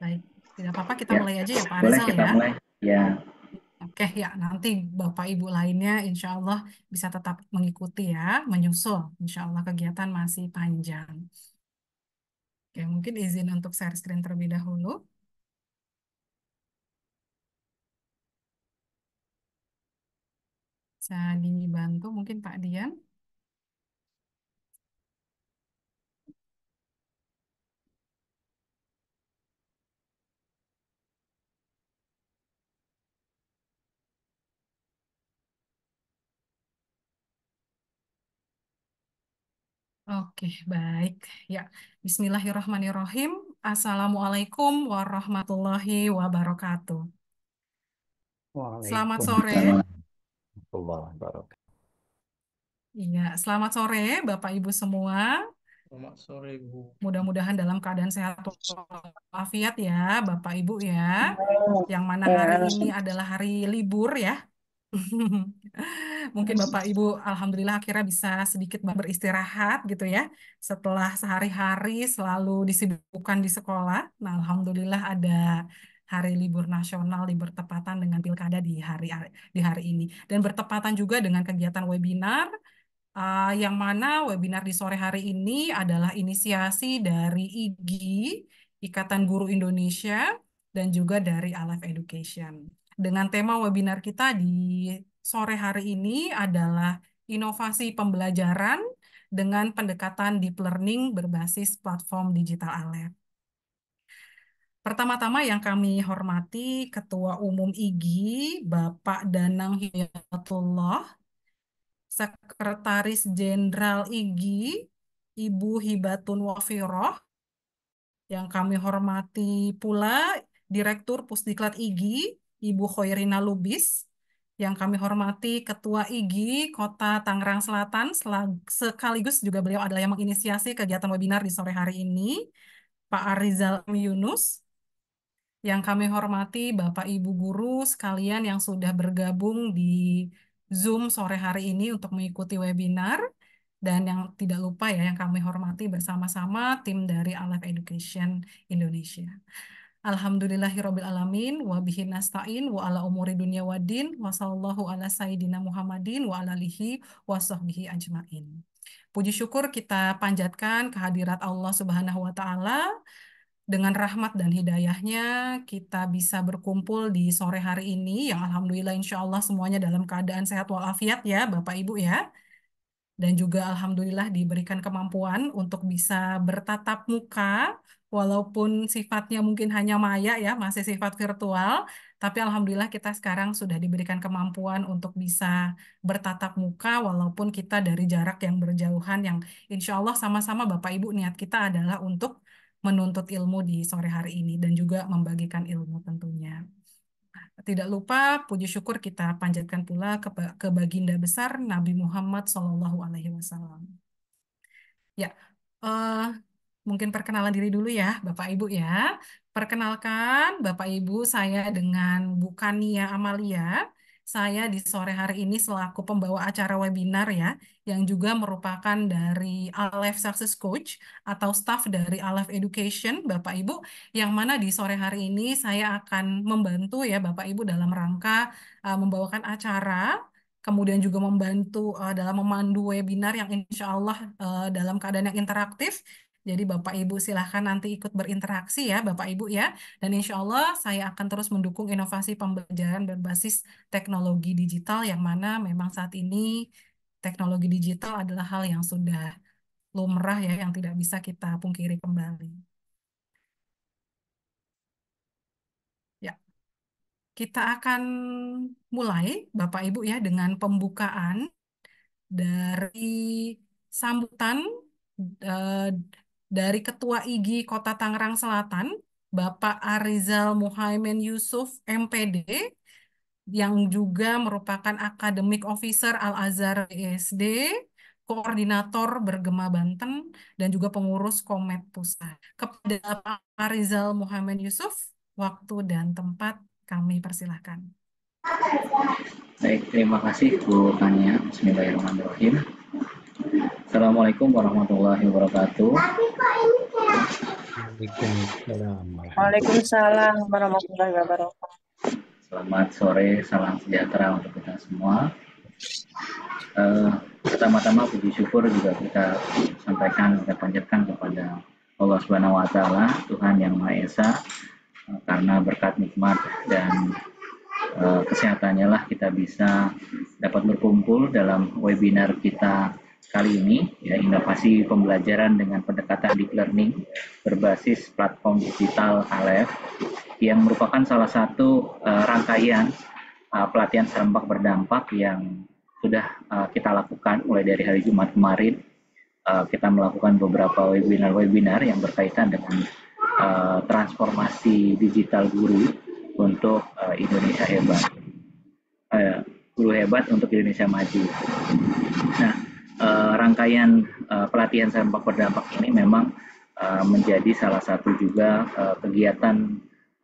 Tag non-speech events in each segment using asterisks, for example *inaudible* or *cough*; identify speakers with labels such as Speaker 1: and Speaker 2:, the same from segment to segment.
Speaker 1: Baik, tidak apa-apa kita ya. mulai aja ya Pak Boleh Rizal ya. Ya. Oke ya, nanti Bapak Ibu lainnya insya Allah bisa tetap mengikuti ya, menyusul. Insya Allah kegiatan masih panjang. Oke, mungkin izin untuk share screen terlebih dahulu. Bisa dibantu mungkin Pak Dian. Oke, baik. Ya, Bismillahirrahmanirrahim. Assalamualaikum warahmatullahi wabarakatuh. Selamat sore. Iya, selamat sore Bapak Ibu semua. Selamat sore Ibu. Mudah-mudahan dalam keadaan sehat walafiat ya Bapak Ibu ya. Iya. Yang mana hari ini adalah hari libur ya *laughs* Mungkin Bapak Ibu alhamdulillah akhirnya bisa sedikit beristirahat gitu ya. Setelah sehari-hari selalu disibukkan di sekolah, nah alhamdulillah ada hari libur nasional libur bertepatan dengan pilkada di hari di hari ini dan bertepatan juga dengan kegiatan webinar uh, yang mana webinar di sore hari ini adalah inisiasi dari IGI Ikatan Guru Indonesia dan juga dari Alive Education dengan tema webinar kita di sore hari ini adalah inovasi pembelajaran dengan pendekatan deep learning berbasis platform digital Alert. Pertama-tama yang kami hormati Ketua Umum IGI, Bapak Danang Hidayatullah, Sekretaris Jenderal IGI, Ibu Hibatun Wafiroh, yang kami hormati pula Direktur Pusdiklat IGI, Ibu Khoirina Lubis, yang kami hormati Ketua IGI Kota Tangerang Selatan, sekaligus juga beliau adalah yang menginisiasi kegiatan webinar di sore hari ini, Pak Arizal Yunus, yang kami hormati Bapak Ibu Guru sekalian yang sudah bergabung di Zoom sore hari ini untuk mengikuti webinar, dan yang tidak lupa ya yang kami hormati bersama-sama tim dari Alive Education Indonesia. Alhamdulillahirabbil alamin wa bihi nasta'in wa ala umuri dunya waddin wa sallallahu ala sayidina Muhammadin wa ala alihi wa sahbihi ajmain. Puji syukur kita panjatkan kehadirat Allah Subhanahu wa taala dengan rahmat dan hidayahnya kita bisa berkumpul di sore hari ini yang alhamdulillah insya Allah semuanya dalam keadaan sehat walafiat ya Bapak Ibu ya dan juga alhamdulillah diberikan kemampuan untuk bisa bertatap muka walaupun sifatnya mungkin hanya maya ya, masih sifat virtual, tapi alhamdulillah kita sekarang sudah diberikan kemampuan untuk bisa bertatap muka walaupun kita dari jarak yang berjauhan yang insya Allah sama-sama Bapak Ibu niat kita adalah untuk menuntut ilmu di sore hari ini dan juga membagikan ilmu tentunya. Tidak lupa puji syukur kita panjatkan pula ke, ke baginda besar Nabi Muhammad SAW. Ya, uh, mungkin perkenalan diri dulu ya, Bapak Ibu ya. Perkenalkan Bapak Ibu saya dengan Bukania Amalia. Saya di sore hari ini selaku pembawa acara webinar ya, yang juga merupakan dari Aleph Success Coach atau staff dari Aleph Education, Bapak Ibu, yang mana di sore hari ini saya akan membantu ya Bapak Ibu dalam rangka uh, membawakan acara kemudian juga membantu uh, dalam memandu webinar yang insya Allah uh, dalam keadaan yang interaktif jadi Bapak Ibu silahkan nanti ikut berinteraksi ya Bapak Ibu ya. Dan insya Allah saya akan terus mendukung inovasi pembelajaran berbasis teknologi digital yang mana memang saat ini teknologi digital adalah hal yang sudah lumrah ya yang tidak bisa kita pungkiri kembali. Ya. Kita akan mulai Bapak Ibu ya dengan pembukaan dari sambutan eh, dari Ketua IGI Kota Tangerang Selatan, Bapak Arizal Muhaimin Yusuf, MPD, yang juga merupakan Academic Officer Al-Azhar BSD, Koordinator Bergema Banten, dan juga pengurus Komet Pusat. Kepada Pak Arizal Muhammad Yusuf, waktu dan tempat kami persilahkan.
Speaker 2: Baik, terima kasih Bu Kania. Bismillahirrahmanirrahim. Assalamualaikum warahmatullahi wabarakatuh. Waalaikumsalam
Speaker 1: warahmatullahi wabarakatuh.
Speaker 2: Selamat sore, salam sejahtera untuk kita semua. Uh, pertama-tama puji syukur juga kita sampaikan, kita panjatkan kepada Allah Subhanahu wa taala, Tuhan yang Maha Esa, uh, karena berkat nikmat dan uh, kesehatannya lah kita bisa dapat berkumpul dalam webinar kita kali ini, ya, inovasi pembelajaran dengan pendekatan deep learning berbasis platform digital ALEF yang merupakan salah satu uh, rangkaian uh, pelatihan serempak berdampak yang sudah uh, kita lakukan mulai dari hari Jumat kemarin. Uh, kita melakukan beberapa webinar-webinar yang berkaitan dengan uh, transformasi digital guru untuk uh, Indonesia hebat. Uh, guru hebat untuk Indonesia maju uh, rangkaian uh, pelatihan sampah berdampak ini memang uh, menjadi salah satu juga uh, kegiatan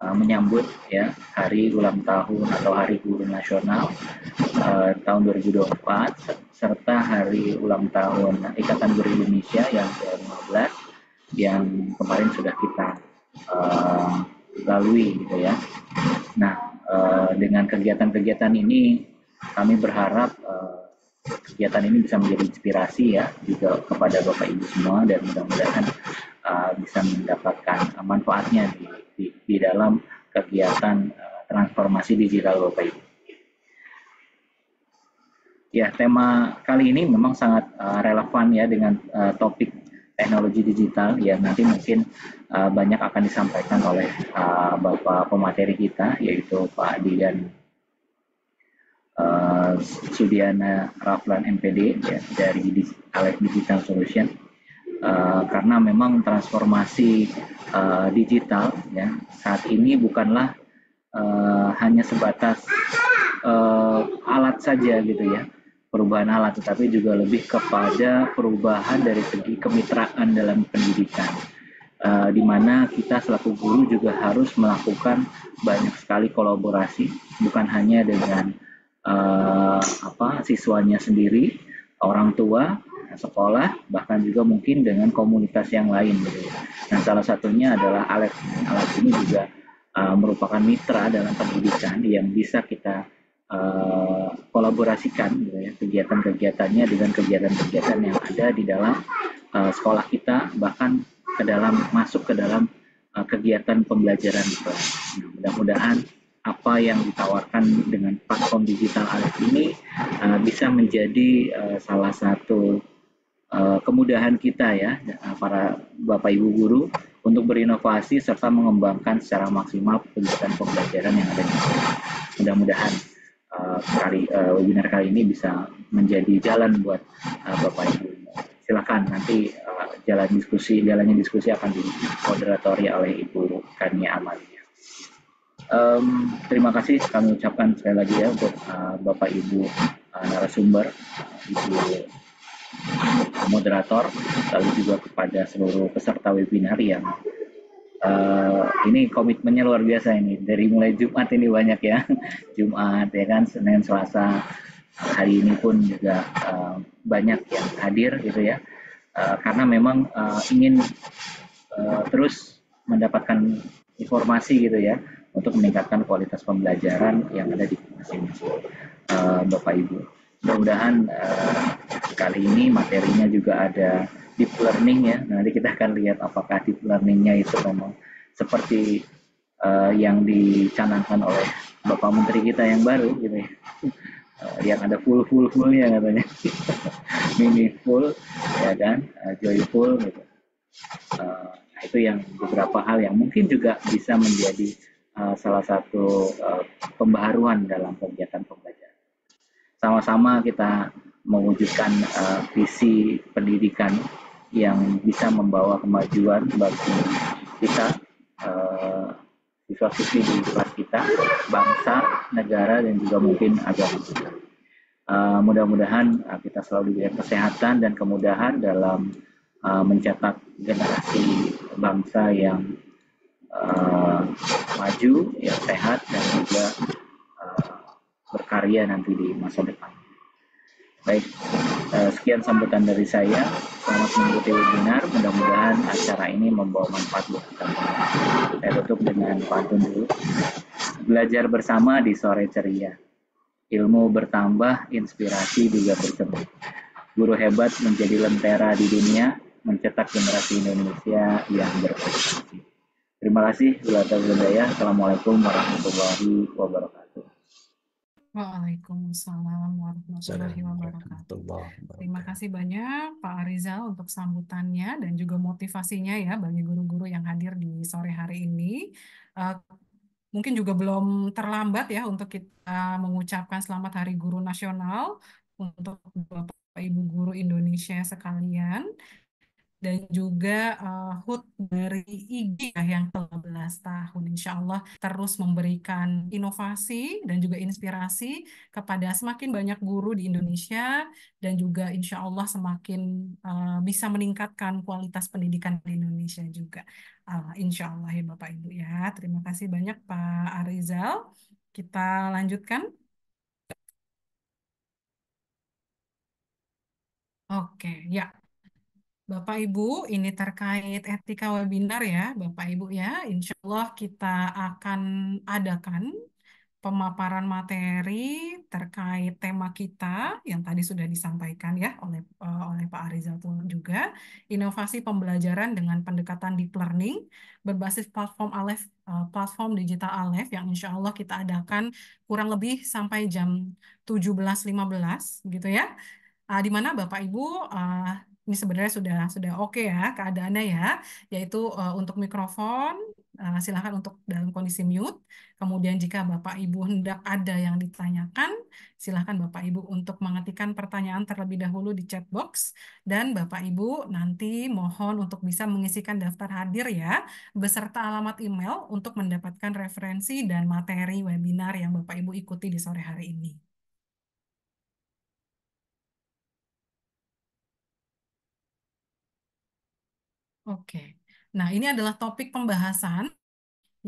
Speaker 2: uh, menyambut ya hari ulang tahun atau hari guru nasional uh, tahun 2024 serta hari ulang tahun Ikatan Guru Indonesia yang ke-15 yang kemarin sudah kita uh, lalui gitu ya. Nah, uh, dengan kegiatan-kegiatan ini kami berharap uh, kegiatan ini bisa menjadi inspirasi ya juga kepada Bapak Ibu semua dan mudah-mudahan uh, bisa mendapatkan manfaatnya di, di, di dalam kegiatan uh, transformasi digital Bapak Ibu. Ya, tema kali ini memang sangat uh, relevan ya dengan uh, topik teknologi digital ya nanti mungkin uh, banyak akan disampaikan oleh uh, Bapak pemateri kita yaitu Pak Dian Eh, Sudiana Raflan MPD ya, dari Alek Digital Solution uh, karena memang transformasi uh, digital ya saat ini bukanlah uh, hanya sebatas uh, alat saja gitu ya perubahan alat tetapi juga lebih kepada perubahan dari segi kemitraan dalam pendidikan uh, di mana kita selaku guru juga harus melakukan banyak sekali kolaborasi bukan hanya dengan uh, apa siswanya sendiri, orang tua, sekolah, bahkan juga mungkin dengan komunitas yang lain. Gitu. Nah, salah satunya adalah alat alat ini juga uh, merupakan mitra dalam pendidikan yang bisa kita uh, kolaborasikan gitu ya, kegiatan-kegiatannya dengan kegiatan-kegiatan yang ada di dalam uh, sekolah kita bahkan ke dalam masuk ke dalam kegiatan pembelajaran Nah, mudah-mudahan apa yang ditawarkan dengan platform digital alat ini uh, bisa menjadi uh, salah satu uh, kemudahan kita ya para bapak ibu guru untuk berinovasi serta mengembangkan secara maksimal kegiatan pembelajaran yang ada di sekolah. Mudah-mudahan uh, kali uh, webinar kali ini bisa menjadi jalan buat uh, bapak ibu. Silakan nanti uh, jalan diskusi jalannya diskusi akan dimoderatori oleh Ibu Kania Amalia um, terima kasih kami ucapkan sekali lagi ya untuk uh, Bapak Ibu uh, narasumber, Ibu moderator, lalu juga kepada seluruh peserta webinar yang uh, ini komitmennya luar biasa ini dari mulai Jumat ini banyak ya *laughs* Jumat ya kan Senin Selasa hari ini pun juga uh, banyak yang hadir gitu ya uh, karena memang uh, ingin uh, terus mendapatkan informasi gitu ya untuk meningkatkan kualitas pembelajaran yang ada di masing-masing eh, Bapak Ibu. Mudah-mudahan eh, kali ini materinya juga ada deep learning ya. Nanti kita akan lihat apakah deep learningnya itu memang seperti eh, yang dicanangkan oleh Bapak Menteri kita yang baru gitu ya. yang ada full full full ya katanya *laughs* mini full ya kan uh, joyful gitu uh, itu yang beberapa hal yang mungkin juga bisa menjadi Eh, salah satu eh, pembaruan dalam kegiatan pembelajaran. Sama-sama kita mewujudkan eh, visi pendidikan yang bisa membawa kemajuan bagi kita siswa-siswi di kelas kita, bangsa, negara, dan juga mungkin agama kita. mudah-mudahan kita selalu diberikan kesehatan dan kemudahan dalam uh, mencetak generasi bangsa yang Eh, maju, ya sehat dan juga uh, berkarya nanti di masa depan. Baik, uh, sekian sambutan dari saya. Selamat mengikuti webinar. Mudah-mudahan acara ini membawa manfaat buat kita. Saya tutup dengan pantun dulu. Belajar bersama di sore ceria. Ilmu bertambah, inspirasi juga bertemu. Guru hebat menjadi lentera di dunia, mencetak generasi Indonesia yang berprestasi. Terima kasih. Assalamualaikum warahmatullahi wabarakatuh.
Speaker 1: Waalaikumsalam warahmatullahi
Speaker 2: wabarakatuh.
Speaker 1: Terima kasih banyak Pak Arizal untuk sambutannya dan juga motivasinya ya bagi guru-guru yang hadir di sore hari ini. Eh, mungkin juga belum terlambat ya untuk kita mengucapkan selamat Hari Guru Nasional untuk Bapak Ibu guru Indonesia sekalian dan juga uh, HUT dari IG ya, yang 13 tahun. Insya Allah terus memberikan inovasi dan juga inspirasi kepada semakin banyak guru di Indonesia dan juga insya Allah semakin uh, bisa meningkatkan kualitas pendidikan di Indonesia juga. Uh, insya Allah ya Bapak Ibu ya. Terima kasih banyak Pak Arizal. Kita lanjutkan. Oke, ya. Bapak Ibu, ini terkait etika webinar ya, Bapak Ibu ya. Insya Allah kita akan adakan pemaparan materi terkait tema kita yang tadi sudah disampaikan ya oleh eh, oleh Pak Arizatul juga, inovasi pembelajaran dengan pendekatan deep learning berbasis platform Alef eh, platform digital Alef yang insya Allah kita adakan kurang lebih sampai jam 17.15 gitu ya. Uh, di mana Bapak Ibu uh, ini sebenarnya sudah sudah oke okay ya keadaannya ya, yaitu uh, untuk mikrofon uh, eh, silahkan untuk dalam kondisi mute. Kemudian jika Bapak Ibu hendak ada yang ditanyakan, silahkan Bapak Ibu untuk mengetikkan pertanyaan terlebih dahulu di chat box dan Bapak Ibu nanti mohon untuk bisa mengisikan daftar hadir ya beserta alamat email untuk mendapatkan referensi dan materi webinar yang Bapak Ibu ikuti di sore hari ini. Oke. Nah, ini adalah topik pembahasan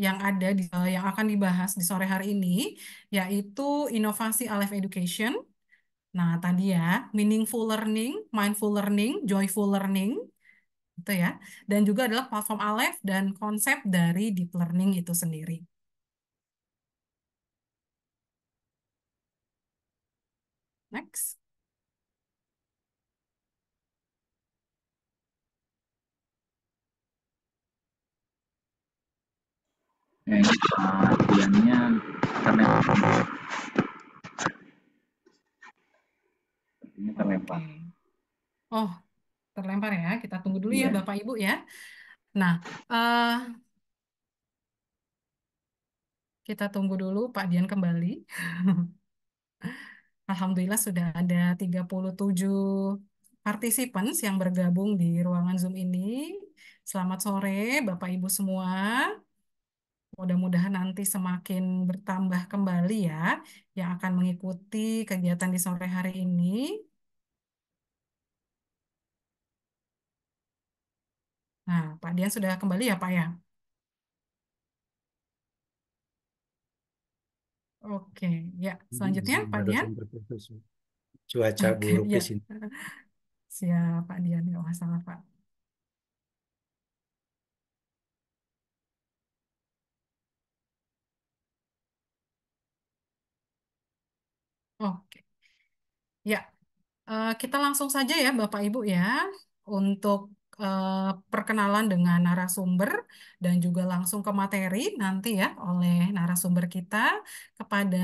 Speaker 1: yang ada di, eh, yang akan dibahas di sore hari ini yaitu inovasi Aleph Education. Nah, tadi ya, meaningful learning, mindful learning, joyful learning itu ya. Dan juga adalah platform Aleph dan konsep dari deep learning itu sendiri. Next.
Speaker 2: Eh, terlempar
Speaker 1: ini terlempar oh terlempar ya kita tunggu dulu yeah. ya iya. bapak ibu ya nah uh, kita tunggu dulu Pak Dian kembali *laughs* Alhamdulillah sudah ada 37 participants yang bergabung di ruangan Zoom ini. Selamat sore Bapak Ibu semua. Mudah-mudahan nanti semakin bertambah kembali ya yang akan mengikuti kegiatan di sore hari ini. Nah, Pak Dian sudah kembali ya Pak ya? Oke, ya selanjutnya Pak Dian.
Speaker 3: Cuaca Oke, buruk ya. di sini.
Speaker 1: Siap Pak Dian, nggak masalah Pak. Ya, eh, kita langsung saja ya Bapak Ibu ya untuk eh, perkenalan dengan narasumber dan juga langsung ke materi nanti ya oleh narasumber kita kepada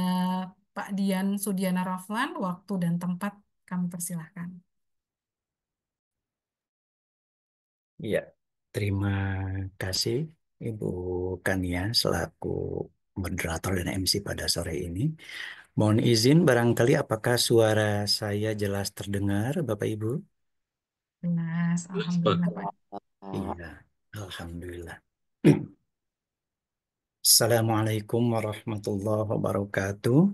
Speaker 1: Pak Dian Sudiana Raflan, waktu dan tempat kami persilahkan.
Speaker 2: Ya, terima
Speaker 3: kasih Ibu Kania selaku moderator dan MC pada sore ini. Mohon izin barangkali apakah suara saya jelas terdengar, Bapak Ibu?
Speaker 1: Jelas, iya, Alhamdulillah Pak. Iya,
Speaker 3: Alhamdulillah. Assalamualaikum warahmatullahi wabarakatuh.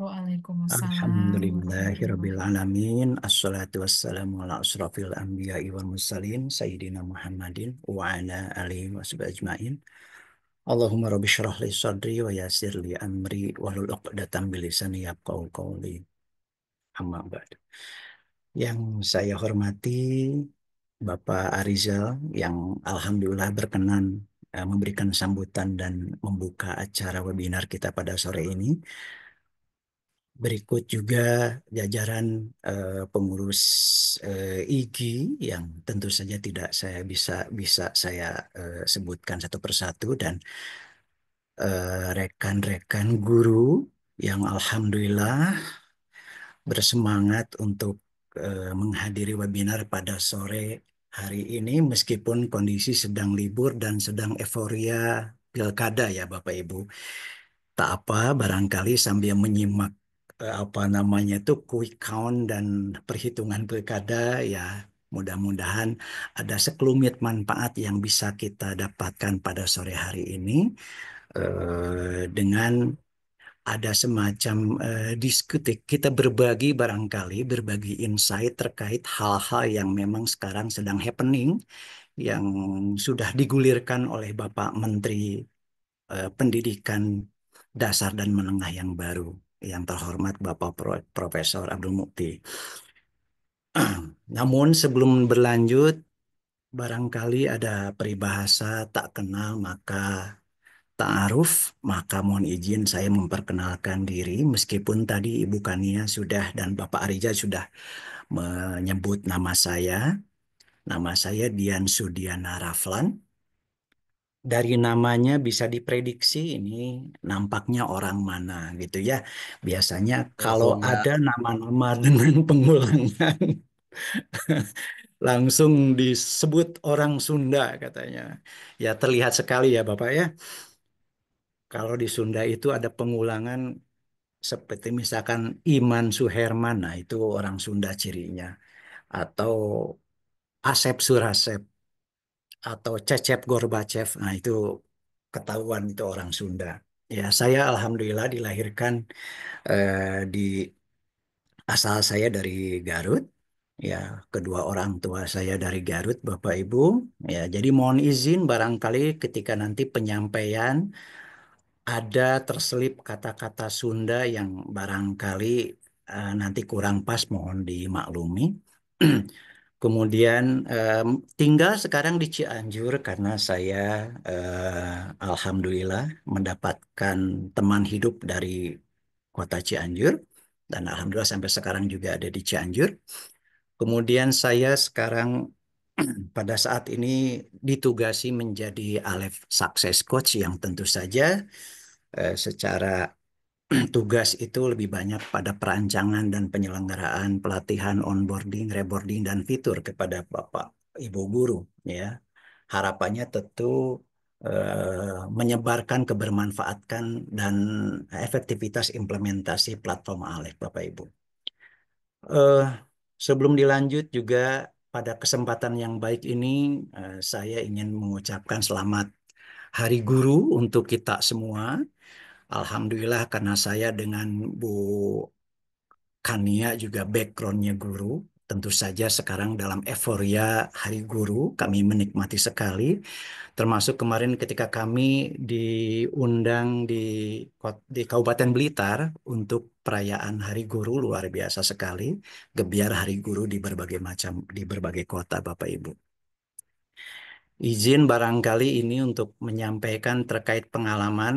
Speaker 1: Waalaikumsalam.
Speaker 3: Alhamdulillahirrabbilalamin. Assalatu wassalamu ala asrafil anbiya wal mursalin. Sayyidina Muhammadin wa ala alihi wa ajma'in. Allahumma rabbi syrah li sadri wa yasir li amri wahlul uqdatam min lisani yafqahu qawli. Amma ba'd. Yang saya hormati Bapak Arizal yang alhamdulillah berkenan eh, memberikan sambutan dan membuka acara webinar kita pada sore ini. Berikut juga jajaran uh, pengurus uh, eh, IGI yang tentu saja tidak saya bisa bisa saya uh, sebutkan satu persatu dan rekan-rekan uh, guru yang alhamdulillah bersemangat untuk uh, menghadiri webinar pada sore hari ini meskipun kondisi sedang libur dan sedang euforia pilkada ya Bapak Ibu. Tak apa barangkali sambil menyimak Eh, apa namanya itu quick count dan perhitungan pilkada ya mudah-mudahan ada sekelumit manfaat yang bisa kita dapatkan pada sore hari ini eh, dengan ada semacam uh, eh, diskutik kita berbagi barangkali berbagi insight terkait hal-hal yang memang sekarang sedang happening yang sudah digulirkan oleh Bapak Menteri uh, Pendidikan Dasar dan Menengah yang baru yang terhormat Bapak Profesor Abdul Mukti. *clears throat* Namun sebelum berlanjut, barangkali ada peribahasa tak kenal maka ta'aruf, maka mohon izin saya memperkenalkan diri meskipun tadi Ibu Kania sudah dan Bapak Arija sudah menyebut nama saya. Nama saya Dian Sudiana Raflan dari namanya bisa diprediksi ini nampaknya orang mana gitu ya. Biasanya kalau ada nama-nama *laughs* dengan pengulangan langsung disebut orang Sunda katanya. Ya terlihat sekali ya Bapak ya. Kalau di Sunda itu ada pengulangan seperti misalkan Iman Suhermana nah, itu orang Sunda cirinya. Atau Asep Surasep, atau Cecep Gorbachev. Nah, itu ketahuan itu orang Sunda. Ya, saya alhamdulillah dilahirkan eh, di asal saya dari Garut. Ya, kedua orang tua saya dari Garut, Bapak Ibu. Ya, jadi mohon izin barangkali ketika nanti penyampaian ada terselip kata-kata Sunda yang barangkali uh, nanti kurang pas mohon dimaklumi. *clears throat* Kemudian um, tinggal sekarang di Cianjur karena saya uh, alhamdulillah mendapatkan teman hidup dari kota Cianjur dan alhamdulillah sampai sekarang juga ada di Cianjur. Kemudian saya sekarang *clears throat* pada saat ini ditugasi menjadi Alef Success Coach yang tentu saja uh, secara *clears throat* tugas itu lebih banyak pada perancangan dan penyelenggaraan pelatihan onboarding, reboarding dan fitur kepada Bapak Ibu guru ya. Harapannya tentu eh, menyebarkan kebermanfaatkan dan efektivitas implementasi platform Alek Bapak Ibu. Eh, sebelum dilanjut juga pada kesempatan yang baik ini eh, saya ingin mengucapkan selamat Hari Guru untuk kita semua Alhamdulillah karena saya dengan Bu Kania juga backgroundnya guru, tentu saja sekarang dalam euforia Hari Guru kami menikmati sekali termasuk kemarin ketika kami diundang di di Kabupaten Blitar untuk perayaan Hari Guru luar biasa sekali gebiar Hari Guru di berbagai macam di berbagai kota Bapak Ibu izin barangkali ini untuk menyampaikan terkait pengalaman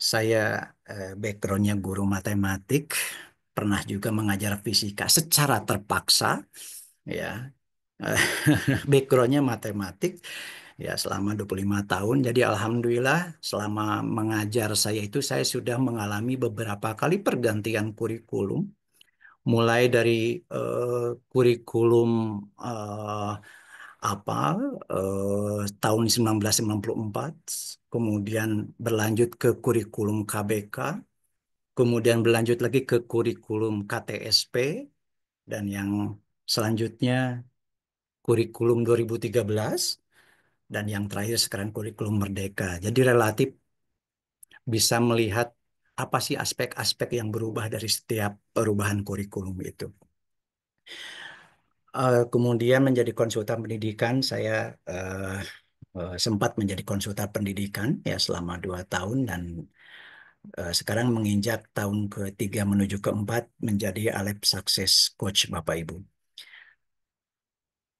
Speaker 3: saya eh, backgroundnya guru matematik, pernah juga mengajar fisika secara terpaksa, ya. *laughs* backgroundnya matematik, ya selama 25 tahun. Jadi alhamdulillah selama mengajar saya itu saya sudah mengalami beberapa kali pergantian kurikulum mulai dari uh, kurikulum uh, apa eh, tahun 1994 kemudian berlanjut ke kurikulum KBK kemudian berlanjut lagi ke kurikulum KTSP dan yang selanjutnya kurikulum 2013 dan yang terakhir sekarang kurikulum merdeka jadi relatif bisa melihat apa sih aspek-aspek yang berubah dari setiap perubahan kurikulum itu Uh, kemudian menjadi konsultan pendidikan, saya uh, uh, sempat menjadi konsultan pendidikan ya selama dua tahun dan sekarang menginjak tahun ketiga menuju keempat menjadi Alep sukses Coach Bapak Ibu.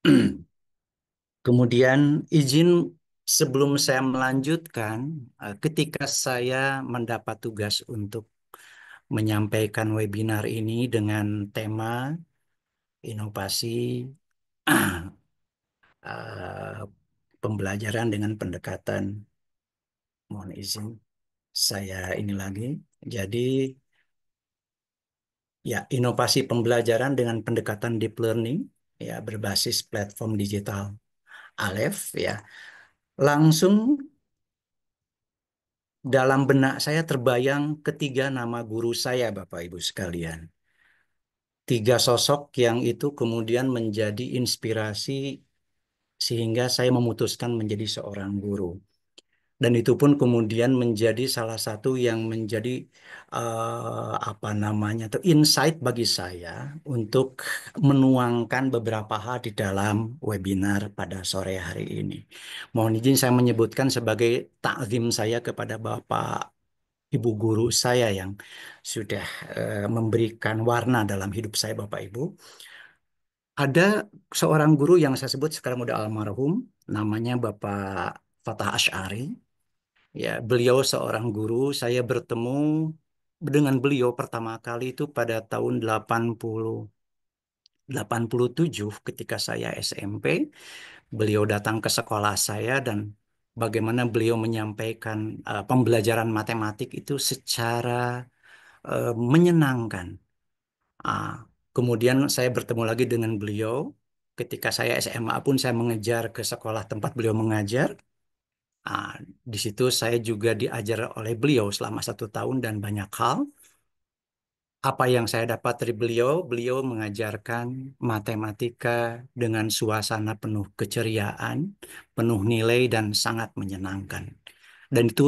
Speaker 3: *clears throat* Kemudian izin sebelum saya melanjutkan, ketika saya mendapat tugas untuk menyampaikan webinar ini dengan tema inovasi *clears throat* eh, pembelajaran dengan pendekatan mohon izin saya ini lagi jadi ya inovasi pembelajaran dengan pendekatan deep learning ya berbasis platform digital Aleph ya langsung dalam benak saya terbayang ketiga nama guru saya Bapak Ibu sekalian tiga sosok yang itu kemudian menjadi inspirasi sehingga saya memutuskan menjadi seorang guru. Dan itu pun kemudian menjadi salah satu yang menjadi uh, apa namanya atau insight bagi saya untuk menuangkan beberapa hal di dalam webinar pada sore hari ini. Mohon izin saya menyebutkan sebagai takzim saya kepada Bapak ibu guru saya yang sudah uh, memberikan warna dalam hidup saya Bapak Ibu. Ada seorang guru yang saya sebut sekarang udah almarhum, namanya Bapak Fatah Ash'ari. Ya, beliau seorang guru, saya bertemu dengan beliau pertama kali itu pada tahun 80 87 ketika saya SMP, beliau datang ke sekolah saya dan bagaimana beliau menyampaikan uh, pembelajaran matematik itu secara uh, menyenangkan. Uh, kemudian saya bertemu lagi dengan beliau ketika saya SMA pun saya mengejar ke sekolah tempat beliau mengajar. Uh, di situ saya juga diajar oleh beliau selama satu tahun dan banyak hal apa yang saya dapat dari beliau, beliau mengajarkan matematika dengan suasana penuh keceriaan, penuh nilai dan sangat menyenangkan. Dan itu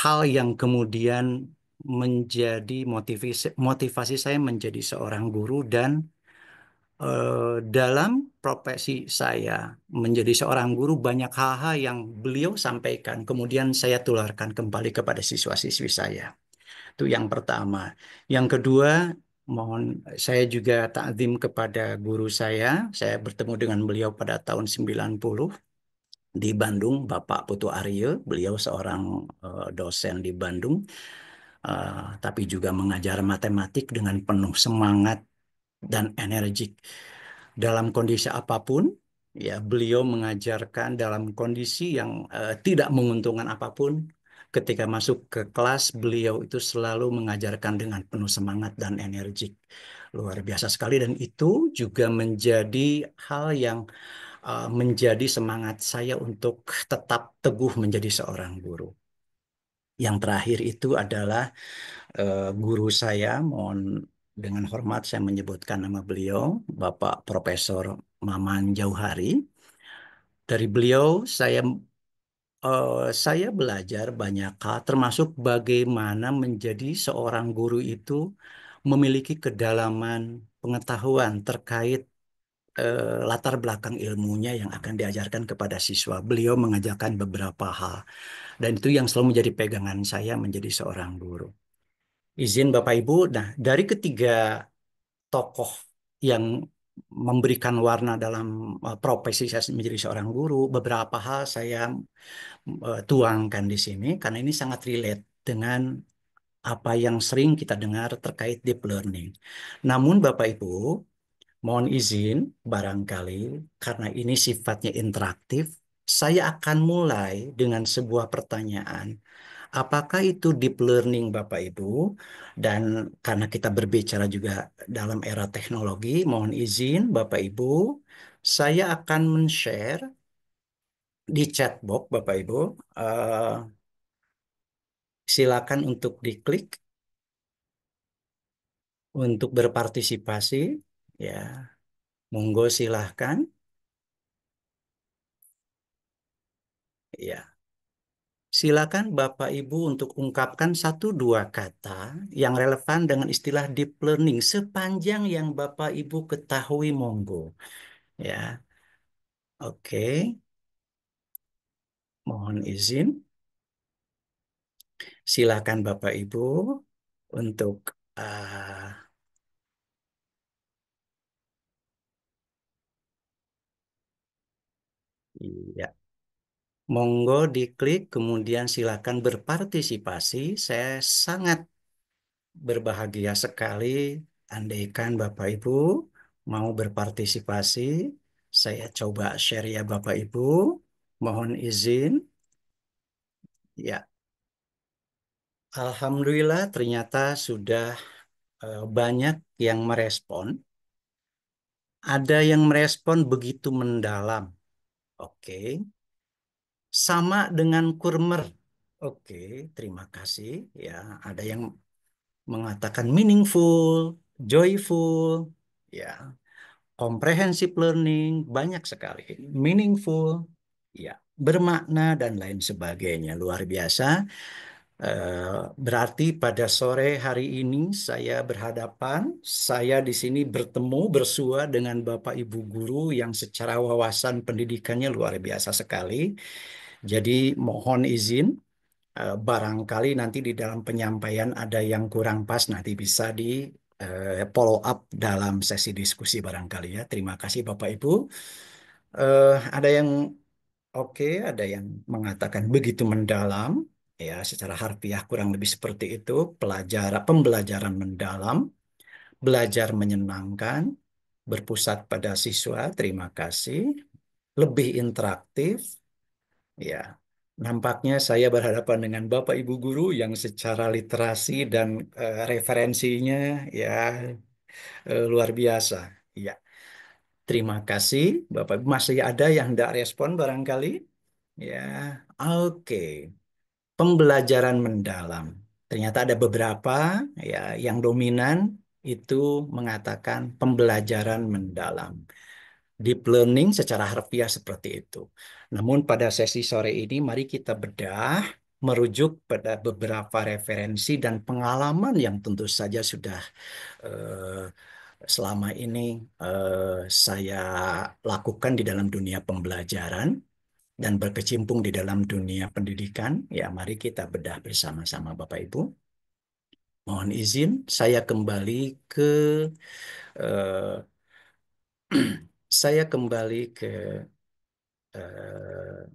Speaker 3: hal yang kemudian menjadi motivasi motivasi saya menjadi seorang guru dan eh, dalam profesi saya menjadi seorang guru banyak hal-hal yang beliau sampaikan kemudian saya tularkan kembali kepada siswa-siswi saya. Itu yang pertama. Yang kedua, mohon saya juga takzim kepada guru saya. Saya bertemu dengan beliau pada tahun 90 di Bandung, Bapak Putu Aryo. Beliau seorang eh, dosen di Bandung. Eh, tapi juga mengajar matematik dengan penuh semangat dan energik dalam kondisi apapun ya beliau mengajarkan dalam kondisi yang uh, tidak menguntungkan apapun ketika masuk ke kelas beliau itu selalu mengajarkan dengan penuh semangat dan energik. Luar biasa sekali dan itu juga menjadi hal yang uh, menjadi semangat saya untuk tetap teguh menjadi seorang guru. Yang terakhir itu adalah uh, guru saya, mohon dengan hormat saya menyebutkan nama beliau, Bapak Profesor Maman Jauhari. Dari beliau saya Uh, saya belajar banyak hal, termasuk bagaimana menjadi seorang guru itu memiliki kedalaman pengetahuan terkait, uh, latar belakang ilmunya yang akan diajarkan kepada siswa. Beliau mengajarkan beberapa hal, dan itu yang selalu menjadi pegangan saya menjadi seorang guru. Izin Bapak Ibu, nah dari ketiga tokoh yang memberikan warna dalam eh, profesi saya menjadi seorang guru. Beberapa hal saya eh, tuangkan di sini karena ini sangat relate dengan apa yang sering kita dengar terkait deep learning. Namun Bapak Ibu, mohon izin barangkali karena ini sifatnya interaktif, saya akan mulai dengan sebuah pertanyaan. Apakah itu deep learning Bapak Ibu? Dan karena kita berbicara juga dalam era teknologi, mohon izin Bapak Ibu, saya akan men-share di chatbox Bapak Ibu. Uh, silakan untuk diklik untuk berpartisipasi ya monggo silahkan ya Silakan Bapak Ibu untuk ungkapkan satu dua kata yang relevan dengan istilah deep learning sepanjang yang Bapak Ibu ketahui monggo. Ya. Oke. Mohon izin. Silakan Bapak Ibu untuk uh, Iya. Monggo diklik, kemudian silakan berpartisipasi. Saya sangat berbahagia sekali andaikan Bapak Ibu mau berpartisipasi. Saya coba share ya Bapak Ibu. Mohon izin. Ya. Alhamdulillah ternyata sudah eh, banyak yang merespon. Ada yang merespon begitu mendalam. Oke. Okay sama dengan kurmer. Oke, terima kasih. Ya, ada yang mengatakan meaningful, joyful, ya, comprehensive learning banyak sekali, meaningful, ya, bermakna dan lain sebagainya. Luar biasa. Eh, berarti pada sore hari ini saya berhadapan, saya di sini bertemu bersua dengan Bapak Ibu guru yang secara wawasan pendidikannya luar biasa sekali. Jadi mohon izin eh, barangkali nanti di dalam penyampaian ada yang kurang pas nanti bisa di eh, follow up dalam sesi diskusi barangkali ya. Terima kasih Bapak Ibu. Eh, ada yang oke, okay, ada yang mengatakan begitu mendalam ya secara harfiah kurang lebih seperti itu, pelajaran pembelajaran mendalam, belajar menyenangkan, berpusat pada siswa. Terima kasih. Lebih interaktif, Ya, nampaknya saya berhadapan dengan Bapak Ibu guru yang secara literasi dan uh, referensinya ya uh, luar biasa. Ya. Terima kasih Bapak masih ada yang tidak respon barangkali? Ya, oke. Pembelajaran mendalam. Ternyata ada beberapa ya yang dominan itu mengatakan pembelajaran mendalam. Deep learning secara harfiah seperti itu. Namun pada sesi sore ini mari kita bedah merujuk pada beberapa referensi dan pengalaman yang tentu saja sudah uh, selama ini uh, saya lakukan di dalam dunia pembelajaran dan berkecimpung di dalam dunia pendidikan. Ya, mari kita bedah bersama-sama Bapak Ibu. Mohon izin saya kembali ke uh, *clears throat* saya kembali ke eh,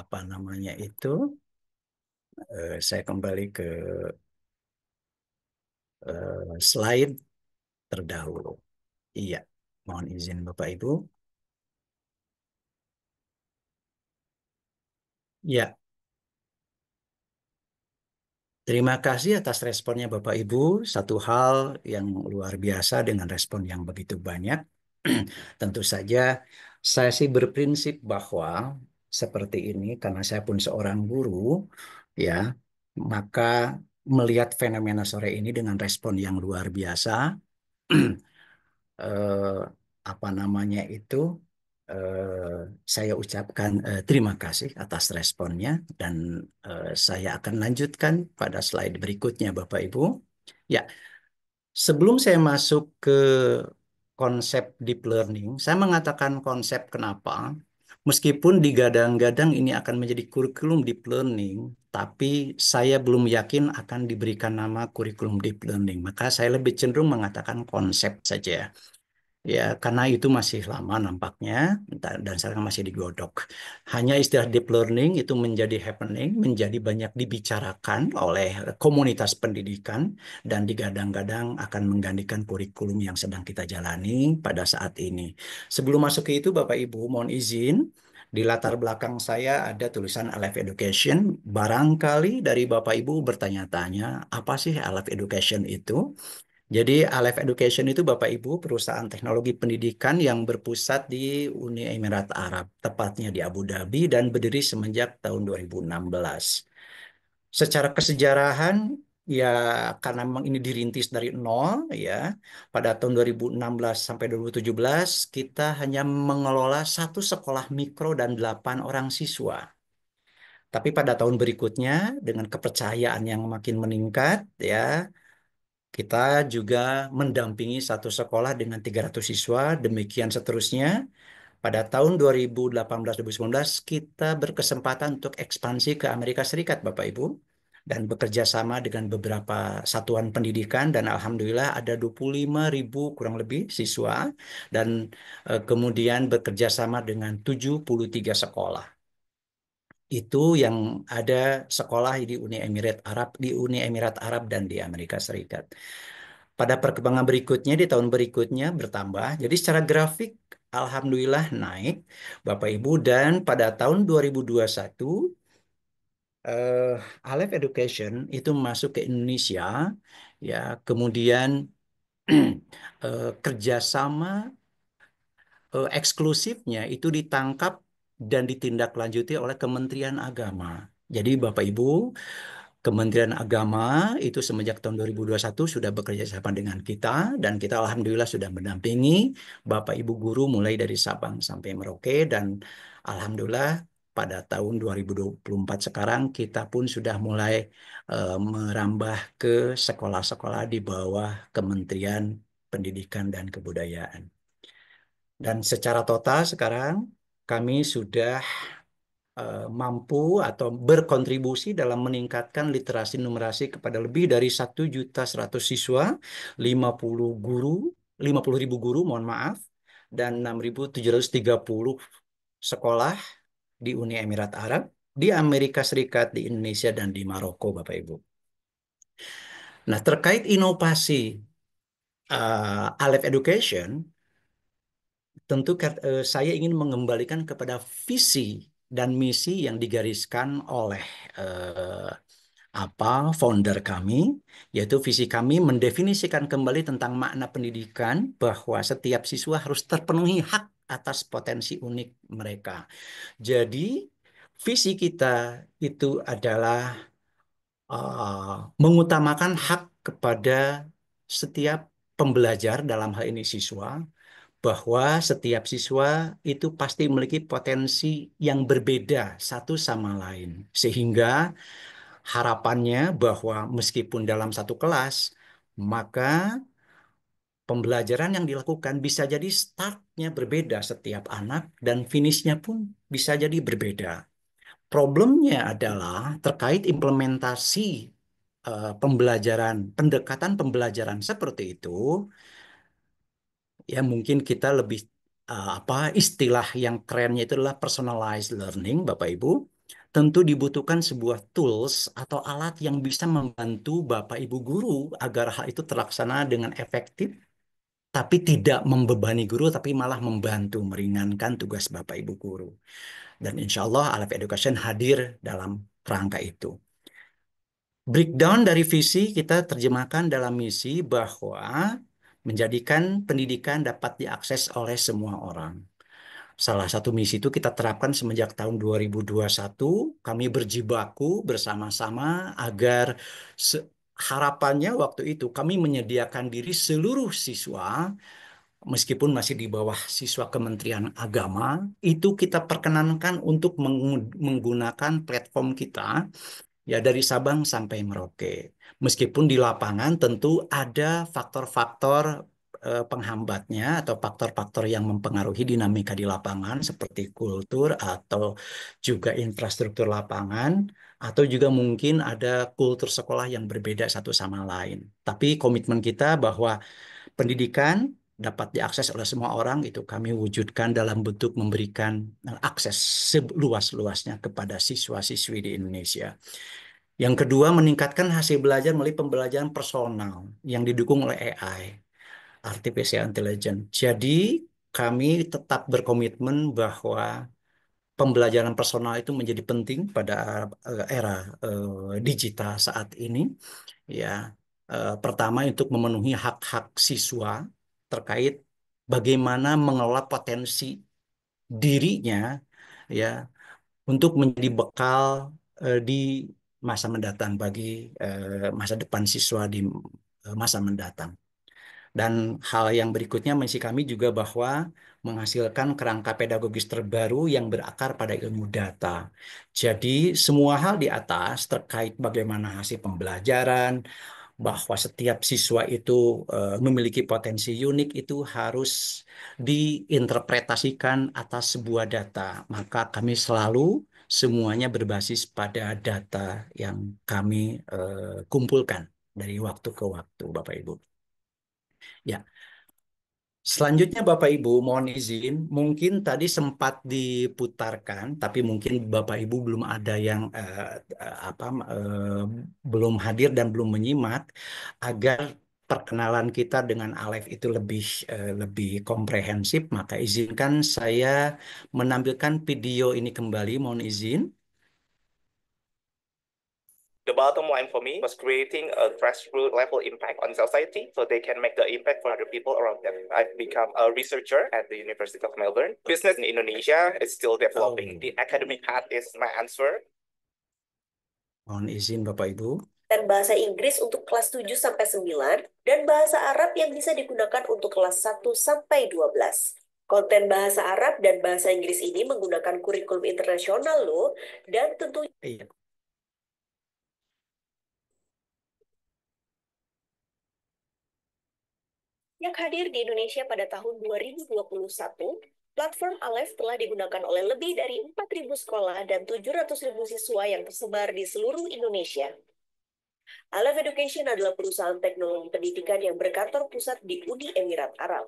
Speaker 3: apa namanya itu eh, saya kembali ke eh, slide terdahulu. Iya, mohon izin Bapak Ibu. Ya. Terima kasih atas responnya Bapak Ibu. Satu hal yang luar biasa dengan respon yang begitu banyak. *clears throat* Tentu saja saya sih berprinsip bahwa seperti ini karena saya pun seorang guru ya, maka melihat fenomena sore ini dengan respon yang luar biasa *clears throat* eh, apa namanya itu eh, saya ucapkan eh, terima kasih atas responnya dan eh, saya akan lanjutkan pada slide berikutnya Bapak Ibu. Ya. Sebelum saya masuk ke konsep deep learning. Saya mengatakan konsep kenapa, meskipun digadang-gadang ini akan menjadi kurikulum deep learning, tapi saya belum yakin akan diberikan nama kurikulum deep learning. Maka saya lebih cenderung mengatakan konsep saja ya karena itu masih lama nampaknya dan sekarang masih digodok. Hanya istilah deep learning itu menjadi happening, menjadi banyak dibicarakan oleh komunitas pendidikan dan digadang-gadang akan menggantikan kurikulum yang sedang kita jalani pada saat ini. Sebelum masuk ke itu Bapak Ibu mohon izin di latar belakang saya ada tulisan Alive Education. Barangkali dari Bapak Ibu bertanya-tanya, apa sih Alive Education itu? Jadi Aleph Education itu Bapak Ibu perusahaan teknologi pendidikan yang berpusat di Uni Emirat Arab, tepatnya di Abu Dhabi dan berdiri semenjak tahun 2016. Secara kesejarahan ya karena memang ini dirintis dari nol ya pada tahun 2016 sampai 2017 kita hanya mengelola satu sekolah mikro dan delapan orang siswa. Tapi pada tahun berikutnya dengan kepercayaan yang makin meningkat ya kita juga mendampingi satu sekolah dengan 300 siswa, demikian seterusnya. Pada tahun 2018-2019 kita berkesempatan untuk ekspansi ke Amerika Serikat Bapak Ibu dan bekerja sama dengan beberapa satuan pendidikan dan alhamdulillah ada 25 ribu kurang lebih siswa dan eh, kemudian bekerja sama dengan 73 sekolah itu yang ada sekolah di Uni Emirat Arab, di Uni Emirat Arab dan di Amerika Serikat. Pada perkembangan berikutnya di tahun berikutnya bertambah. Jadi secara grafik alhamdulillah naik Bapak Ibu dan pada tahun 2021 eh Aleph Education itu masuk ke Indonesia ya, kemudian *clears throat* eh, kerjasama eh, eksklusifnya itu ditangkap dan ditindaklanjuti oleh Kementerian Agama. Jadi Bapak Ibu, Kementerian Agama itu semenjak tahun 2021 sudah bekerja sama dengan kita dan kita alhamdulillah sudah mendampingi Bapak Ibu guru mulai dari Sabang sampai Merauke dan alhamdulillah pada tahun 2024 sekarang kita pun sudah mulai e, merambah ke sekolah-sekolah di bawah Kementerian Pendidikan dan Kebudayaan. Dan secara total sekarang kami sudah uh, mampu atau berkontribusi dalam meningkatkan literasi numerasi kepada lebih dari 1.100 siswa, 50 guru, 50 ribu guru mohon maaf, dan 6.730 sekolah di Uni Emirat Arab, di Amerika Serikat, di Indonesia, dan di Maroko, Bapak Ibu. Nah, terkait inovasi uh, eh, Aleph Education, tentu eh, saya ingin mengembalikan kepada visi dan misi yang digariskan oleh eh, apa founder kami yaitu visi kami mendefinisikan kembali tentang makna pendidikan bahwa setiap siswa harus terpenuhi hak atas potensi unik mereka. Jadi visi kita itu adalah uh, mengutamakan hak kepada setiap pembelajar dalam hal ini siswa bahwa setiap siswa itu pasti memiliki potensi yang berbeda satu sama lain. Sehingga harapannya bahwa meskipun dalam satu kelas, maka pembelajaran yang dilakukan bisa jadi startnya berbeda setiap anak dan finishnya pun bisa jadi berbeda. Problemnya adalah terkait implementasi uh, pembelajaran, pendekatan pembelajaran seperti itu ya mungkin kita lebih uh, apa istilah yang kerennya itu adalah personalized learning Bapak Ibu tentu dibutuhkan sebuah tools atau alat yang bisa membantu Bapak Ibu guru agar hal itu terlaksana dengan efektif tapi tidak membebani guru tapi malah membantu meringankan tugas Bapak Ibu guru dan insya Allah Alif Education hadir dalam kerangka itu breakdown dari visi kita terjemahkan dalam misi bahwa menjadikan pendidikan dapat diakses oleh semua orang. Salah satu misi itu kita terapkan semenjak tahun 2021, kami berjibaku bersama-sama agar harapannya waktu itu kami menyediakan diri seluruh siswa meskipun masih di bawah siswa Kementerian Agama, itu kita perkenankan untuk menggunakan platform kita ya dari Sabang sampai Merauke. Meskipun di lapangan tentu ada faktor-faktor eh, penghambatnya atau faktor-faktor yang mempengaruhi dinamika di lapangan seperti kultur atau juga infrastruktur lapangan atau juga mungkin ada kultur sekolah yang berbeda satu sama lain. Tapi komitmen kita bahwa pendidikan dapat diakses oleh semua orang itu kami wujudkan dalam bentuk memberikan eh, akses seluas-luasnya kepada siswa-siswi di Indonesia. Yang kedua, meningkatkan hasil belajar melalui pembelajaran personal yang didukung oleh AI, artificial intelligence. Jadi, kami tetap berkomitmen bahwa pembelajaran personal itu menjadi penting pada eh, era uh, digital saat ini. Ya, uh, pertama untuk memenuhi hak-hak siswa terkait bagaimana mengelola potensi dirinya ya untuk menjadi bekal uh, di masa mendatang bagi eh, masa depan siswa di eh, masa mendatang. Dan hal yang berikutnya misi kami juga bahwa menghasilkan kerangka pedagogis terbaru yang berakar pada ilmu data. Jadi semua hal di atas terkait bagaimana hasil pembelajaran, bahwa setiap siswa itu eh, memiliki potensi unik itu harus diinterpretasikan atas sebuah data. Maka kami selalu semuanya berbasis pada data yang kami uh, kumpulkan dari waktu ke waktu, Bapak Ibu. Ya, Selanjutnya Bapak Ibu mohon izin, mungkin tadi sempat diputarkan tapi mungkin Bapak Ibu belum ada yang uh, apa uh, belum hadir dan belum menyimak agar perkenalan kita dengan Alef itu lebih uh, lebih komprehensif, maka izinkan saya menampilkan video ini kembali. Mohon izin. The bottom line for me was creating a grassroots level impact on society so they can make the impact for other people around them. I've become a researcher at the University of Melbourne. Business in Indonesia is still developing. Oh. The academic
Speaker 4: path is my answer. Mohon izin Bapak Ibu dan bahasa Inggris untuk kelas 7 sampai 9 dan bahasa Arab yang bisa digunakan untuk kelas 1 sampai 12. Konten bahasa Arab dan bahasa Inggris ini menggunakan kurikulum internasional loh dan tentunya iya. yang hadir di Indonesia pada tahun 2021, platform Aleph telah digunakan oleh lebih dari 4.000 sekolah dan 700.000 siswa yang tersebar di seluruh Indonesia. Alef Education adalah perusahaan teknologi pendidikan yang berkantor pusat di Uni Emirat Arab.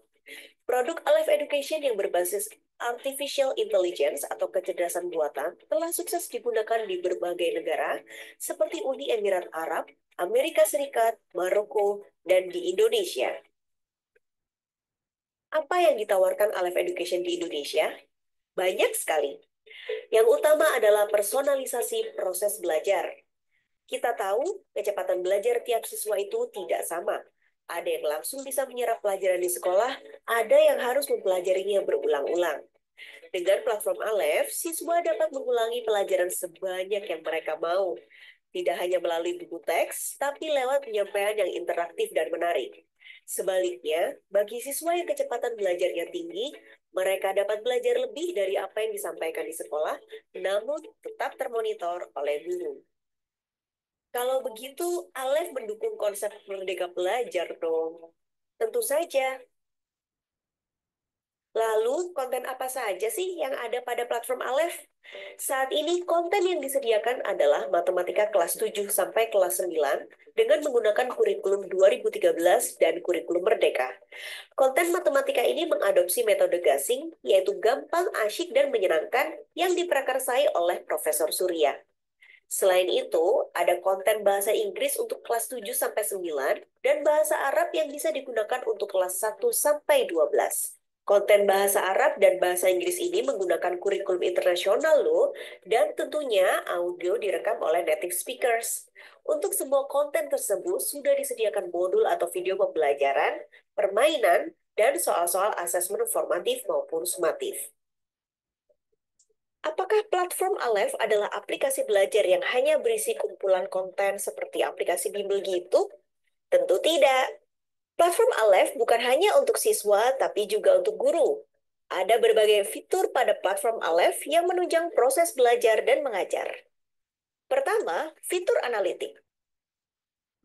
Speaker 4: Produk Alef Education yang berbasis artificial intelligence atau kecerdasan buatan telah sukses digunakan di berbagai negara seperti Uni Emirat Arab, Amerika Serikat, Maroko, dan di Indonesia. Apa yang ditawarkan Alef Education di Indonesia? Banyak sekali. Yang utama adalah personalisasi proses belajar, kita tahu kecepatan belajar tiap siswa itu tidak sama. Ada yang langsung bisa menyerap pelajaran di sekolah, ada yang harus mempelajarinya berulang-ulang. Dengan platform Alef, siswa dapat mengulangi pelajaran sebanyak yang mereka mau. Tidak hanya melalui buku teks, tapi lewat penyampaian yang interaktif dan menarik. Sebaliknya, bagi siswa yang kecepatan belajarnya tinggi, mereka dapat belajar lebih dari apa yang disampaikan di sekolah, namun tetap termonitor oleh guru. Kalau begitu, Alef mendukung konsep merdeka belajar dong. Tentu saja. Lalu, konten apa saja sih yang ada pada platform Alef? Saat ini, konten yang disediakan adalah matematika kelas 7 sampai kelas 9 dengan menggunakan kurikulum 2013 dan kurikulum Merdeka. Konten matematika ini mengadopsi metode gasing, yaitu gampang, asyik, dan menyenangkan yang diprakarsai oleh Profesor Surya. Selain itu, ada konten bahasa Inggris untuk kelas 7 sampai 9 dan bahasa Arab yang bisa digunakan untuk kelas 1 sampai 12. Konten bahasa Arab dan bahasa Inggris ini menggunakan kurikulum internasional loh, dan tentunya audio direkam oleh native speakers. Untuk semua konten tersebut sudah disediakan modul atau video pembelajaran, permainan, dan soal-soal asesmen formatif maupun sumatif. Apakah platform Aleph adalah aplikasi belajar yang hanya berisi kumpulan konten seperti aplikasi bimbel gitu? Tentu tidak. Platform Aleph bukan hanya untuk siswa, tapi juga untuk guru. Ada berbagai fitur pada platform Aleph yang menunjang proses belajar dan mengajar. Pertama, fitur analitik.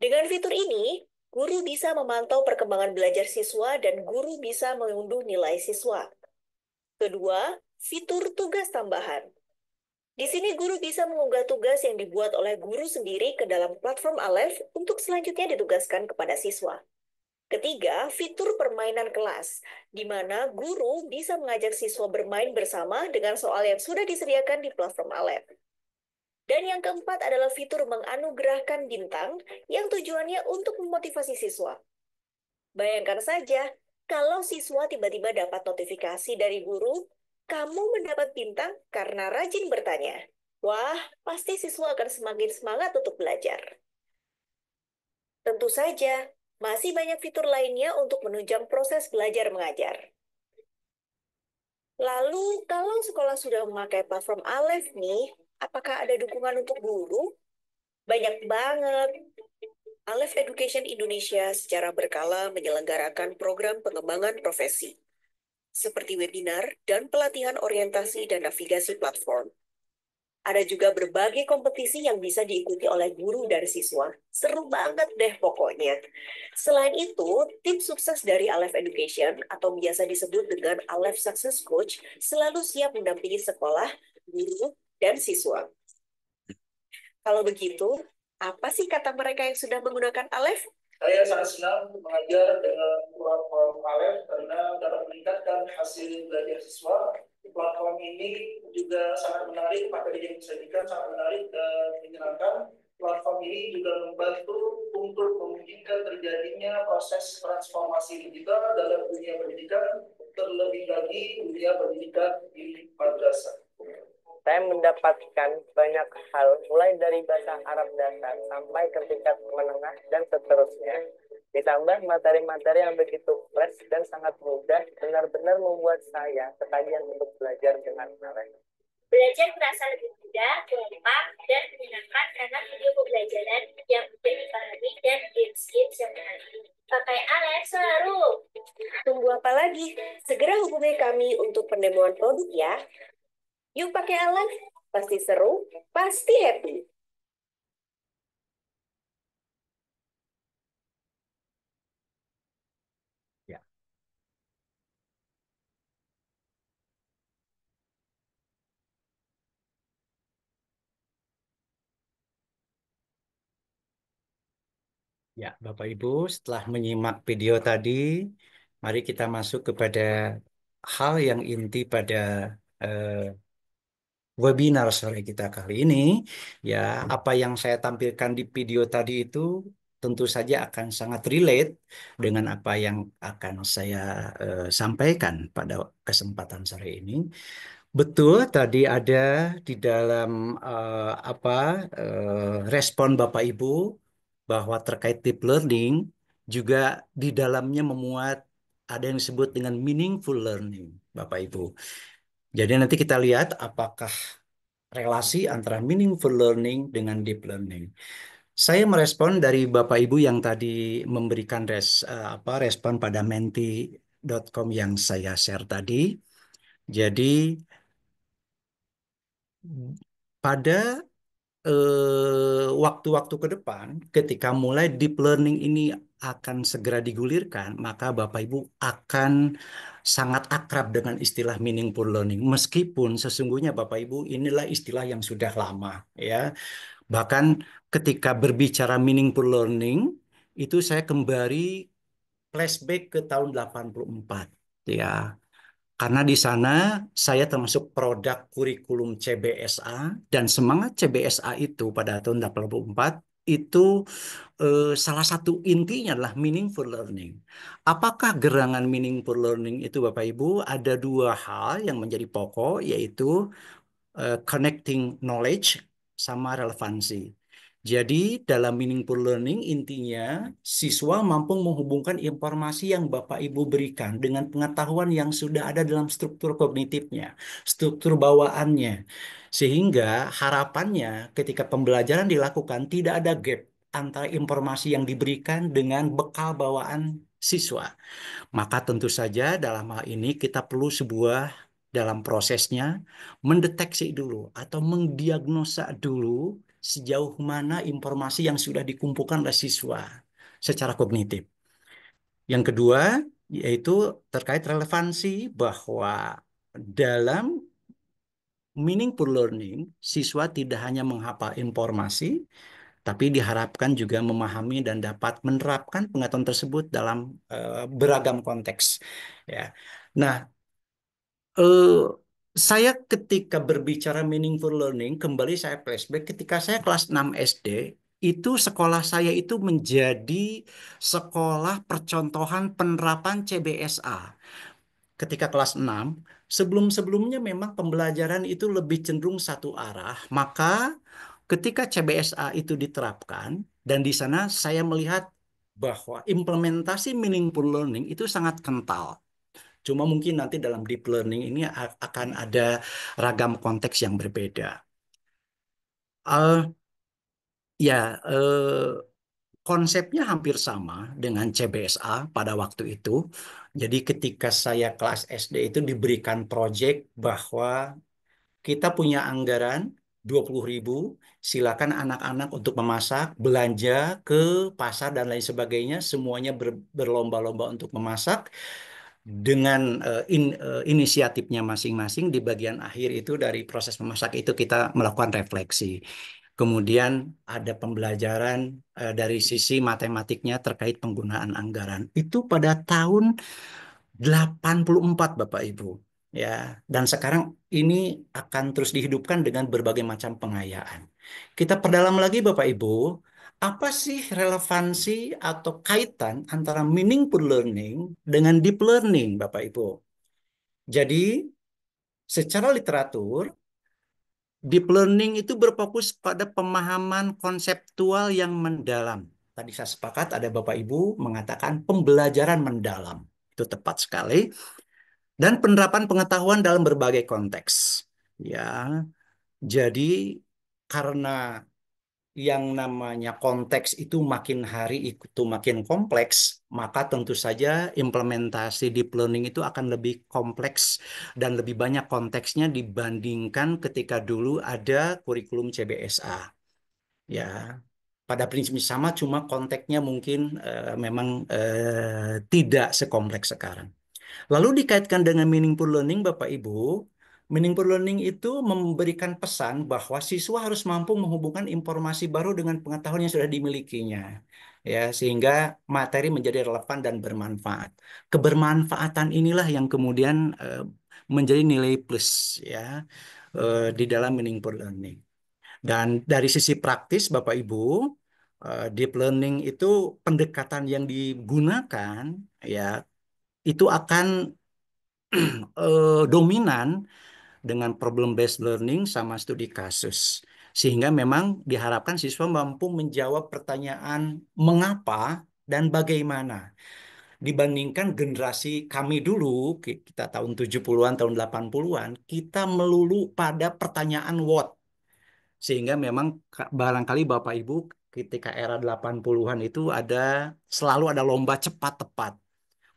Speaker 4: Dengan fitur ini, guru bisa memantau perkembangan belajar siswa dan guru bisa mengunduh nilai siswa. Kedua, fitur tugas tambahan. Di sini guru bisa mengunggah tugas yang dibuat oleh guru sendiri ke dalam platform Aleph untuk selanjutnya ditugaskan kepada siswa. Ketiga, fitur permainan kelas, di mana guru bisa mengajak siswa bermain bersama dengan soal yang sudah disediakan di platform Aleph. Dan yang keempat adalah fitur menganugerahkan bintang yang tujuannya untuk memotivasi siswa. Bayangkan saja, kalau siswa tiba-tiba dapat notifikasi dari guru kamu mendapat bintang karena rajin bertanya. Wah, pasti siswa akan semakin semangat untuk belajar. Tentu saja, masih banyak fitur lainnya untuk menunjang proses belajar mengajar. Lalu, kalau sekolah sudah memakai platform Aleph nih, apakah ada dukungan untuk guru? Banyak banget. Aleph Education Indonesia secara berkala menyelenggarakan program pengembangan profesi seperti webinar dan pelatihan orientasi dan navigasi platform. Ada juga berbagai kompetisi yang bisa diikuti oleh guru dan siswa. Seru banget deh pokoknya. Selain itu, tim sukses dari Aleph Education atau biasa disebut dengan Aleph Success Coach selalu siap mendampingi sekolah, guru, dan siswa. Kalau begitu, apa sih kata mereka yang sudah menggunakan Aleph? Saya sangat
Speaker 3: senang mengajar dengan platform Kalem karena dapat meningkatkan hasil belajar siswa. Platform ini juga sangat menarik, materi yang disajikan sangat menarik dan menyenangkan. Platform ini juga membantu untuk memungkinkan terjadinya proses transformasi digital dalam dunia pendidikan,
Speaker 4: terlebih lagi dunia pendidikan di madrasah.
Speaker 3: Saya mendapatkan banyak hal mulai dari bahasa Arab dasar sampai ke tingkat menengah dan seterusnya. Ditambah materi-materi yang begitu fresh dan sangat mudah benar-benar membuat saya ketagihan untuk belajar dengan mereka.
Speaker 4: Belajar merasa lebih mudah, gampang, dan menyenangkan karena video pembelajaran yang mudah dipahami dan games-games yang menarik. Pakai Alexa selalu. Tunggu apa lagi? Segera hubungi kami untuk penemuan produk ya. Yuk pakai alat, pasti seru, pasti happy. Ya. Ya,
Speaker 3: Bapak Ibu, setelah menyimak video tadi, mari kita masuk kepada hal yang inti pada eh, webinar sore kita kali ini ya apa yang saya tampilkan di video tadi itu tentu saja akan sangat relate dengan apa yang akan saya uh, sampaikan pada kesempatan sore ini. Betul, tadi ada di dalam uh, apa uh, respon Bapak Ibu bahwa terkait deep learning juga di dalamnya memuat ada yang disebut dengan meaningful learning, Bapak Ibu. Jadi nanti kita lihat apakah relasi antara meaningful learning dengan deep learning. Saya merespon dari Bapak Ibu yang tadi memberikan res, eh, apa, respon pada menti.com yang saya share tadi. Jadi pada Eh, waktu-waktu ke depan, ketika mulai deep learning ini akan segera digulirkan, maka Bapak Ibu akan sangat akrab dengan istilah meaningful learning. Meskipun sesungguhnya Bapak Ibu inilah istilah yang sudah lama, ya. Bahkan ketika berbicara meaningful learning, itu saya kembali flashback ke tahun 84, ya. Karena di sana saya termasuk produk kurikulum CBSA dan semangat CBSA itu pada tahun 2004 itu eh, salah satu intinya adalah meaningful learning. Apakah gerangan meaningful learning itu Bapak Ibu? Ada dua hal yang menjadi pokok yaitu eh, connecting knowledge sama relevansi. Jadi dalam meaningful learning intinya siswa mampu menghubungkan informasi yang Bapak Ibu berikan dengan pengetahuan yang sudah ada dalam struktur kognitifnya, struktur bawaannya. Sehingga harapannya ketika pembelajaran dilakukan tidak ada gap antara informasi yang diberikan dengan bekal bawaan siswa. Maka tentu saja dalam hal ini kita perlu sebuah dalam prosesnya mendeteksi dulu atau mendiagnosa dulu sejauh mana informasi yang sudah dikumpulkan oleh siswa secara kognitif. Yang kedua, yaitu terkait relevansi bahwa dalam meaningful learning, siswa tidak hanya menghafal informasi, tapi diharapkan juga memahami dan dapat menerapkan pengetahuan tersebut dalam uh, beragam konteks. Ya. Nah, uh, saya ketika berbicara meaningful learning, kembali saya flashback ketika saya kelas 6 SD, itu sekolah saya itu menjadi sekolah percontohan penerapan CBSA. Ketika kelas 6, sebelum-sebelumnya memang pembelajaran itu lebih cenderung satu arah, maka ketika CBSA itu diterapkan, dan di sana saya melihat bahwa implementasi meaningful learning itu sangat kental Cuma mungkin nanti dalam deep learning ini akan ada ragam konteks yang berbeda. Uh, ya, uh, konsepnya hampir sama dengan CBSA pada waktu itu. Jadi ketika saya kelas SD itu diberikan proyek bahwa kita punya anggaran 20 ribu, silakan anak-anak untuk memasak, belanja ke pasar dan lain sebagainya, semuanya ber berlomba-lomba untuk memasak dengan uh, in, uh, inisiatifnya masing-masing di bagian akhir itu dari proses memasak itu kita melakukan refleksi. Kemudian ada pembelajaran uh, dari sisi matematiknya terkait penggunaan anggaran. Itu pada tahun 84 Bapak Ibu. Ya, dan sekarang ini akan terus dihidupkan dengan berbagai macam pengayaan. Kita perdalam lagi Bapak Ibu, apa sih relevansi atau kaitan antara meaningful learning dengan deep learning, Bapak Ibu? Jadi, secara literatur, deep learning itu berfokus pada pemahaman konseptual yang mendalam. Tadi saya sepakat ada Bapak Ibu mengatakan pembelajaran mendalam. Itu tepat sekali. Dan penerapan pengetahuan dalam berbagai konteks. Ya. Jadi karena yang namanya konteks itu makin hari itu makin kompleks, maka tentu saja implementasi deep learning itu akan lebih kompleks dan lebih banyak konteksnya dibandingkan ketika dulu ada kurikulum CBSA. Ya, pada prinsip sama cuma konteksnya mungkin uh, memang uh, tidak sekompleks sekarang. Lalu dikaitkan dengan meaningful learning Bapak Ibu, Meaningful learning itu memberikan pesan bahwa siswa harus mampu menghubungkan informasi baru dengan pengetahuan yang sudah dimilikinya. Ya, sehingga materi menjadi relevan dan bermanfaat. Kebermanfaatan inilah yang kemudian eh, menjadi nilai plus ya eh, di dalam meaningful learning. Dan dari sisi praktis Bapak Ibu, eh, deep learning itu pendekatan yang digunakan ya itu akan *clears throat* dominan dengan problem based learning sama studi kasus. Sehingga memang diharapkan siswa mampu menjawab pertanyaan mengapa dan bagaimana. Dibandingkan generasi kami dulu, kita tahun 70-an, tahun 80-an, kita melulu pada pertanyaan what. Sehingga memang barangkali Bapak Ibu ketika era 80-an itu ada selalu ada lomba cepat tepat,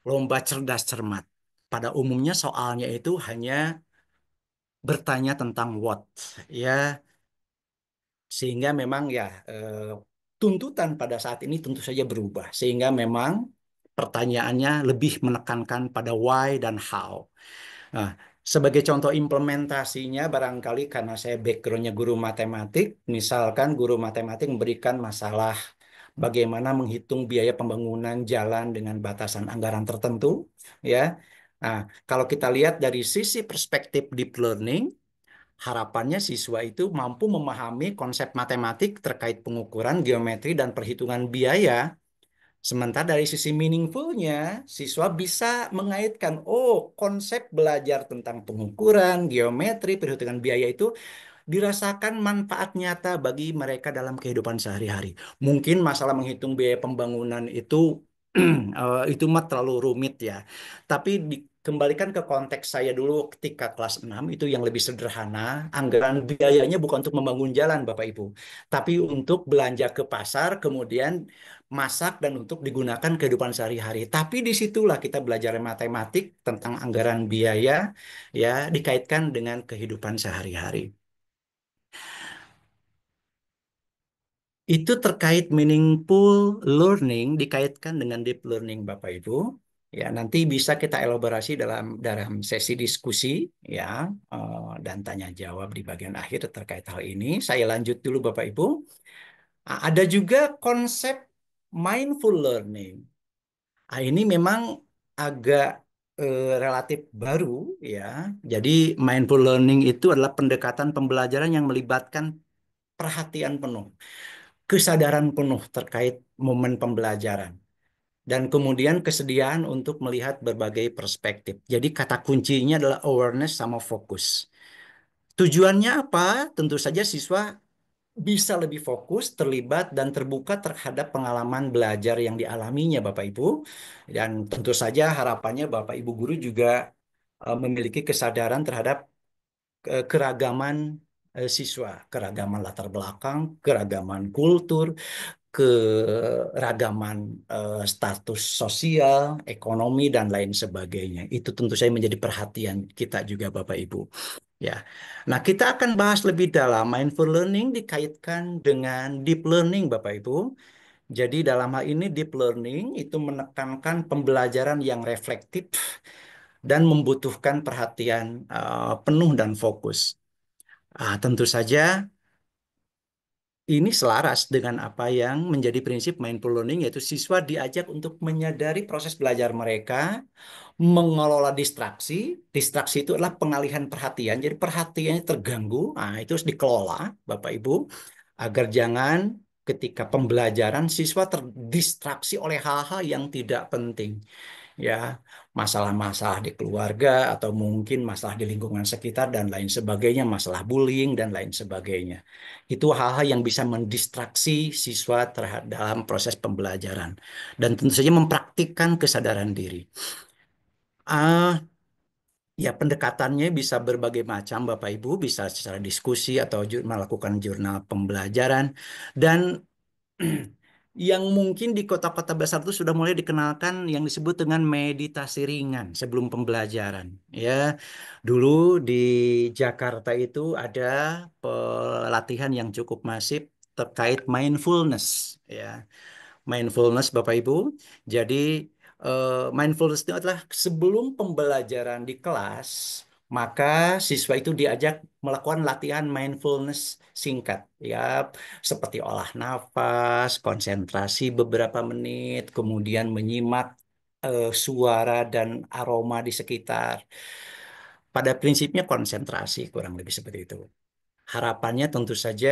Speaker 3: lomba cerdas cermat. Pada umumnya soalnya itu hanya bertanya tentang what ya sehingga memang ya eh, tuntutan pada saat ini tentu saja berubah sehingga memang pertanyaannya lebih menekankan pada why dan how. Nah, sebagai contoh implementasinya barangkali karena saya backgroundnya guru matematik, misalkan guru matematik memberikan masalah bagaimana menghitung biaya pembangunan jalan dengan batasan anggaran tertentu, ya Nah, kalau kita lihat dari sisi perspektif deep learning, harapannya siswa itu mampu memahami konsep matematik terkait pengukuran geometri dan perhitungan biaya. Sementara dari sisi meaningfulnya, siswa bisa mengaitkan, oh konsep belajar tentang pengukuran, geometri, perhitungan biaya itu dirasakan manfaat nyata bagi mereka dalam kehidupan sehari-hari. Mungkin masalah menghitung biaya pembangunan itu *clears throat* Eh, itu mah terlalu rumit ya. Tapi dikembalikan ke konteks saya dulu ketika kelas 6 itu yang lebih sederhana, anggaran biayanya bukan untuk membangun jalan Bapak Ibu, tapi untuk belanja ke pasar, kemudian masak dan untuk digunakan kehidupan sehari-hari. Tapi disitulah kita belajar matematik tentang anggaran biaya ya dikaitkan dengan kehidupan sehari-hari. Itu terkait meaningful learning dikaitkan dengan deep learning Bapak Ibu. Ya, nanti bisa kita elaborasi dalam dalam sesi diskusi ya eh, dan tanya jawab di bagian akhir terkait hal ini. Saya lanjut dulu Bapak Ibu. Ada juga konsep mindful learning. Nah, ini memang agak eh, relatif baru ya. Jadi mindful learning itu adalah pendekatan pembelajaran yang melibatkan perhatian penuh kesadaran penuh terkait momen pembelajaran dan kemudian kesediaan untuk melihat berbagai perspektif. Jadi kata kuncinya adalah awareness sama fokus. Tujuannya apa? Tentu saja siswa bisa lebih fokus, terlibat, dan terbuka terhadap pengalaman belajar yang dialaminya Bapak Ibu. Dan tentu saja harapannya Bapak Ibu guru juga eh, memiliki kesadaran terhadap eh, keragaman Eh, siswa, keragaman latar belakang, keragaman kultur, keragaman eh, status sosial, ekonomi dan lain sebagainya. Itu tentu saja menjadi perhatian kita juga Bapak Ibu. Ya. Nah, kita akan bahas lebih dalam mindful learning dikaitkan dengan deep learning Bapak Ibu. Jadi dalam hal ini deep learning itu menekankan pembelajaran yang reflektif dan membutuhkan perhatian uh, penuh dan fokus. Ah, tentu saja ini selaras dengan apa yang menjadi prinsip mindful learning yaitu siswa diajak untuk menyadari proses belajar mereka, mengelola distraksi. Distraksi itu adalah pengalihan perhatian. Jadi perhatiannya terganggu, nah, itu harus dikelola Bapak Ibu agar jangan ketika pembelajaran siswa terdistraksi oleh hal-hal yang tidak penting. Ya, masalah-masalah di keluarga atau mungkin masalah di lingkungan sekitar dan lain sebagainya, masalah bullying dan lain sebagainya. Itu hal-hal yang bisa mendistraksi siswa terhadap dalam proses pembelajaran dan tentu saja mempraktikkan kesadaran diri. Uh, Ya, pendekatannya bisa berbagai macam, Bapak Ibu, bisa secara diskusi atau melakukan jurnal pembelajaran, dan *clears throat* yang mungkin di kota-kota besar itu sudah mulai dikenalkan yang disebut dengan meditasi ringan sebelum pembelajaran ya. Dulu di Jakarta itu ada pelatihan yang cukup masif terkait mindfulness ya. Mindfulness Bapak Ibu. Jadi eh, mindfulness itu adalah sebelum pembelajaran di kelas maka siswa itu diajak melakukan latihan mindfulness singkat ya seperti olah nafas, konsentrasi beberapa menit, kemudian menyimak uh, suara dan aroma di sekitar. Pada prinsipnya konsentrasi kurang lebih seperti itu. Harapannya tentu saja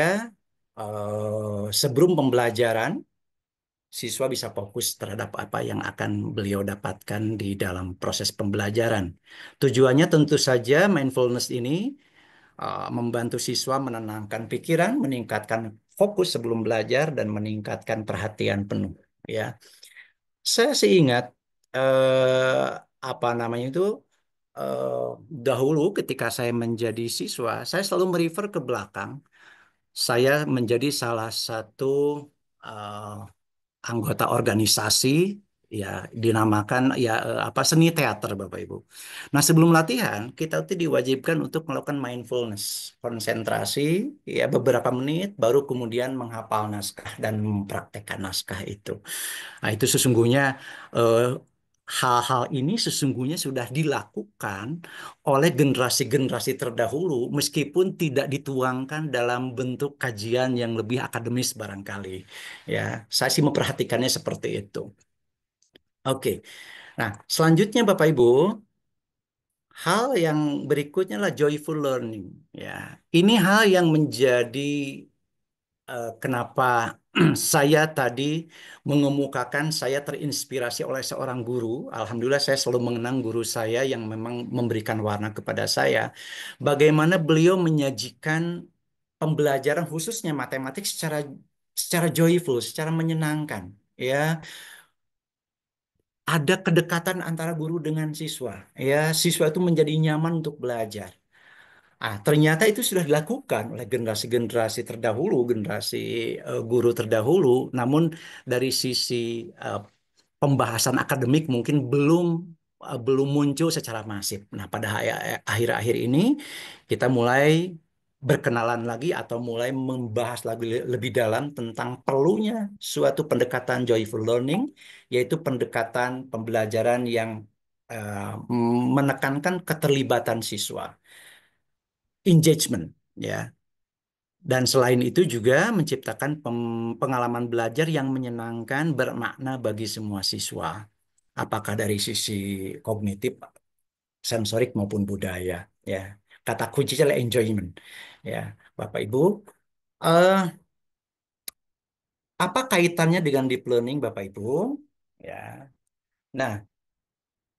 Speaker 3: uh, sebelum pembelajaran siswa bisa fokus terhadap apa yang akan beliau dapatkan di dalam proses pembelajaran. Tujuannya tentu saja mindfulness ini uh, membantu siswa menenangkan pikiran, meningkatkan fokus sebelum belajar dan meningkatkan perhatian penuh. Ya, saya seingat uh, eh, apa namanya itu uh, dahulu ketika saya menjadi siswa, saya selalu merefer ke belakang. Saya menjadi salah satu uh, anggota organisasi ya dinamakan ya eh, apa seni teater Bapak Ibu. Nah, sebelum latihan kita itu diwajibkan untuk melakukan mindfulness, konsentrasi ya beberapa menit baru kemudian menghafal naskah dan mempraktekkan naskah itu. Nah, itu sesungguhnya eh, hal-hal ini sesungguhnya sudah dilakukan oleh generasi-generasi terdahulu meskipun tidak dituangkan dalam bentuk kajian yang lebih akademis barangkali ya saya sih memperhatikannya seperti itu oke nah selanjutnya Bapak Ibu hal yang berikutnya adalah joyful learning ya ini hal yang menjadi uh, kenapa *clears throat* saya tadi mengemukakan saya terinspirasi oleh seorang guru. Alhamdulillah saya selalu mengenang guru saya yang memang memberikan warna kepada saya. Bagaimana beliau menyajikan pembelajaran khususnya matematik secara secara joyful, secara menyenangkan, ya. Ada kedekatan antara guru dengan siswa, ya. Siswa itu menjadi nyaman untuk belajar. Ah, ternyata itu sudah dilakukan oleh generasi-generasi terdahulu, generasi uh, guru terdahulu. Namun dari sisi uh, pembahasan akademik mungkin belum uh, belum muncul secara masif. Nah, pada akhir-akhir ini kita mulai berkenalan lagi atau mulai membahas lagi lebih dalam tentang perlunya suatu pendekatan joyful learning, yaitu pendekatan pembelajaran yang uh, menekankan keterlibatan siswa engagement ya. Dan selain itu juga menciptakan pengalaman belajar yang menyenangkan bermakna bagi semua siswa. Apakah dari sisi kognitif, sensorik maupun budaya ya. Kata kunci adalah enjoyment ya, Bapak Ibu. Uh, apa kaitannya dengan deep learning Bapak Ibu? Ya. Nah,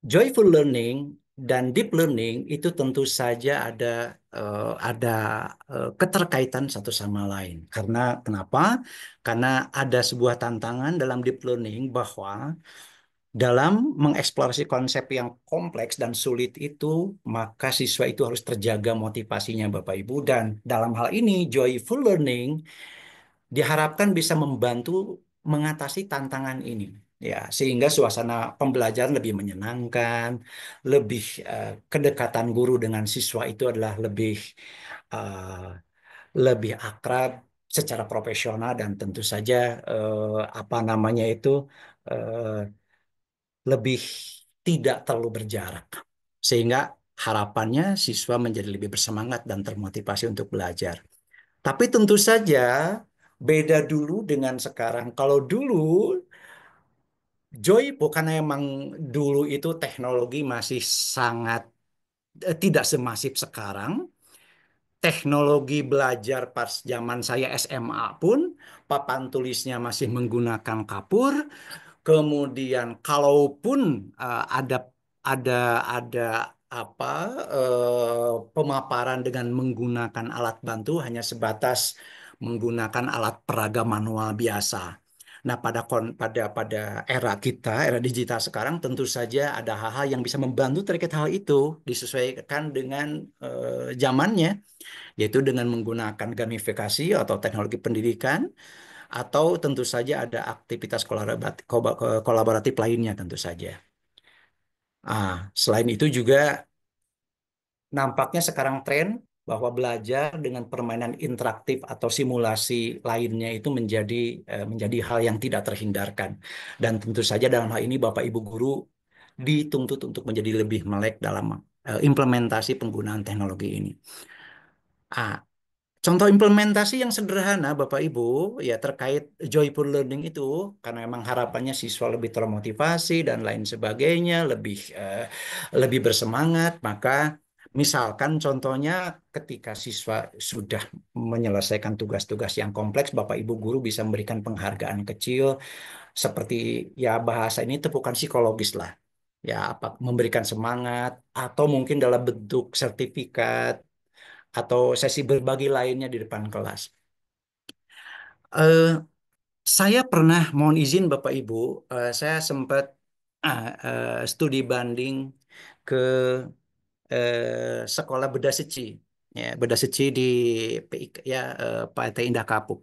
Speaker 3: joyful learning dan deep learning itu tentu saja ada uh, ada uh, keterkaitan satu sama lain. Karena kenapa? Karena ada sebuah tantangan dalam deep learning bahwa dalam mengeksplorasi konsep yang kompleks dan sulit itu, maka siswa itu harus terjaga motivasinya Bapak Ibu dan dalam hal ini joyful learning diharapkan bisa membantu mengatasi tantangan ini ya sehingga suasana pembelajaran lebih menyenangkan lebih uh, kedekatan guru dengan siswa itu adalah lebih uh, lebih akrab secara profesional dan tentu saja uh, apa namanya itu uh, lebih tidak terlalu berjarak sehingga harapannya siswa menjadi lebih bersemangat dan termotivasi untuk belajar tapi tentu saja beda dulu dengan sekarang kalau dulu Joy bukan emang dulu itu teknologi masih sangat eh, tidak semasif sekarang. Teknologi belajar pas zaman saya SMA pun papan tulisnya masih menggunakan kapur. Kemudian kalaupun eh, ada ada ada apa eh, pemaparan dengan menggunakan alat bantu hanya sebatas menggunakan alat peraga manual biasa. Nah, pada pada pada era kita, era digital sekarang tentu saja ada hal-hal yang bisa membantu terkait hal itu disesuaikan dengan eh, zamannya yaitu dengan menggunakan gamifikasi atau teknologi pendidikan atau tentu saja ada aktivitas kolaboratif, kolaboratif lainnya tentu saja. Ah, selain itu juga nampaknya sekarang tren bahwa belajar dengan permainan interaktif atau simulasi lainnya itu menjadi eh, menjadi hal yang tidak terhindarkan. Dan tentu saja dalam hal ini Bapak Ibu guru dituntut untuk menjadi lebih melek dalam eh, implementasi penggunaan teknologi ini. Ah, Contoh implementasi yang sederhana Bapak Ibu ya terkait joyful learning itu karena memang harapannya siswa lebih termotivasi dan lain sebagainya, lebih eh, lebih bersemangat, maka Misalkan contohnya ketika siswa sudah menyelesaikan tugas-tugas yang kompleks, Bapak Ibu guru bisa memberikan penghargaan kecil seperti ya bahasa ini tepukan psikologis lah. Ya, apa memberikan semangat atau mungkin dalam bentuk sertifikat atau sesi berbagi lainnya di depan kelas. Uh, saya pernah mohon izin Bapak Ibu, uh, saya sempat uh, uh, studi banding ke eh, sekolah Beda seci ya beda seci di PIK ya eh, PT Indah Kapuk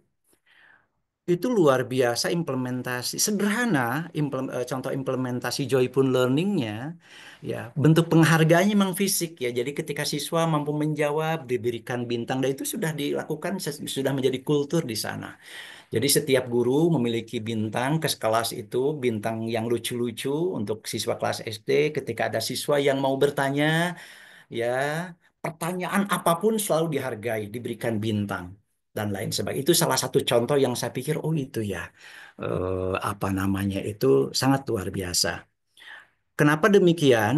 Speaker 3: itu luar biasa implementasi sederhana eh, contoh implementasi joyful learningnya ya bentuk penghargaannya memang fisik ya jadi ketika siswa mampu menjawab diberikan bintang dan itu sudah dilakukan sudah menjadi kultur di sana jadi setiap guru memiliki bintang ke kelas itu bintang yang lucu-lucu untuk siswa kelas SD ketika ada siswa yang mau bertanya ya pertanyaan apapun selalu dihargai, diberikan bintang dan lain sebagainya. Itu salah satu contoh yang saya pikir oh itu ya eh, apa namanya itu sangat luar biasa. Kenapa demikian?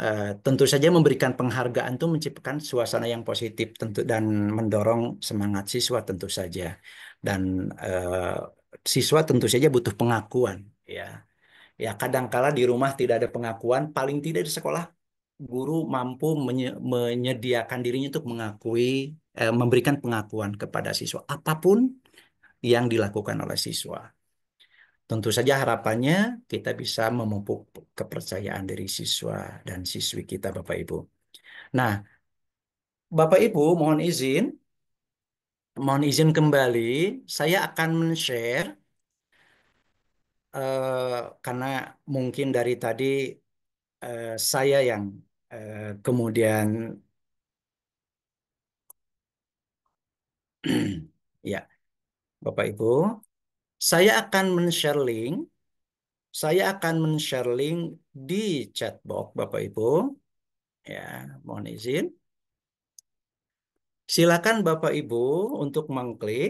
Speaker 3: Eh, tentu saja memberikan penghargaan itu menciptakan suasana yang positif tentu dan mendorong semangat siswa tentu saja dan eh, siswa tentu saja butuh pengakuan ya ya kadangkala di rumah tidak ada pengakuan paling tidak di sekolah guru mampu menyediakan dirinya untuk mengakui, eh, memberikan pengakuan kepada siswa, apapun yang dilakukan oleh siswa. Tentu saja harapannya kita bisa memupuk kepercayaan dari siswa dan siswi kita Bapak Ibu. Nah, Bapak Ibu mohon izin, mohon izin kembali, saya akan men-share uh, karena mungkin dari tadi uh, saya yang Eh, kemudian *clears throat* ya Bapak Ibu saya akan men-share link saya akan men-share link di chatbox Bapak Ibu ya mohon izin silakan Bapak Ibu untuk mengklik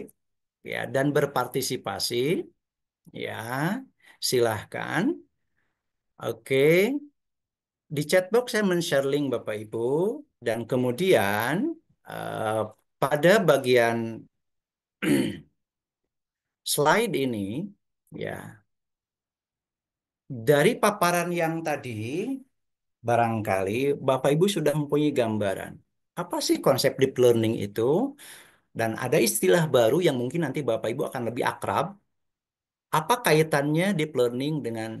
Speaker 3: ya dan berpartisipasi ya silahkan oke di chatbox saya men-share link Bapak Ibu dan kemudian uh, pada bagian *clears throat* slide ini ya dari paparan yang tadi barangkali Bapak Ibu sudah mempunyai gambaran apa sih konsep deep learning itu dan ada istilah baru yang mungkin nanti Bapak Ibu akan lebih akrab apa kaitannya deep learning dengan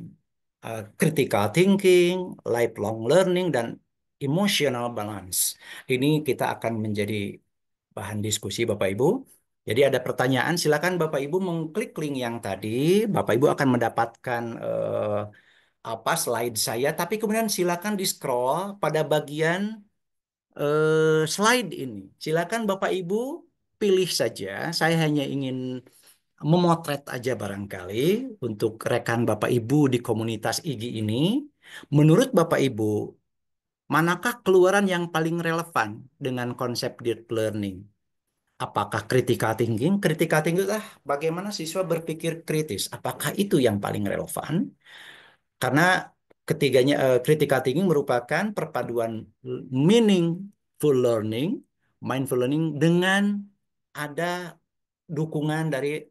Speaker 3: Uh, critical thinking, lifelong learning, dan emotional balance. Ini kita akan menjadi bahan diskusi Bapak Ibu. Jadi ada pertanyaan, silakan Bapak Ibu mengklik link yang tadi. Bapak Ibu akan mendapatkan uh, apa slide saya, tapi kemudian silakan di scroll pada bagian uh, slide ini. Silakan Bapak Ibu pilih saja. Saya hanya ingin memotret aja barangkali untuk rekan Bapak Ibu di komunitas IG ini. Menurut Bapak Ibu, manakah keluaran yang paling relevan dengan konsep deep learning? Apakah critical thinking? Critical thinking adalah bagaimana siswa berpikir kritis. Apakah itu yang paling relevan? Karena ketiganya uh, critical thinking merupakan perpaduan meaningful learning, mindful learning dengan ada dukungan dari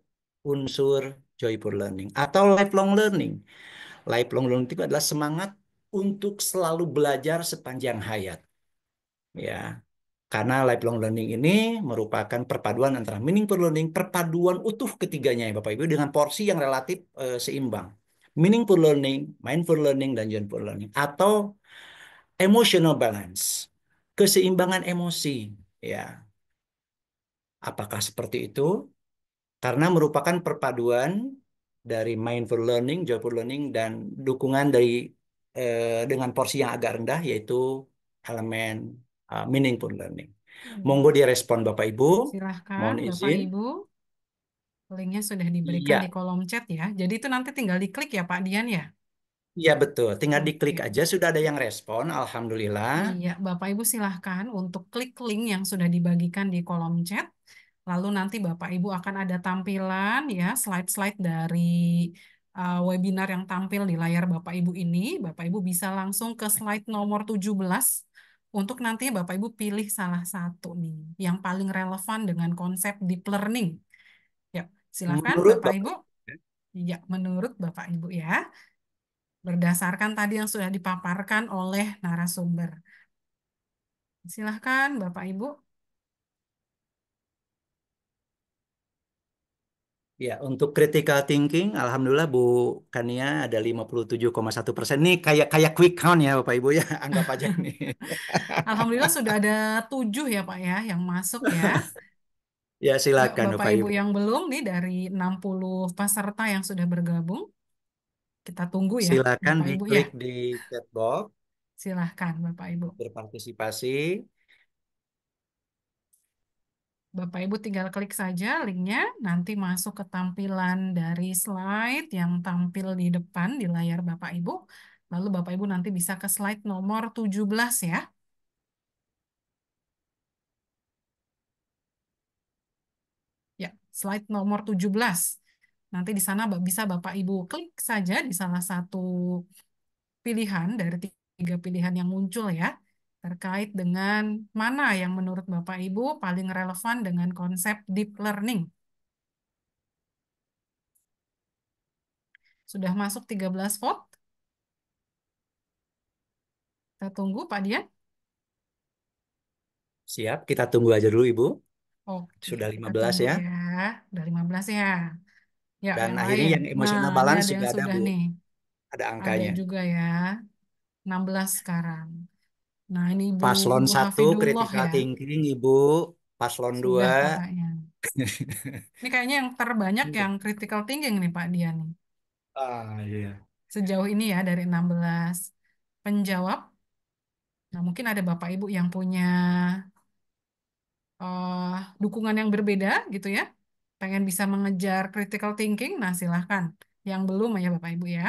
Speaker 3: unsur joyful learning atau lifelong learning. Lifelong learning itu adalah semangat untuk selalu belajar sepanjang hayat. Ya. Karena lifelong learning ini merupakan perpaduan antara meaningful learning, perpaduan utuh ketiganya ya Bapak Ibu dengan porsi yang relatif e, seimbang. Meaningful learning, mindful learning dan joyful learning atau emotional balance, keseimbangan emosi ya. Apakah seperti itu? karena merupakan perpaduan dari mindful learning, joyful learning, dan dukungan dari eh, dengan porsi yang agak rendah yaitu elemen uh, eh, meaningful learning. Hmm. Monggo direspon Bapak Ibu. Silahkan Mohon Bapak Ibu.
Speaker 1: Linknya sudah diberikan ya. di kolom chat ya. Jadi itu nanti tinggal diklik ya Pak Dian ya.
Speaker 3: Iya betul, tinggal diklik aja sudah ada yang respon, alhamdulillah.
Speaker 1: Iya, Bapak Ibu silahkan untuk klik link yang sudah dibagikan di kolom chat Lalu nanti Bapak Ibu akan ada tampilan ya slide-slide dari uh, webinar yang tampil di layar Bapak Ibu ini. Bapak Ibu bisa langsung ke slide nomor 17 untuk nanti Bapak Ibu pilih salah satu nih yang paling relevan dengan konsep deep learning. Ya, silakan menurut Bapak Ibu. Ya. ya, menurut Bapak Ibu ya. Berdasarkan tadi yang sudah dipaparkan oleh narasumber. Silahkan Bapak Ibu.
Speaker 3: Ya, untuk critical thinking, alhamdulillah Bu Kania ada 57,1 persen. Ini kayak kayak quick count ya Bapak Ibu ya, *laughs* anggap aja nih.
Speaker 1: *laughs* alhamdulillah sudah ada tujuh ya Pak ya yang masuk ya.
Speaker 3: *laughs* ya silakan Bapak, Bapak Ibu. Ibu yang
Speaker 1: belum nih dari 60 peserta yang sudah bergabung. Kita tunggu ya. Silakan Bapak Ibu, klik ya.
Speaker 3: di chat box.
Speaker 1: Silahkan Bapak Ibu.
Speaker 3: Berpartisipasi.
Speaker 1: Bapak Ibu tinggal klik saja linknya, nanti masuk ke tampilan dari slide yang tampil di depan di layar Bapak Ibu. Lalu Bapak Ibu nanti bisa ke slide nomor 17 ya. Ya, slide nomor 17. Nanti di sana bisa Bapak Ibu klik saja di salah satu pilihan dari tiga pilihan yang muncul ya terkait dengan mana yang menurut Bapak Ibu paling relevan dengan konsep deep learning. Sudah masuk 13 vote. Kita tunggu Pak Dian.
Speaker 3: Siap, kita tunggu aja dulu Ibu. Oke, Sudah 15 ya.
Speaker 1: ya. Sudah 15 ya. ya Dan yang akhirnya lain. Ya. yang emosional nah, balance ada juga ada sudah Bu. Nih.
Speaker 3: Ada angkanya. Ada
Speaker 1: juga ya. 16 sekarang. Nah, ini Ibu Paslon satu kritikal ya.
Speaker 3: thinking, Ibu. Paslon dua. Ya. *laughs*
Speaker 1: Ini kayaknya yang terbanyak iya. yang kritikal thinking nih Pak Dian.
Speaker 3: Ah, iya, iya.
Speaker 1: Sejauh ini ya dari 16 penjawab. Nah, mungkin ada Bapak Ibu yang punya uh, dukungan yang berbeda gitu ya. Pengen bisa mengejar critical thinking, nah silahkan. Yang belum ya Bapak Ibu ya.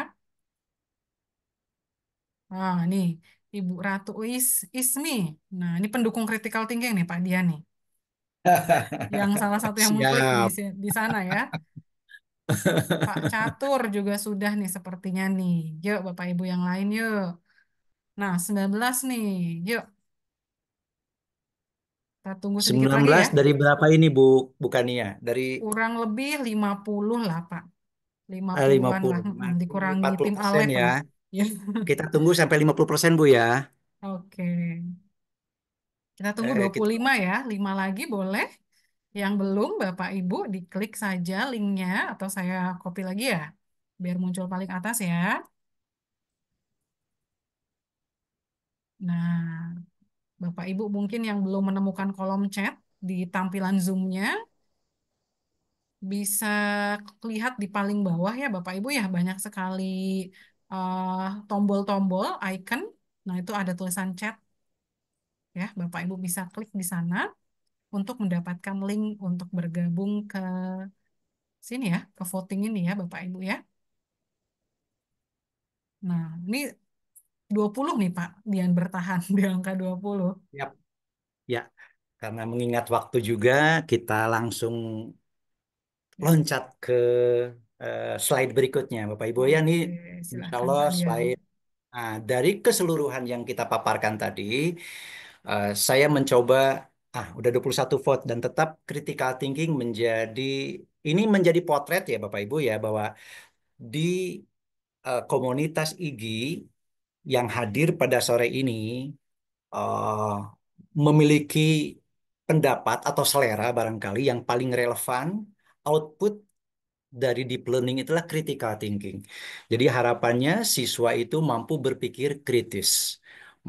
Speaker 1: Nah, nih. Ibu Ratu Is Ismi. Nah, ini pendukung critical thinking nih Pak Dian nih.
Speaker 2: *laughs* yang salah satu yang muncul
Speaker 1: di, di sana ya. *laughs* Pak Catur juga sudah nih sepertinya nih. Yuk Bapak Ibu yang lain yuk. Nah, 19 nih. Yuk. Kita tunggu sedikit 19 lagi ya. dari
Speaker 3: berapa ini Bu Bukania? Ya? Dari
Speaker 1: kurang lebih 50 lah Pak. 50-an eh, 50. lah. Hmm, dikurangi 40 tim Alek. ya. Lah. Iya.
Speaker 3: Kita tunggu sampai 50% Bu ya.
Speaker 1: Oke. Kita eh, tunggu Eh, kita, 25 ya. lima lagi boleh. Yang belum Bapak Ibu diklik saja linknya atau saya copy lagi ya. Biar muncul paling atas ya. Nah, Bapak Ibu mungkin yang belum menemukan kolom chat di tampilan zoomnya bisa lihat di paling bawah ya Bapak Ibu ya banyak sekali Eh, tombol-tombol uh, icon. Nah, itu ada tulisan chat. Ya, Bapak Ibu bisa klik di sana untuk mendapatkan link untuk bergabung ke sini ya, ke voting ini ya Bapak Ibu ya. Nah, ini 20 nih Pak, dia bertahan di angka 20.
Speaker 3: Yap. Ya, karena mengingat waktu juga kita langsung ya. loncat ke Eh, slide berikutnya Bapak Ibu ya ini kalau slide nah, dari keseluruhan yang kita paparkan tadi uh, saya mencoba ah udah 21 vote dan tetap critical thinking menjadi ini menjadi potret ya Bapak Ibu ya bahwa di uh, komunitas IG yang hadir pada sore ini uh, memiliki pendapat atau selera barangkali yang paling relevan output dari deep learning itulah critical thinking. Jadi harapannya siswa itu mampu berpikir kritis.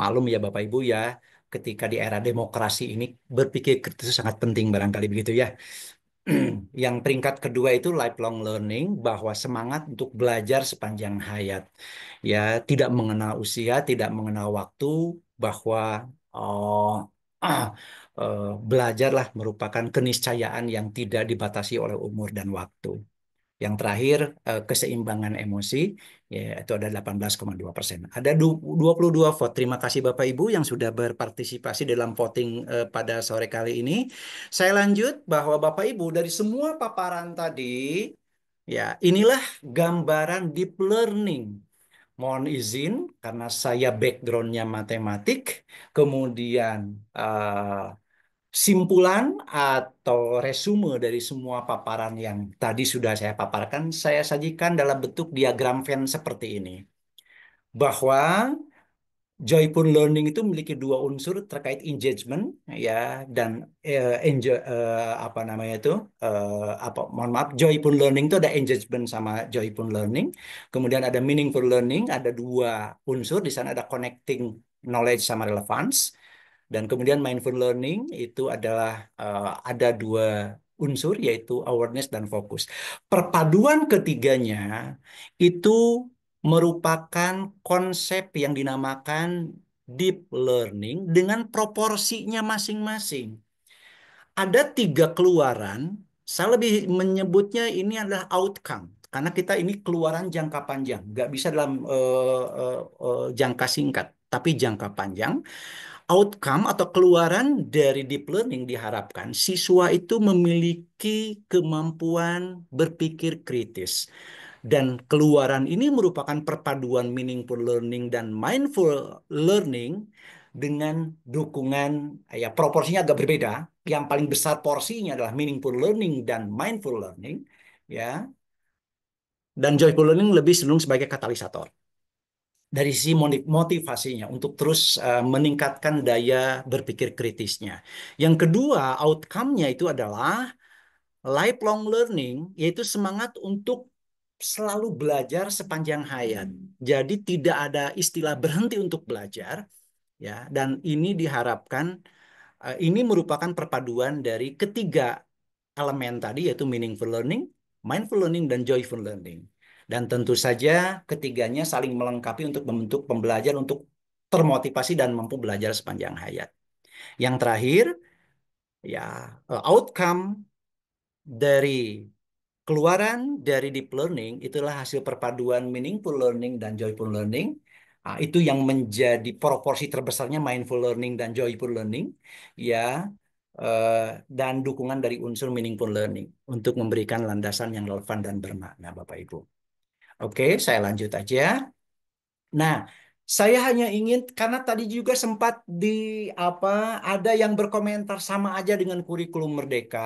Speaker 3: Malum ya Bapak Ibu ya, ketika di era demokrasi ini berpikir kritis sangat penting barangkali begitu ya. *clears throat* Yang peringkat kedua itu lifelong learning bahwa semangat untuk belajar sepanjang hayat. Ya, tidak mengenal usia, tidak mengenal waktu bahwa oh, ah, *clears throat* uh, belajarlah merupakan keniscayaan yang tidak dibatasi oleh umur dan waktu. Yang terakhir eh, keseimbangan emosi yaitu ada 18,2 persen. Ada 22 vote. Terima kasih Bapak Ibu yang sudah berpartisipasi dalam voting eh, pada sore kali ini. Saya lanjut bahwa Bapak Ibu dari semua paparan tadi, ya inilah gambaran deep learning mohon izin karena saya backgroundnya matematik, kemudian uh, Simpulan atau resume dari semua paparan yang tadi sudah saya paparkan, saya sajikan dalam bentuk diagram Venn seperti ini. Bahwa joyful learning itu memiliki dua unsur terkait engagement ya dan uh, eh, enjoy, uh, eh, apa namanya itu uh, apa mohon maaf joyful learning itu ada engagement sama joyful learning kemudian ada meaningful learning ada dua unsur di sana ada connecting knowledge sama relevance dan kemudian mindful learning itu adalah uh, ada dua unsur yaitu awareness dan fokus. Perpaduan ketiganya itu merupakan konsep yang dinamakan deep learning dengan proporsinya masing-masing. Ada tiga keluaran, saya lebih menyebutnya ini adalah outcome. Karena kita ini keluaran jangka panjang, nggak bisa dalam uh, uh, uh, jangka singkat, tapi jangka panjang outcome atau keluaran dari deep learning diharapkan siswa itu memiliki kemampuan berpikir kritis. Dan keluaran ini merupakan perpaduan meaningful learning dan mindful learning dengan dukungan ya proporsinya agak berbeda. Yang paling besar porsinya adalah meaningful learning dan mindful learning ya. Dan joyful learning lebih senang sebagai katalisator dari si motivasinya untuk terus uh, meningkatkan daya berpikir kritisnya. Yang kedua, outcome-nya itu adalah lifelong learning, yaitu semangat untuk selalu belajar sepanjang hayat. Hmm. Jadi tidak ada istilah berhenti untuk belajar, ya. Dan ini diharapkan eh, ini merupakan perpaduan dari ketiga elemen tadi yaitu meaningful learning, mindful learning dan joyful learning. Dan tentu saja ketiganya saling melengkapi untuk membentuk pembelajar untuk termotivasi dan mampu belajar sepanjang hayat. Yang terakhir, ya outcome dari keluaran dari deep learning itulah hasil perpaduan meaningful learning dan joyful learning. Nah, itu yang menjadi proporsi terbesarnya mindful learning dan joyful learning ya eh, dan dukungan dari unsur meaningful learning untuk memberikan landasan yang relevan dan bermakna Bapak Ibu. Oke, saya lanjut aja. Nah, saya hanya ingin karena tadi juga sempat di apa ada yang berkomentar sama aja dengan kurikulum merdeka.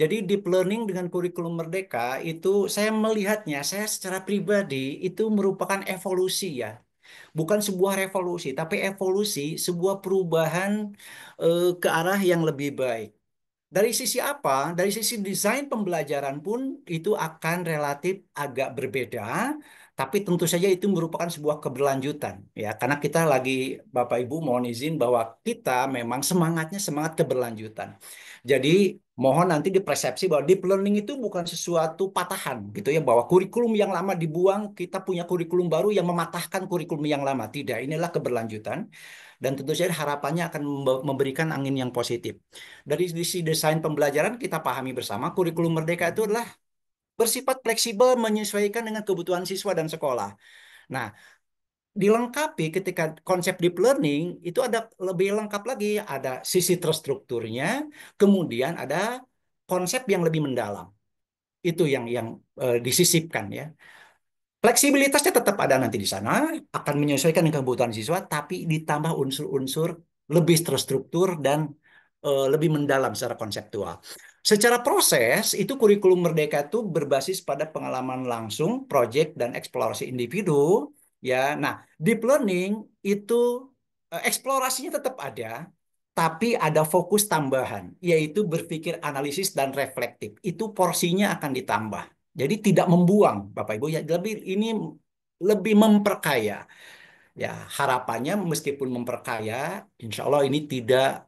Speaker 3: Jadi deep learning dengan kurikulum merdeka itu saya melihatnya saya secara pribadi itu merupakan evolusi ya. Bukan sebuah revolusi, tapi evolusi sebuah perubahan eh, ke arah yang lebih baik. Dari sisi apa? Dari sisi desain pembelajaran pun itu akan relatif agak berbeda tapi tentu saja itu merupakan sebuah keberlanjutan ya karena kita lagi Bapak Ibu mohon izin bahwa kita memang semangatnya semangat keberlanjutan. Jadi mohon nanti dipersepsi bahwa deep learning itu bukan sesuatu patahan gitu ya bahwa kurikulum yang lama dibuang kita punya kurikulum baru yang mematahkan kurikulum yang lama tidak inilah keberlanjutan dan tentu saja harapannya akan memberikan angin yang positif dari sisi desain pembelajaran kita pahami bersama kurikulum merdeka itu adalah bersifat fleksibel menyesuaikan dengan kebutuhan siswa dan sekolah. Nah, dilengkapi ketika konsep deep learning itu ada lebih lengkap lagi ada sisi terstrukturnya kemudian ada konsep yang lebih mendalam itu yang yang e, disisipkan ya fleksibilitasnya tetap ada nanti di sana akan menyesuaikan dengan kebutuhan siswa tapi ditambah unsur-unsur lebih terstruktur dan eh, lebih mendalam secara konseptual Secara proses, itu kurikulum merdeka itu berbasis pada pengalaman langsung, proyek, dan eksplorasi individu. Ya, nah, deep learning itu eh, eksplorasinya tetap ada, tapi ada fokus tambahan, yaitu berpikir analisis dan reflektif. Itu porsinya akan ditambah. Jadi tidak membuang, Bapak Ibu. Ya, lebih ini lebih memperkaya. Ya, harapannya meskipun memperkaya, insya Allah ini tidak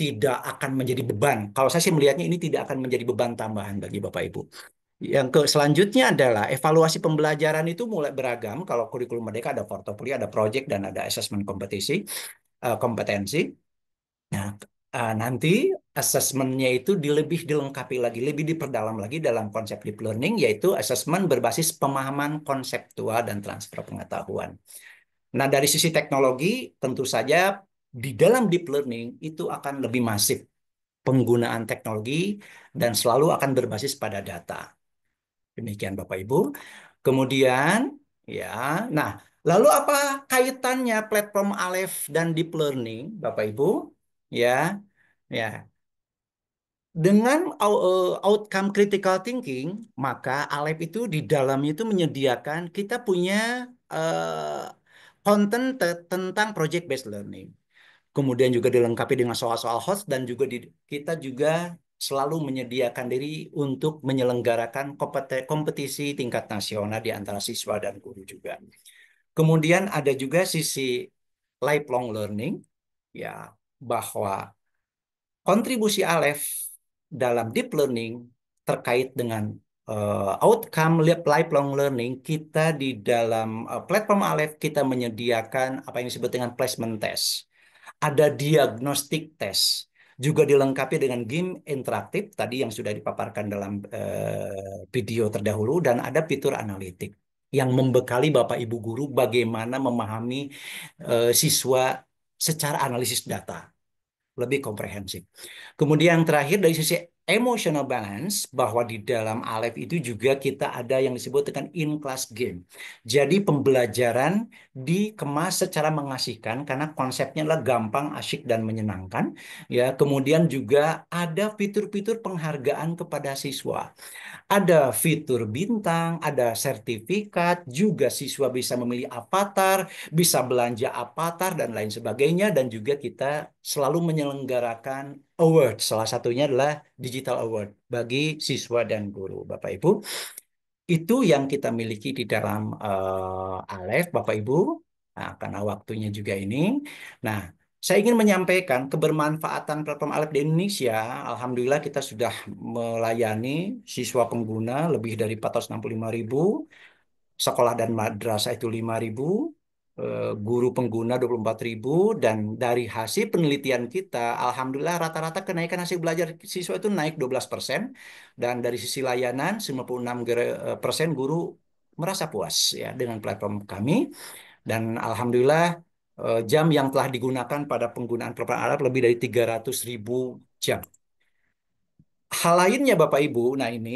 Speaker 3: tidak akan menjadi beban. Kalau saya sih melihatnya ini tidak akan menjadi beban tambahan bagi Bapak Ibu. Yang ke selanjutnya adalah evaluasi pembelajaran itu mulai beragam. Kalau kurikulum Merdeka ada portofolio, ada project dan ada assessment kompetisi eh, kompetensi. Nah, uh, nanti assessmentnya itu lebih dilengkapi lagi, lebih diperdalam lagi dalam konsep deep learning yaitu assessment berbasis pemahaman konseptual dan transfer pengetahuan. Nah, dari sisi teknologi tentu saja di dalam deep learning itu akan lebih masif penggunaan teknologi dan selalu akan berbasis pada data. Demikian Bapak Ibu. Kemudian ya, nah lalu apa kaitannya platform Aleph dan deep learning Bapak Ibu? Ya. Ya. Dengan eh, outcome critical thinking, maka Aleph itu di dalamnya itu menyediakan kita punya konten eh, uh, tentang project based learning kemudian juga dilengkapi dengan soal-soal host dan juga di, kita juga selalu menyediakan diri untuk menyelenggarakan kompetisi tingkat nasional di antara siswa dan guru juga. Kemudian ada juga sisi lifelong learning ya bahwa kontribusi Alef dalam deep learning terkait dengan uh, outcome lifelong learning kita di dalam uh, platform Alef kita menyediakan apa yang disebut dengan placement test ada diagnostik tes juga dilengkapi dengan game interaktif tadi yang sudah dipaparkan dalam eh, video terdahulu dan ada fitur analitik yang membekali Bapak Ibu guru bagaimana memahami eh, siswa secara analisis data lebih komprehensif. Kemudian yang terakhir dari sisi emotional balance bahwa di dalam Aleph itu juga kita ada yang disebut dengan in-class game. Jadi pembelajaran dikemas secara mengasihkan karena konsepnya adalah gampang, asyik, dan menyenangkan. Ya, kemudian juga ada fitur-fitur penghargaan kepada siswa ada fitur bintang, ada sertifikat, juga siswa bisa memilih avatar, bisa belanja avatar dan lain sebagainya dan juga kita selalu menyelenggarakan award. Salah satunya adalah digital award bagi siswa dan guru, Bapak Ibu. Itu yang kita miliki di dalam uh, Alef, Bapak Ibu. Nah, karena waktunya juga ini. Nah, saya ingin menyampaikan kebermanfaatan platform Alep di Indonesia. Alhamdulillah kita sudah melayani siswa pengguna lebih dari 465 ribu, sekolah dan madrasah itu 5 ribu, eh, guru pengguna 24 ribu, dan dari hasil penelitian kita, Alhamdulillah rata-rata kenaikan hasil belajar siswa itu naik 12 persen, dan dari sisi layanan 96 eh, persen guru merasa puas ya dengan platform kami. Dan Alhamdulillah Eh, jam yang telah digunakan pada penggunaan perang Arab lebih dari 300 ribu jam. Hal lainnya Bapak Ibu, nah ini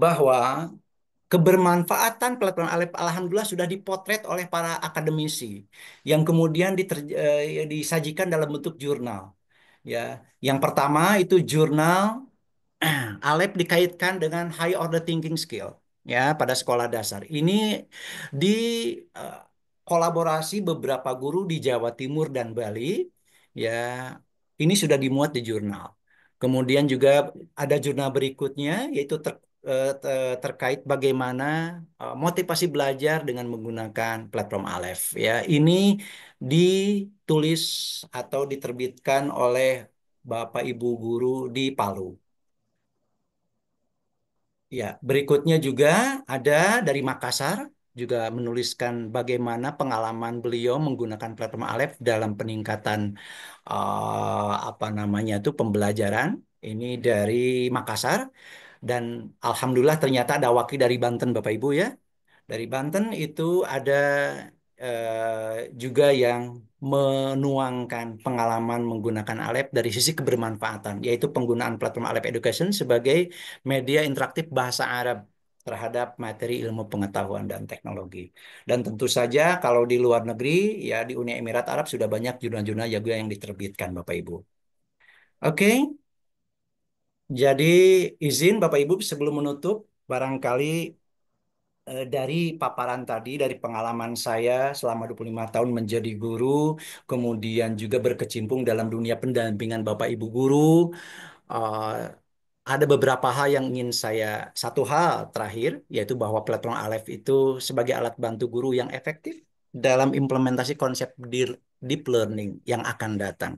Speaker 3: bahwa kebermanfaatan alat Alep alhamdulillah sudah dipotret oleh para akademisi yang kemudian diter, eh, disajikan dalam bentuk jurnal. Ya, yang pertama itu jurnal Alep *clears throat* dikaitkan dengan high order thinking skill ya pada sekolah dasar. Ini di eh, kolaborasi beberapa guru di Jawa Timur dan Bali ya ini sudah dimuat di jurnal. Kemudian juga ada jurnal berikutnya yaitu ter, eh, ter, terkait bagaimana eh, motivasi belajar dengan menggunakan platform Aleph ya. Ini ditulis atau diterbitkan oleh Bapak Ibu guru di Palu. Ya, berikutnya juga ada dari Makassar juga menuliskan bagaimana pengalaman beliau menggunakan platform Aleph dalam peningkatan uh, apa namanya itu pembelajaran ini dari Makassar dan alhamdulillah ternyata ada wakil dari Banten Bapak Ibu ya. Dari Banten itu ada uh, juga yang menuangkan pengalaman menggunakan Alep dari sisi kebermanfaatan, yaitu penggunaan platform Alep Education sebagai media interaktif bahasa Arab terhadap materi ilmu pengetahuan dan teknologi. Dan tentu saja kalau di luar negeri ya di Uni Emirat Arab sudah banyak jurnal-jurnal juga yang diterbitkan Bapak Ibu. Oke. Okay. Jadi izin Bapak Ibu sebelum menutup barangkali eh, dari paparan tadi, dari pengalaman saya selama 25 tahun menjadi guru, kemudian juga berkecimpung dalam dunia pendampingan Bapak Ibu guru, uh, ada beberapa hal yang ingin saya satu hal terakhir yaitu bahwa platform Aleph itu sebagai alat bantu guru yang efektif dalam implementasi konsep deep learning yang akan datang.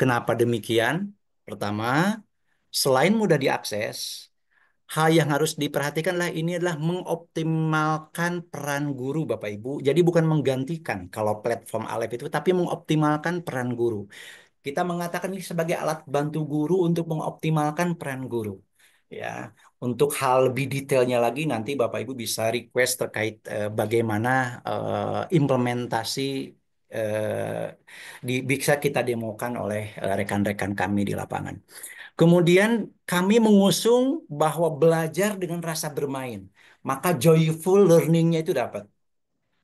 Speaker 3: Kenapa demikian? Pertama, selain mudah diakses, hal yang harus diperhatikanlah ini adalah mengoptimalkan peran guru Bapak Ibu. Jadi bukan menggantikan kalau platform Aleph itu tapi mengoptimalkan peran guru. Kita mengatakan ini sebagai alat bantu guru untuk mengoptimalkan peran guru. Ya, untuk hal lebih detailnya lagi nanti Bapak Ibu bisa request terkait eh, bagaimana eh, implementasi eh, di, bisa kita demokan oleh eh, rekan-rekan kami di lapangan. Kemudian kami mengusung bahwa belajar dengan rasa bermain, maka joyful learningnya itu dapat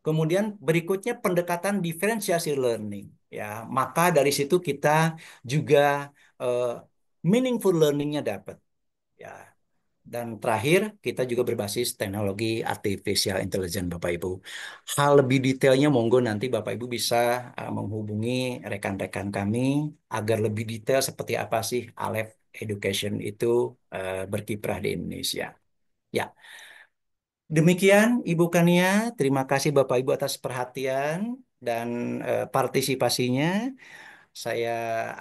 Speaker 3: Kemudian berikutnya pendekatan diferensiasi learning. Ya, maka dari situ kita juga uh, meaningful learningnya dapat. Ya, dan terakhir, kita juga berbasis teknologi artificial intelligence, Bapak Ibu. Hal lebih detailnya monggo nanti Bapak Ibu bisa eh, menghubungi rekan-rekan kami agar lebih detail seperti apa sih Aleph Education itu uh, berkiprah di Indonesia. Ya. Demikian Ibu Kania, terima kasih Bapak Ibu atas perhatian dan eh, partisipasinya. Saya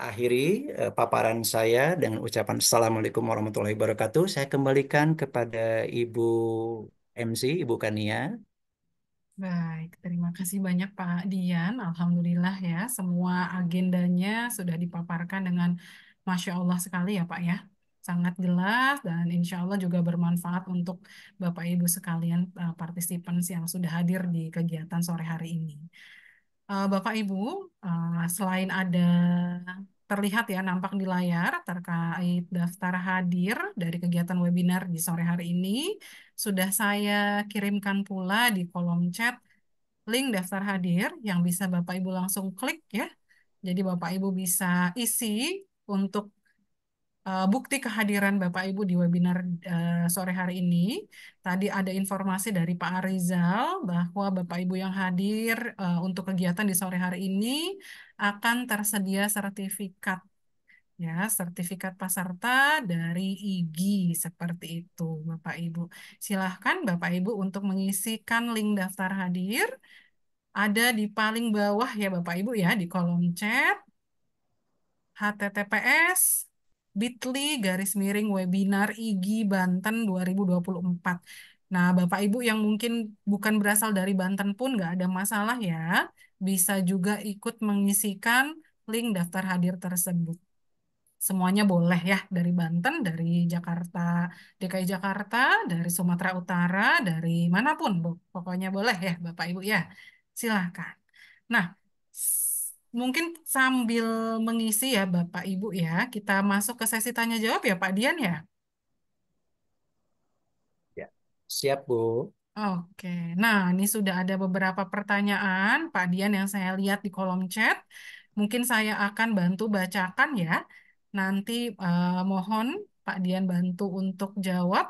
Speaker 3: akhiri eh, paparan saya dengan ucapan Assalamualaikum warahmatullahi wabarakatuh. Saya kembalikan kepada Ibu MC, Ibu Kania.
Speaker 1: Baik, terima kasih banyak Pak Dian. Alhamdulillah ya, semua agendanya sudah dipaparkan dengan Masya Allah sekali ya Pak ya sangat jelas dan insya Allah juga bermanfaat untuk Bapak Ibu sekalian uh, eh, partisipan yang sudah hadir di kegiatan sore hari ini. Uh, Bapak Ibu, uh, selain ada terlihat ya nampak di layar terkait daftar hadir dari kegiatan webinar di sore hari ini, sudah saya kirimkan pula di kolom chat link daftar hadir yang bisa Bapak Ibu langsung klik ya. Jadi Bapak Ibu bisa isi untuk uh, bukti kehadiran Bapak Ibu di webinar uh, sore hari ini. Tadi ada informasi dari Pak Arizal bahwa Bapak Ibu yang hadir uh, untuk kegiatan di sore hari ini akan tersedia sertifikat ya sertifikat peserta dari IGI seperti itu Bapak Ibu. Silahkan Bapak Ibu untuk mengisikan link daftar hadir ada di paling bawah ya Bapak Ibu ya di kolom chat https bit.ly garis miring webinar IGI Banten 2024. Nah, Bapak Ibu yang mungkin bukan berasal dari Banten pun nggak ada masalah ya. Bisa juga ikut mengisikan link daftar hadir tersebut. Semuanya boleh ya, dari Banten, dari Jakarta, DKI Jakarta, dari Sumatera Utara, dari manapun. Pokoknya boleh ya, Bapak Ibu ya. Silahkan. Nah, mungkin sambil mengisi ya Bapak Ibu ya, kita masuk ke sesi tanya jawab ya Pak Dian ya.
Speaker 3: Ya, siap Bu.
Speaker 1: Oke, nah ini sudah ada beberapa pertanyaan Pak Dian yang saya lihat di kolom chat. Mungkin saya akan bantu bacakan ya. Nanti eh, mohon Pak Dian bantu untuk jawab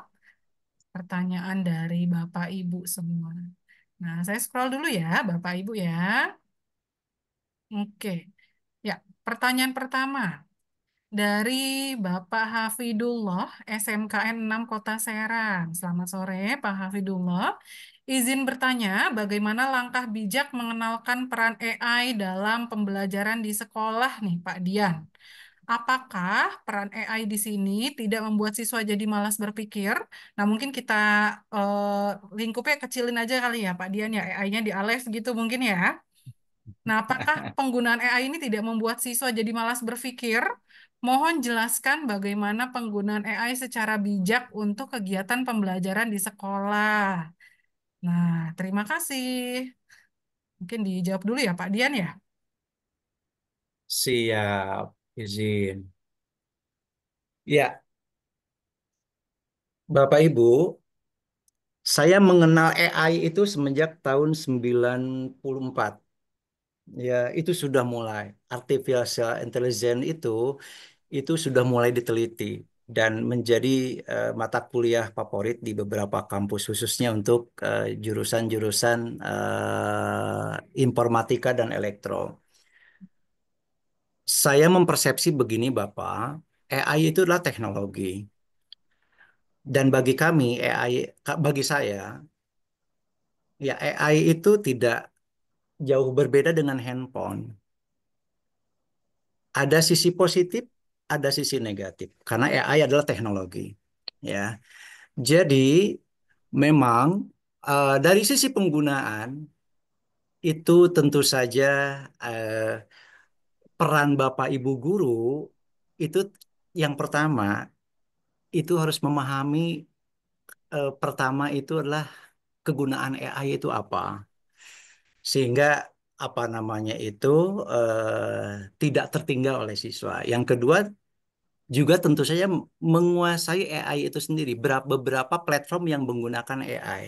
Speaker 1: pertanyaan dari Bapak Ibu semua. Nah, saya scroll dulu ya Bapak Ibu ya. Oke. Ya, pertanyaan pertama dari Bapak Hafidullah, SMKN 6 Kota Serang. Selamat sore, Pak Hafidullah. Izin bertanya, bagaimana langkah bijak mengenalkan peran AI dalam pembelajaran di sekolah nih, Pak Dian? Apakah peran AI di sini tidak membuat siswa jadi malas berpikir? Nah, mungkin kita eh, lingkupnya kecilin aja kali ya, Pak Dian ya, AI-nya di Alef gitu mungkin ya. Nah, apakah penggunaan AI ini tidak membuat siswa jadi malas berpikir? Mohon jelaskan bagaimana penggunaan AI secara bijak untuk kegiatan pembelajaran di sekolah. Nah, terima kasih. Mungkin dijawab dulu ya Pak Dian ya.
Speaker 3: Siap, izin. Ya, Bapak Ibu, saya mengenal AI itu semenjak tahun 94. Ya, itu sudah mulai. Artificial intelligence itu itu sudah mulai diteliti dan menjadi uh, mata kuliah favorit di beberapa kampus khususnya untuk jurusan eh, jurusan-jurusan uh, informatika dan elektro. Saya mempersepsi begini, Bapak, AI itu adalah teknologi. Dan bagi kami AI bagi saya ya AI itu tidak jauh berbeda dengan handphone. Ada sisi positif, ada sisi negatif. Karena AI adalah teknologi, ya. Jadi memang uh, dari sisi penggunaan itu tentu saja uh, peran Bapak Ibu guru itu yang pertama itu harus memahami uh, pertama itu adalah kegunaan AI itu apa sehingga apa namanya itu eh, tidak tertinggal oleh siswa. Yang kedua juga tentu saja menguasai AI itu sendiri beberapa platform yang menggunakan AI.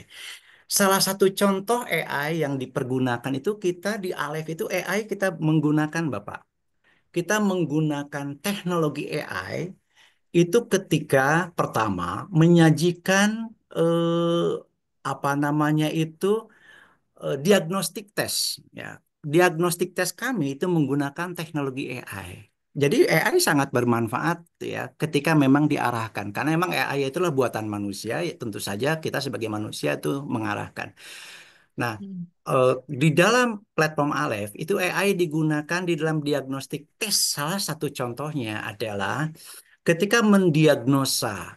Speaker 3: Salah satu contoh AI yang dipergunakan itu kita di Alef itu AI kita menggunakan Bapak. Kita menggunakan teknologi AI itu ketika pertama menyajikan eh, apa namanya itu uh, diagnostik tes ya diagnostik tes kami itu menggunakan teknologi AI jadi AI sangat bermanfaat ya ketika memang diarahkan karena memang AI itulah buatan manusia ya, tentu saja kita sebagai manusia itu mengarahkan nah hmm. uh, di dalam platform Aleph itu AI digunakan di dalam diagnostik tes salah satu contohnya adalah ketika mendiagnosa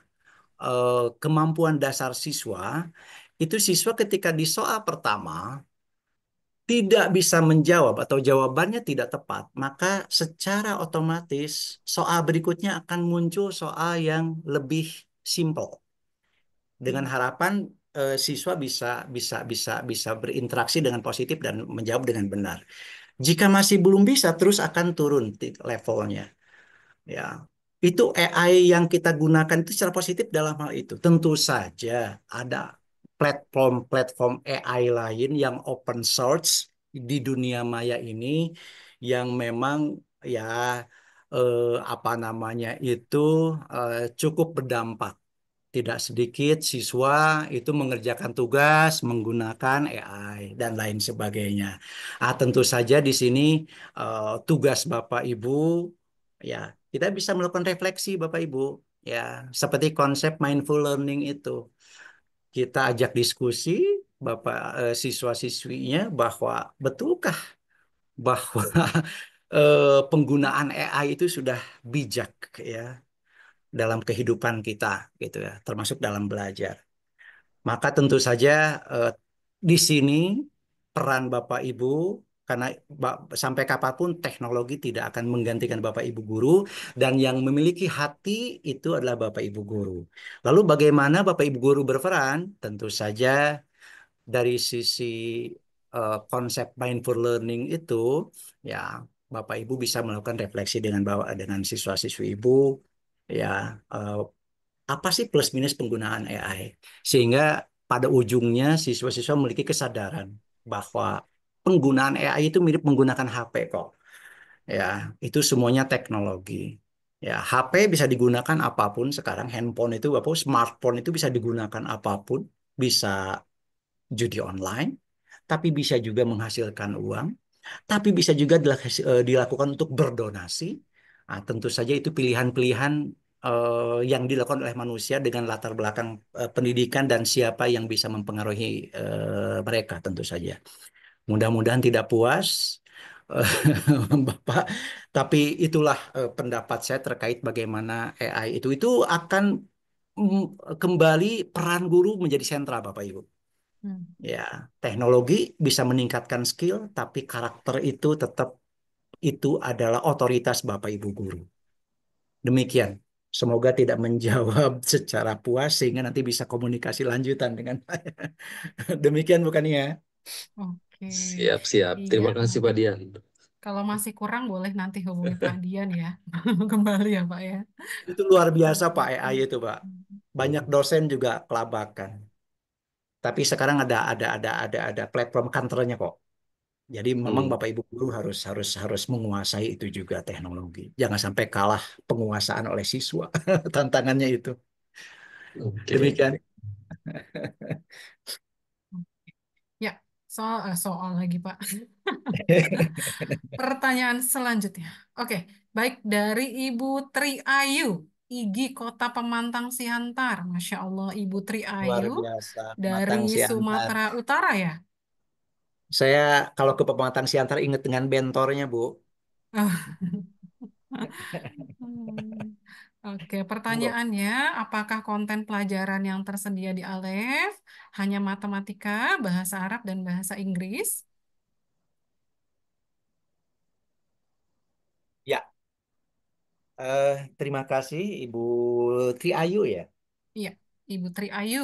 Speaker 3: uh, kemampuan dasar siswa itu siswa ketika di soal pertama tidak bisa menjawab atau jawabannya tidak tepat, maka secara otomatis soal berikutnya akan muncul soal yang lebih simpel. Dengan harapan eh, siswa bisa bisa bisa bisa berinteraksi dengan positif dan menjawab dengan benar. Jika masih belum bisa, terus akan turun levelnya. Ya, itu AI yang kita gunakan itu secara positif dalam hal itu. Tentu saja ada platform-platform AI lain yang open source di dunia maya ini yang memang ya eh, apa namanya itu eh, cukup berdampak. Tidak sedikit siswa itu mengerjakan tugas menggunakan AI dan lain sebagainya. Ah, tentu saja di sini eh, tugas Bapak Ibu ya kita bisa melakukan refleksi Bapak Ibu ya seperti konsep mindful learning itu kita ajak diskusi Bapak eh, siswa-siswinya bahwa betulkah bahwa *laughs* eh, penggunaan AI itu sudah bijak ya dalam kehidupan kita gitu ya, termasuk dalam belajar. Maka tentu saja eh, di sini peran Bapak Ibu karena sampai kapanpun teknologi tidak akan menggantikan Bapak Ibu guru dan yang memiliki hati itu adalah Bapak Ibu guru. Lalu bagaimana Bapak Ibu guru berperan? Tentu saja dari sisi uh, konsep mindful learning itu ya Bapak Ibu bisa melakukan refleksi dengan bawa dengan siswa-siswi Ibu ya uh, apa sih plus minus penggunaan AI sehingga pada ujungnya siswa-siswa memiliki kesadaran bahwa penggunaan AI itu mirip menggunakan HP kok. Ya, itu semuanya teknologi. Ya, HP bisa digunakan apapun sekarang, handphone itu apa smartphone itu bisa digunakan apapun, bisa judi online, tapi bisa juga menghasilkan uang, tapi bisa juga eh, dilakukan untuk berdonasi. Nah, tentu saja itu pilihan-pilihan uh, yang dilakukan oleh manusia dengan latar belakang uh, pendidikan dan siapa yang bisa mempengaruhi uh, mereka tentu saja. Mudah-mudahan tidak puas, eh, *laughs* Bapak. Tapi itulah eh, pendapat saya terkait bagaimana AI itu. Itu akan mm, kembali peran guru menjadi sentral, Bapak Ibu. Hmm. Ya, teknologi bisa meningkatkan skill, tapi karakter itu tetap itu adalah otoritas Bapak Ibu guru. Demikian. Semoga tidak menjawab *laughs* secara puas sehingga nanti bisa komunikasi lanjutan dengan saya. *laughs* Demikian bukannya.
Speaker 1: Oh. Hmm. Oke. Siap, siap. Iya. Terima
Speaker 3: kasih
Speaker 2: Pak Dian.
Speaker 1: Kalau masih kurang boleh nanti hubungi Pak Dian ya. *laughs* Kembali ya Pak ya.
Speaker 3: Itu luar biasa Pak AI itu Pak. Banyak dosen juga kelabakan. Tapi sekarang ada ada ada ada ada platform kantornya kok. Jadi memang hmm. Bapak Ibu guru harus harus harus menguasai itu juga teknologi. Jangan sampai kalah penguasaan oleh siswa. *laughs* Tantangannya itu. Oke. Demikian. *laughs*
Speaker 1: Soal, eh, soal lagi, Pak.
Speaker 2: *laughs*
Speaker 1: Pertanyaan selanjutnya. Oke, baik dari Ibu Tri Ayu, Igi Kota Pemantang Siantar. Masya Allah, Ibu Tri Ayu
Speaker 4: dari Sumatera
Speaker 1: Utara ya?
Speaker 3: Saya kalau ke Pemantang Siantar ingat dengan bentornya, Bu.
Speaker 1: *laughs* Oke, pertanyaannya, apakah konten pelajaran yang tersedia di Alef hanya matematika, bahasa Arab, dan bahasa Inggris?
Speaker 3: Ya, uh, terima kasih Ibu Tri Ayu ya.
Speaker 1: Iya, Ibu Tri Ayu.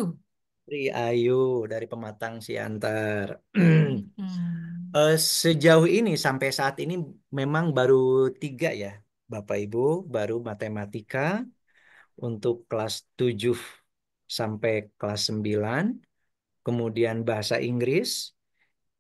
Speaker 3: Tri Ayu dari Pematang Siantar. *clears throat* Hmm. Eh, sejauh ini sampai saat ini memang baru tiga ya Bapak Ibu baru matematika untuk kelas 7 sampai kelas 9, kemudian bahasa Inggris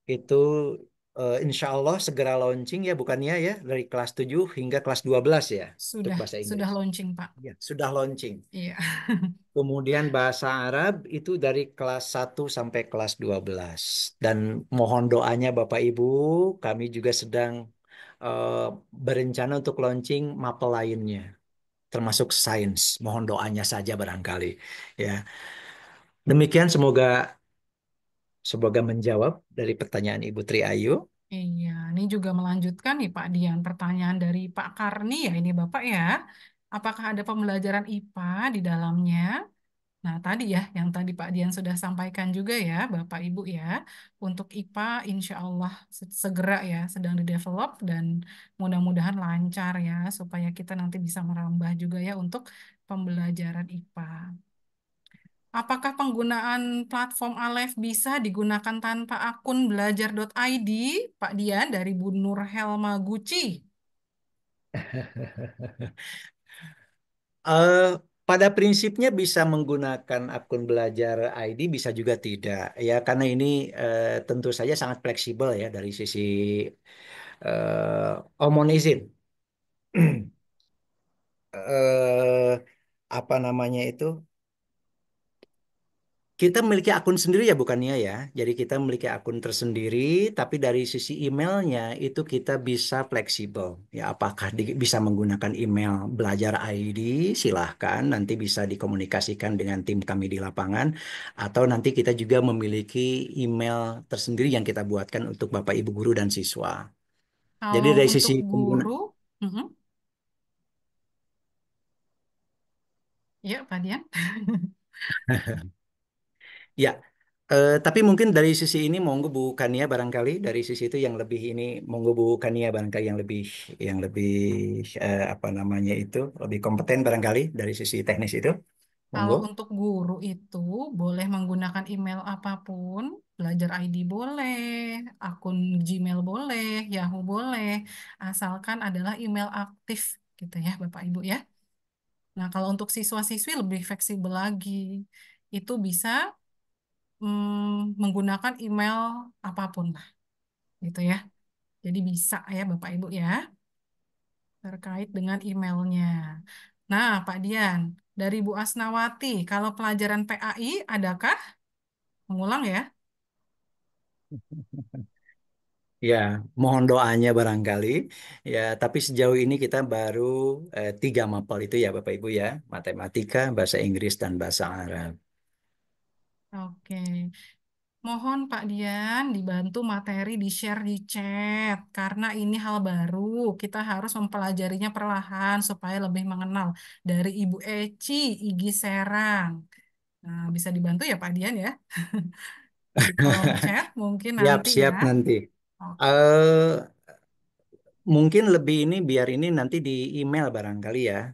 Speaker 3: itu uh, insya Allah segera launching ya bukannya ya dari kelas 7 hingga kelas 12 ya sudah, bahasa Inggris. Sudah
Speaker 1: launching Pak. Ya,
Speaker 3: sudah launching.
Speaker 1: Iya. *laughs*
Speaker 3: Kemudian bahasa Arab itu dari kelas 1 sampai kelas 12 dan mohon doanya Bapak Ibu kami juga sedang uh, berencana untuk launching mapel lainnya termasuk sains. Mohon doanya saja barangkali ya. Demikian semoga semoga menjawab dari pertanyaan Ibu Tri Ayu.
Speaker 1: Iya, ini juga melanjutkan nih Pak Dian pertanyaan dari Pak Karni ya ini Bapak ya. Apakah ada pembelajaran IPA di dalamnya? Nah, tadi ya, yang tadi Pak Dian sudah sampaikan juga ya, Bapak Ibu ya, untuk IPA insya Allah segera ya, sedang di develop dan mudah-mudahan lancar ya, supaya kita nanti bisa merambah juga ya untuk pembelajaran IPA. Apakah penggunaan platform Alef bisa digunakan tanpa akun belajar.id, Pak Dian, dari Bu Nur Helma Gucci.
Speaker 3: uh, *laughs* eh, pada prinsipnya bisa menggunakan akun belajar ID bisa juga tidak ya karena ini eh, tentu saja sangat fleksibel ya dari sisi eh, omon izin *clears throat* eh, apa namanya itu kita memiliki akun sendiri ya bukannya ya. Jadi kita memiliki akun tersendiri, tapi dari sisi emailnya itu kita bisa fleksibel. Ya apakah di, bisa menggunakan email belajar ID, silahkan nanti bisa dikomunikasikan dengan tim kami di lapangan. Atau nanti kita juga memiliki email tersendiri yang kita buatkan untuk Bapak Ibu guru dan siswa. Kalau Jadi dari sisi guru,
Speaker 1: uh -huh. ya Pak Dian. *laughs*
Speaker 3: Ya, eh, tapi mungkin dari sisi ini monggo Bu Kania barangkali dari sisi itu yang lebih ini monggo Bu Kania barangkali yang lebih yang lebih eh, apa namanya itu lebih kompeten barangkali dari sisi teknis itu.
Speaker 1: Monggo. Kalau untuk guru itu boleh menggunakan email apapun, Belajar ID boleh, akun Gmail boleh, Yahoo boleh, asalkan adalah email aktif gitu ya Bapak Ibu ya. Nah, kalau untuk siswa-siswi lebih fleksibel lagi. Itu bisa mm, menggunakan email apapun lah. Gitu ya. Jadi bisa ya Bapak Ibu ya. Terkait dengan emailnya. Nah Pak Dian, dari Bu Asnawati, kalau pelajaran PAI adakah? Mengulang ya.
Speaker 2: *laughs*
Speaker 3: Ya, mohon doanya barangkali. Ya, tapi sejauh ini kita baru eh, tiga mapel itu ya Bapak Ibu ya, matematika, bahasa Inggris dan bahasa
Speaker 1: Arab. Oke. Mohon Pak Dian dibantu materi di-share di chat karena ini hal baru. Kita harus mempelajarinya perlahan supaya lebih mengenal dari Ibu Eci Igi Serang. Nah, bisa dibantu ya Pak Dian ya? *laughs* Di *laughs* chat mungkin nanti ya. siap ya. nanti. Oke.
Speaker 3: Uh, mungkin lebih ini biar ini nanti di email barangkali ya.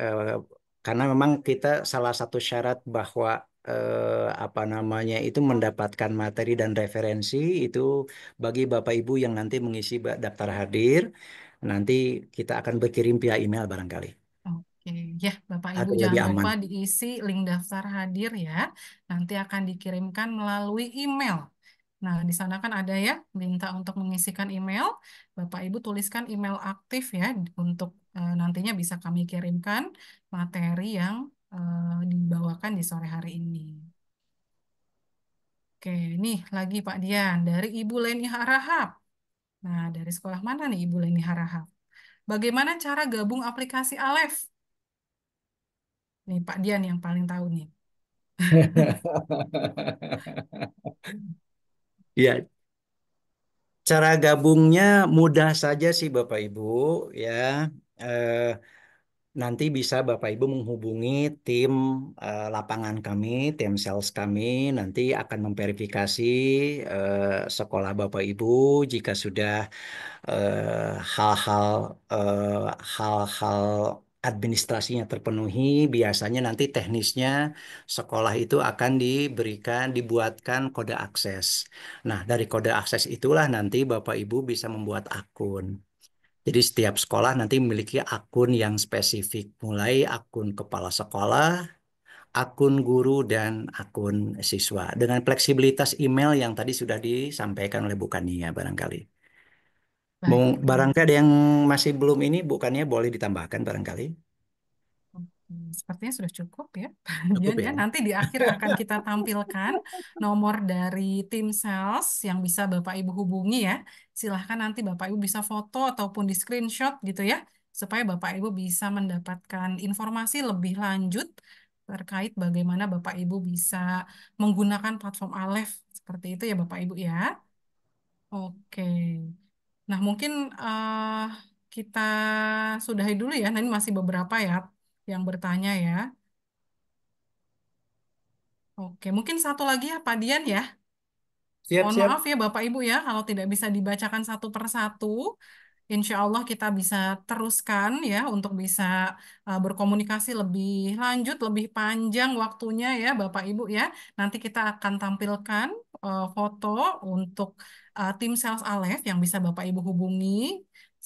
Speaker 3: Uh, karena memang kita salah satu syarat bahwa eh, apa namanya itu mendapatkan materi dan referensi itu bagi Bapak Ibu yang nanti mengisi daftar hadir nanti kita akan berkirim via email barangkali.
Speaker 1: Oke, ya Bapak Ibu Atau jangan lupa aman. diisi link daftar hadir ya. Nanti akan dikirimkan melalui email. Nah, di sana kan ada ya, minta untuk mengisikan email. Bapak Ibu tuliskan email aktif ya, untuk eh, nantinya bisa kami kirimkan materi yang uh, dibawakan di sore hari ini. Oke, nih lagi Pak Dian dari Ibu Leni Harahap. Nah, dari sekolah mana nih Ibu Leni Harahap? Bagaimana cara gabung aplikasi Alef? Nih Pak Dian yang paling tahu nih.
Speaker 2: *laughs* ya,
Speaker 3: cara gabungnya mudah saja sih Bapak Ibu ya. Eh, Nanti bisa Bapak Ibu menghubungi tim uh, lapangan kami, tim sales kami, nanti akan memverifikasi uh, sekolah Bapak Ibu jika sudah eh, hal-hal uh, hal-hal administrasinya terpenuhi, biasanya nanti teknisnya sekolah itu akan diberikan, dibuatkan kode akses. Nah, dari kode akses itulah nanti Bapak Ibu bisa membuat akun. Jadi setiap sekolah nanti memiliki akun yang spesifik, mulai akun kepala sekolah, akun guru, dan akun siswa. Dengan fleksibilitas email yang tadi sudah disampaikan oleh Bu Kania barangkali. Barangkali ada yang masih belum ini, Bukannya boleh ditambahkan barangkali.
Speaker 1: Hmm, sepertinya sudah cukup ya. *laughs* Cukup ya, ya. Nanti di akhir akan *laughs* kita tampilkan nomor dari tim sales yang bisa Bapak Ibu hubungi ya. Silahkan nanti Bapak Ibu bisa foto ataupun di screenshot gitu ya, supaya Bapak Ibu bisa mendapatkan informasi lebih lanjut terkait bagaimana Bapak Ibu bisa menggunakan platform Aleph. Seperti itu ya Bapak Ibu ya. Oke. Nah mungkin uh, kita sudahi dulu ya. nanti masih beberapa ya yang bertanya ya. Oke, mungkin satu lagi ya Pak Dian ya. Siap, Mohon siap. maaf ya Bapak Ibu ya, kalau tidak bisa dibacakan satu persatu. Insya Allah kita bisa teruskan ya untuk bisa uh, berkomunikasi lebih lanjut, lebih panjang waktunya ya Bapak Ibu ya. Nanti kita akan tampilkan uh, foto untuk uh, tim sales Alef yang bisa Bapak Ibu hubungi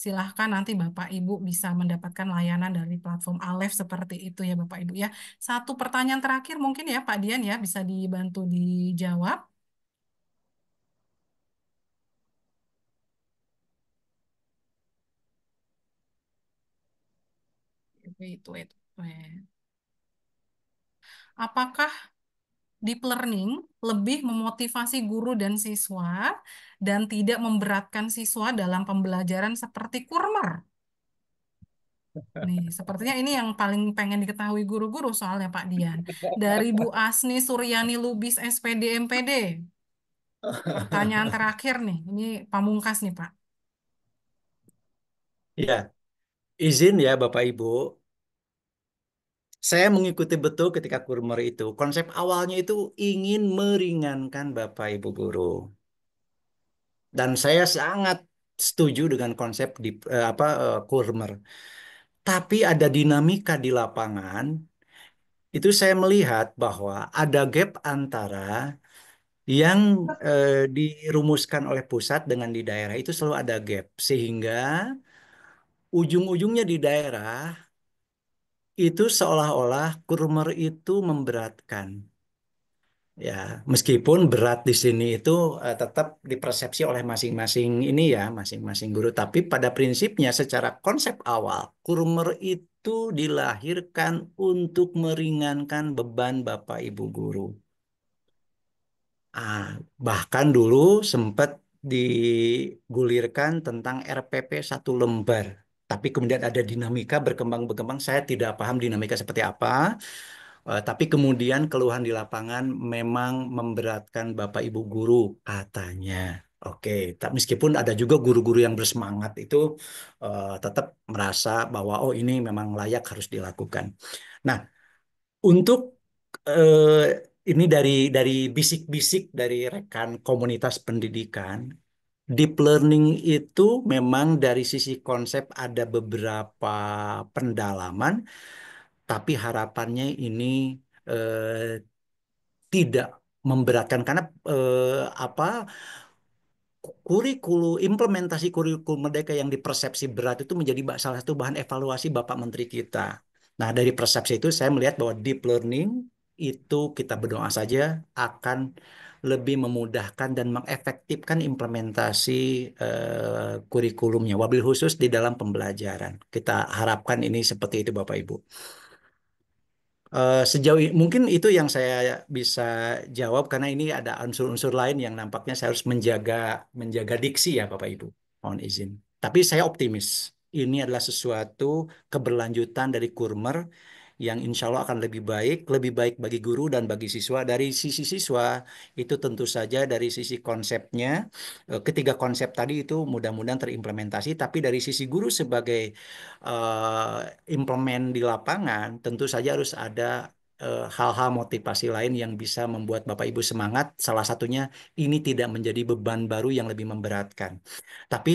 Speaker 1: silahkan nanti Bapak Ibu bisa mendapatkan layanan dari platform Alef seperti itu ya Bapak Ibu ya. Satu pertanyaan terakhir mungkin ya Pak Dian ya bisa dibantu dijawab. Wait, wait, wait. Apakah deep learning lebih memotivasi guru dan siswa dan tidak memberatkan siswa dalam pembelajaran seperti kurmer. Nih, sepertinya ini yang paling pengen diketahui guru-guru soalnya Pak Dian. Dari Bu Asni Suryani Lubis SPD MPD. Pertanyaan terakhir nih, ini pamungkas nih Pak.
Speaker 3: Ya, izin ya Bapak Ibu, saya mengikuti betul ketika kurmer itu. Konsep awalnya itu ingin meringankan Bapak Ibu guru. Dan saya sangat setuju dengan konsep di uh, apa uh, kurmer. Tapi ada dinamika di lapangan. Itu saya melihat bahwa ada gap antara yang eh, dirumuskan oleh pusat dengan di daerah itu selalu ada gap sehingga ujung-ujungnya di daerah itu seolah-olah kurmer itu memberatkan. Ya, meskipun berat di sini itu uh, tetap dipersepsi oleh masing-masing ini ya, masing-masing guru. Tapi pada prinsipnya secara konsep awal, kurmer itu dilahirkan untuk meringankan beban Bapak Ibu guru. Ah, bahkan dulu sempat digulirkan tentang RPP satu lembar tapi kemudian ada dinamika berkembang-berkembang. Saya tidak paham dinamika seperti apa, uh, tapi kemudian keluhan di lapangan memang memberatkan Bapak Ibu guru katanya. Oke, okay. meskipun ada juga guru-guru yang bersemangat itu uh, tetap merasa bahwa oh ini memang layak harus dilakukan. Nah, untuk uh, ini dari dari bisik-bisik dari rekan komunitas pendidikan Deep learning itu memang dari sisi konsep ada beberapa pendalaman, tapi harapannya ini eh, tidak memberatkan karena eh, apa kurikulum implementasi kurikulum merdeka yang dipersepsi berat itu menjadi salah satu bahan evaluasi Bapak Menteri kita. Nah, dari persepsi itu saya melihat bahwa deep learning itu kita berdoa saja akan lebih memudahkan dan mengefektifkan implementasi uh, kurikulumnya, wabil khusus di dalam pembelajaran. Kita harapkan ini seperti itu Bapak Ibu. Uh, sejauh mungkin itu yang saya bisa jawab karena ini ada unsur-unsur lain yang nampaknya saya harus menjaga menjaga diksi ya Bapak Ibu. Mohon izin. Tapi saya optimis. Ini adalah sesuatu keberlanjutan dari Kurmer yang insya Allah akan lebih baik, lebih baik bagi guru dan bagi siswa. Dari sisi siswa itu tentu saja dari sisi konsepnya, eh, ketiga konsep tadi itu mudah-mudahan terimplementasi. Tapi dari sisi guru sebagai uh, implement di lapangan, tentu saja harus ada eh, hal-hal motivasi lain yang bisa membuat Bapak Ibu semangat. Salah satunya ini tidak menjadi beban baru yang lebih memberatkan. Tapi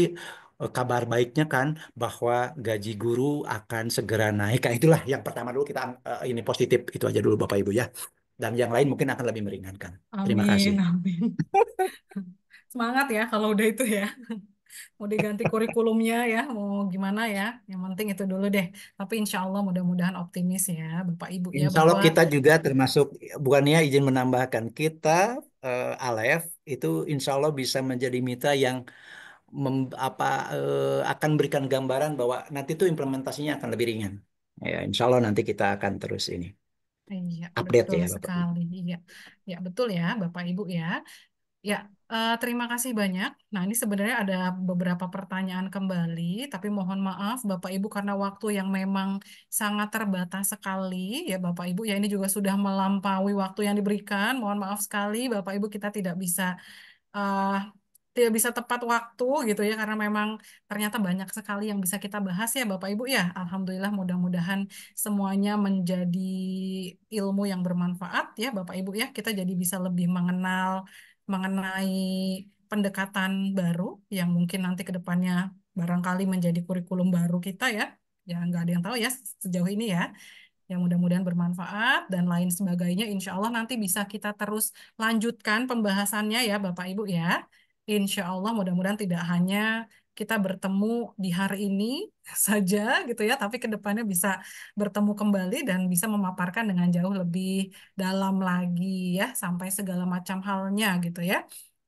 Speaker 3: Eh, kabar baiknya kan bahwa gaji guru akan segera naik. Nah, itulah yang pertama dulu kita uh, ini positif itu aja dulu Bapak Ibu ya. Dan yang lain mungkin akan lebih meringankan.
Speaker 1: Amin, Terima kasih. Amin. *laughs* Semangat ya kalau udah itu ya. *laughs* Mau diganti kurikulumnya ya, mau gimana ya. Yang penting itu dulu deh. Tapi insya Allah mudah-mudahan optimis ya Bapak Ibu ya, insya ya. Allah bahwa... kita
Speaker 3: juga termasuk, bukannya izin menambahkan, kita uh, Alef itu insya Allah bisa menjadi mitra yang mem, apa eh, akan berikan gambaran bahwa nanti itu implementasinya akan lebih ringan. Ya, insya Allah nanti kita akan terus ini.
Speaker 1: Iya, update betul ya, Bapak. sekali. Iya. Ya, betul ya, Bapak Ibu ya. Ya, uh, terima kasih banyak. Nah, ini sebenarnya ada beberapa pertanyaan kembali, tapi mohon maaf Bapak Ibu karena waktu yang memang sangat terbatas sekali ya Bapak Ibu. Ya, ini juga sudah melampaui waktu yang diberikan. Mohon maaf sekali Bapak Ibu kita tidak bisa uh, tidak bisa tepat waktu gitu ya karena memang ternyata banyak sekali yang bisa kita bahas ya Bapak Ibu ya. Alhamdulillah mudah-mudahan semuanya menjadi ilmu yang bermanfaat ya Bapak Ibu ya. Kita jadi bisa lebih mengenal mengenai pendekatan baru yang mungkin nanti ke depannya barangkali menjadi kurikulum baru kita ya. Ya nggak ada yang tahu ya sejauh ini ya yang mudah-mudahan bermanfaat dan lain sebagainya. Insya Allah nanti bisa kita terus lanjutkan pembahasannya ya Bapak Ibu ya insya Allah mudah-mudahan tidak hanya kita bertemu di hari ini *laughs* saja gitu ya, tapi kedepannya bisa bertemu kembali dan bisa memaparkan dengan jauh lebih dalam lagi ya, sampai segala macam halnya gitu ya.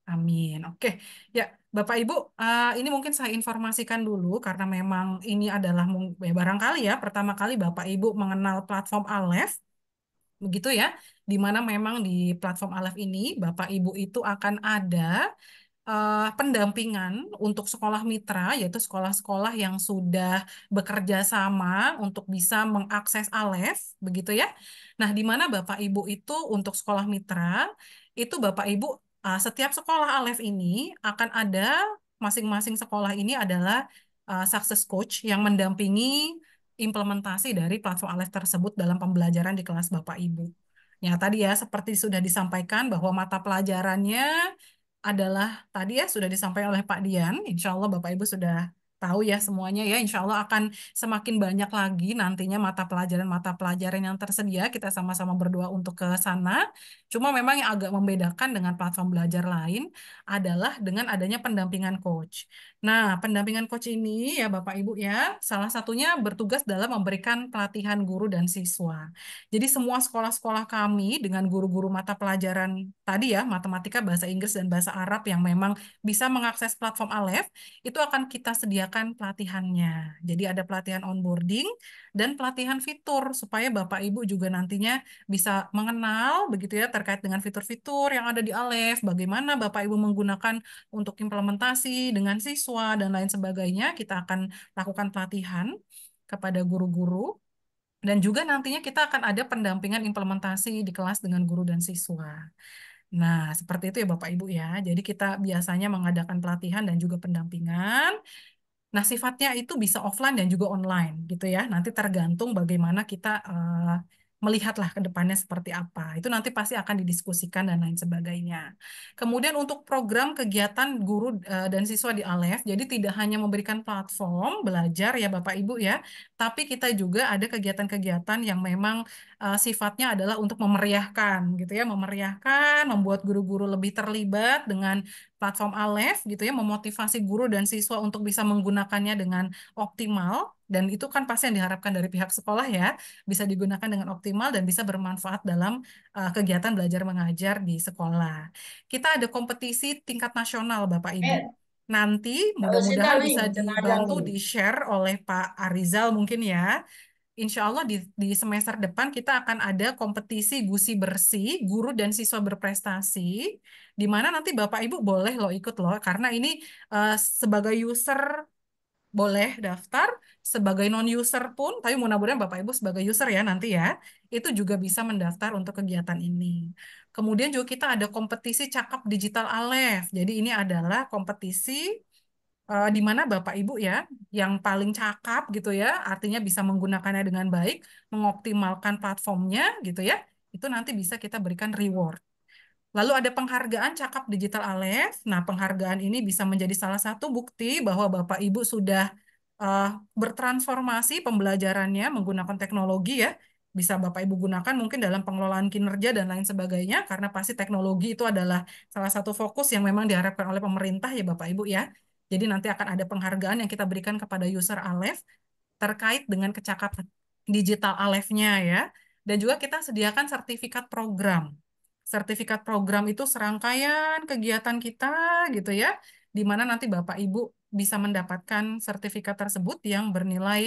Speaker 1: Amin. Oke, ya Bapak Ibu, eh, ini mungkin saya informasikan dulu karena memang ini adalah ya, barangkali ya pertama kali Bapak Ibu mengenal platform Aleph begitu ya, di mana memang di platform Alef ini Bapak Ibu itu akan ada uh, pendampingan untuk sekolah mitra, yaitu sekolah-sekolah yang sudah bekerja sama untuk bisa mengakses ALEF, begitu ya. Nah, di mana Bapak Ibu itu untuk sekolah mitra, itu Bapak Ibu uh, setiap sekolah ALEF ini akan ada masing-masing sekolah ini adalah uh, success coach yang mendampingi implementasi dari platform ALEF tersebut dalam pembelajaran di kelas Bapak Ibu. Ya, tadi ya seperti sudah disampaikan bahwa mata pelajarannya adalah tadi ya sudah disampaikan oleh Pak Dian. Insya Allah Bapak Ibu sudah tahu ya semuanya ya insya Allah akan semakin banyak lagi nantinya mata pelajaran-mata pelajaran yang tersedia kita sama-sama berdoa untuk ke sana cuma memang yang agak membedakan dengan platform belajar lain adalah dengan adanya pendampingan coach nah pendampingan coach ini ya Bapak Ibu ya salah satunya bertugas dalam memberikan pelatihan guru dan siswa jadi semua sekolah-sekolah kami dengan guru-guru mata pelajaran tadi ya matematika bahasa Inggris dan bahasa Arab yang memang bisa mengakses platform Aleph itu akan kita sediakan menggunakan pelatihannya. Jadi ada pelatihan onboarding dan pelatihan fitur supaya Bapak Ibu juga nantinya bisa mengenal begitu ya terkait dengan fitur-fitur yang ada di Alef, bagaimana Bapak Ibu menggunakan untuk implementasi dengan siswa dan lain sebagainya. Kita akan lakukan pelatihan kepada guru-guru dan juga nantinya kita akan ada pendampingan implementasi di kelas dengan guru dan siswa. Nah, seperti itu ya Bapak Ibu ya. Jadi kita biasanya mengadakan pelatihan dan juga pendampingan Nah, sifatnya itu bisa offline dan juga online gitu ya. Nanti tergantung bagaimana kita uh, melihatlah ke depannya seperti apa. Itu nanti pasti akan didiskusikan dan lain sebagainya. Kemudian untuk program kegiatan guru eh, dan siswa di Alef, jadi tidak hanya memberikan platform belajar ya Bapak Ibu ya, tapi kita juga ada kegiatan-kegiatan yang memang uh, sifatnya adalah untuk memeriahkan gitu ya, memeriahkan, membuat guru-guru lebih terlibat dengan platform Alef gitu ya, memotivasi guru dan siswa untuk bisa menggunakannya dengan optimal dan itu kan pasti yang diharapkan dari pihak sekolah ya bisa digunakan dengan optimal dan bisa bermanfaat dalam uh, kegiatan belajar mengajar di sekolah. Kita ada kompetisi tingkat nasional Bapak Ibu. Eh, Nanti mudah-mudahan bisa dibantu di-share oleh Pak Arizal mungkin ya. Insya Allah di, di semester depan kita akan ada kompetisi gusi bersih, guru dan siswa berprestasi, di mana nanti Bapak Ibu boleh lo ikut loh, karena ini uh, sebagai user boleh daftar sebagai non user pun tapi mudah-mudahan Bapak Ibu sebagai user ya nanti ya itu juga bisa mendaftar untuk kegiatan ini. Kemudian juga kita ada kompetisi cakap digital Alef. Jadi ini adalah kompetisi uh, di mana Bapak Ibu ya yang paling cakap gitu ya, artinya bisa menggunakannya dengan baik, mengoptimalkan platformnya gitu ya. Itu nanti bisa kita berikan reward Lalu ada penghargaan cakap digital Alef. Nah, penghargaan ini bisa menjadi salah satu bukti bahwa Bapak Ibu sudah uh, bertransformasi pembelajarannya menggunakan teknologi ya. Bisa Bapak Ibu gunakan mungkin dalam pengelolaan kinerja dan lain sebagainya karena pasti teknologi itu adalah salah satu fokus yang memang diharapkan oleh pemerintah ya Bapak Ibu ya. Jadi nanti akan ada penghargaan yang kita berikan kepada user Alef terkait dengan kecakapan digital Aleph-nya ya. Dan juga kita sediakan sertifikat program sertifikat program itu serangkaian kegiatan kita gitu ya, di mana nanti Bapak Ibu bisa mendapatkan sertifikat tersebut yang bernilai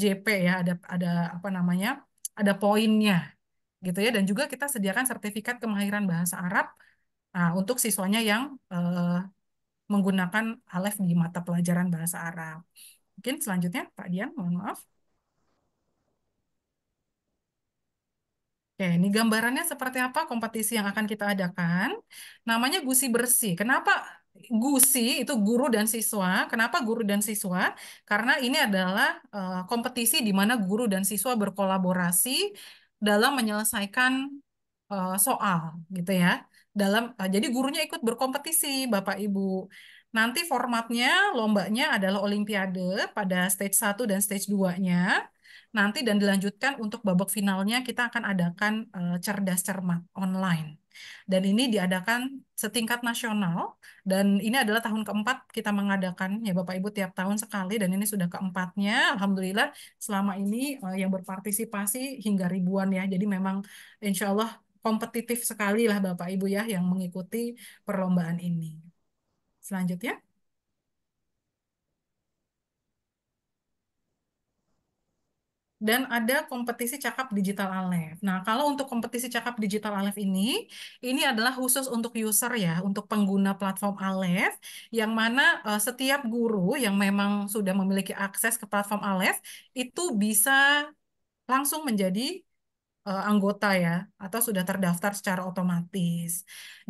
Speaker 1: JP ya, ada ada apa namanya? ada poinnya gitu ya dan juga kita sediakan sertifikat kemahiran bahasa Arab nah, untuk siswanya yang eh, menggunakan Alef di mata pelajaran bahasa Arab. Mungkin selanjutnya Pak Dian, mohon maaf. Oke, ini gambarannya seperti apa kompetisi yang akan kita adakan? Namanya gusi bersih. Kenapa gusi itu guru dan siswa? Kenapa guru dan siswa? Karena ini adalah eh, kompetisi di mana guru dan siswa berkolaborasi dalam menyelesaikan eh, soal, gitu ya. Dalam eh, jadi gurunya ikut berkompetisi, Bapak Ibu. Nanti formatnya lombanya adalah olimpiade pada stage 1 dan stage 2-nya nanti dan dilanjutkan untuk babak finalnya kita akan adakan uh, cerdas cermat online. Dan ini diadakan setingkat nasional dan ini adalah tahun keempat kita mengadakan ya Bapak Ibu tiap tahun sekali dan ini sudah keempatnya Alhamdulillah selama ini uh, yang berpartisipasi hingga ribuan ya jadi memang insya Allah kompetitif sekali lah Bapak Ibu ya yang mengikuti perlombaan ini. Selanjutnya. dan ada kompetisi cakap digital Alef. Nah, kalau untuk kompetisi cakap digital Alef ini, ini adalah khusus untuk user ya, untuk pengguna platform Alef, yang mana uh, setiap guru yang memang sudah memiliki akses ke platform Alef, itu bisa langsung menjadi uh, anggota ya atau sudah terdaftar secara otomatis.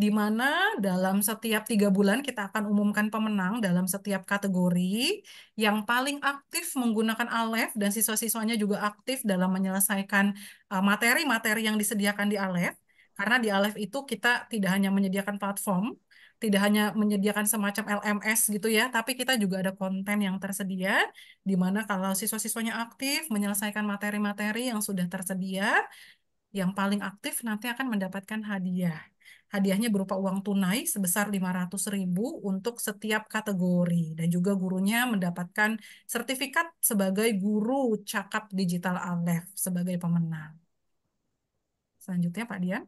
Speaker 1: Di mana dalam setiap tiga bulan kita akan umumkan pemenang dalam setiap kategori yang paling aktif menggunakan Alef dan siswa-siswanya juga aktif dalam menyelesaikan eh, materi-materi uh, yang disediakan di Alef. Karena di Alef itu kita tidak hanya menyediakan platform, tidak hanya menyediakan semacam LMS gitu ya, tapi kita juga ada konten yang tersedia, di mana kalau siswa-siswanya aktif menyelesaikan materi-materi yang sudah tersedia, yang paling aktif nanti akan mendapatkan hadiah. Hadiahnya berupa uang tunai sebesar ribu untuk setiap kategori dan juga gurunya mendapatkan sertifikat sebagai guru cakap digital Alef sebagai pemenang. Selanjutnya Pak Dian.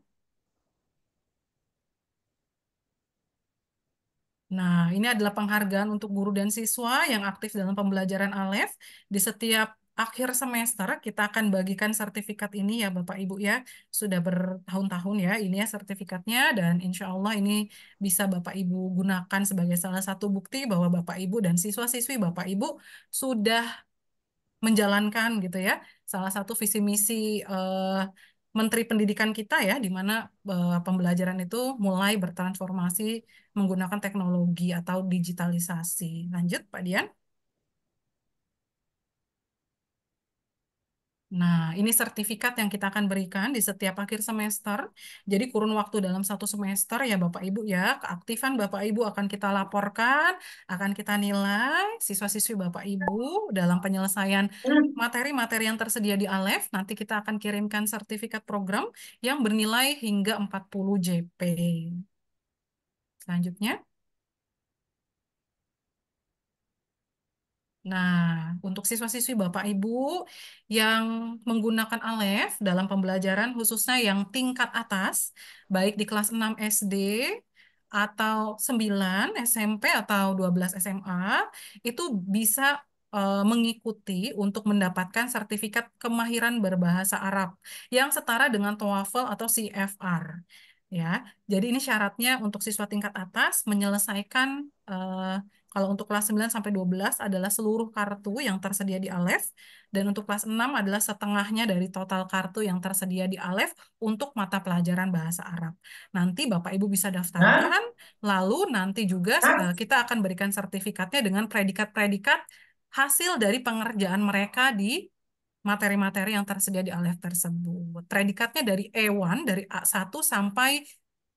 Speaker 1: Nah, ini adalah penghargaan untuk guru dan siswa yang aktif dalam pembelajaran Alef. Di setiap akhir semester kita akan bagikan sertifikat ini ya Bapak Ibu ya. Sudah bertahun-tahun ya ini ya sertifikatnya dan insya Allah ini bisa Bapak Ibu gunakan sebagai salah satu bukti bahwa Bapak Ibu dan siswa-siswi Bapak Ibu sudah menjalankan gitu ya salah satu visi misi uh, Menteri Pendidikan kita ya, di mana uh, pembelajaran itu mulai bertransformasi menggunakan teknologi atau digitalisasi. Lanjut, Pak Dian. Nah, ini sertifikat yang kita akan berikan di setiap akhir semester. Jadi kurun waktu dalam satu semester ya Bapak Ibu ya, keaktifan Bapak Ibu akan kita laporkan, akan kita nilai siswa-siswi Bapak Ibu dalam penyelesaian hmm. materi-materi yang tersedia di ALEF. Nanti kita akan kirimkan sertifikat program yang bernilai hingga 40 JP. Selanjutnya. Nah, untuk siswa-siswi Bapak Ibu yang menggunakan ALEF dalam pembelajaran khususnya yang tingkat atas, baik di kelas 6 SD atau 9 SMP atau 12 SMA, itu bisa eh, mengikuti untuk mendapatkan sertifikat kemahiran berbahasa Arab yang setara dengan TOEFL atau CFR. Ya, jadi ini syaratnya untuk siswa tingkat atas menyelesaikan uh, kalau untuk kelas 9 sampai 12 adalah seluruh kartu yang tersedia di Alef dan untuk kelas 6 adalah setengahnya dari total kartu yang tersedia di Alef untuk mata pelajaran bahasa Arab. Nanti Bapak Ibu bisa daftarkan, lalu nanti juga kita akan berikan sertifikatnya dengan predikat-predikat hasil dari pengerjaan mereka di materi-materi yang tersedia di Alef tersebut. Predikatnya dari E1, dari A1 sampai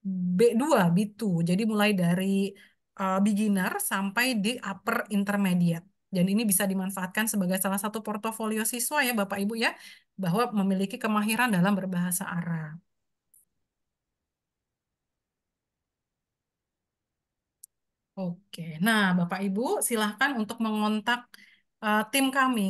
Speaker 1: B2, B2. Jadi mulai dari uh, beginner sampai di upper intermediate. Dan ini bisa dimanfaatkan sebagai salah satu portofolio siswa ya Bapak Ibu ya, bahwa memiliki kemahiran dalam berbahasa Arab. Oke, nah Bapak Ibu silahkan untuk mengontak uh, tim kami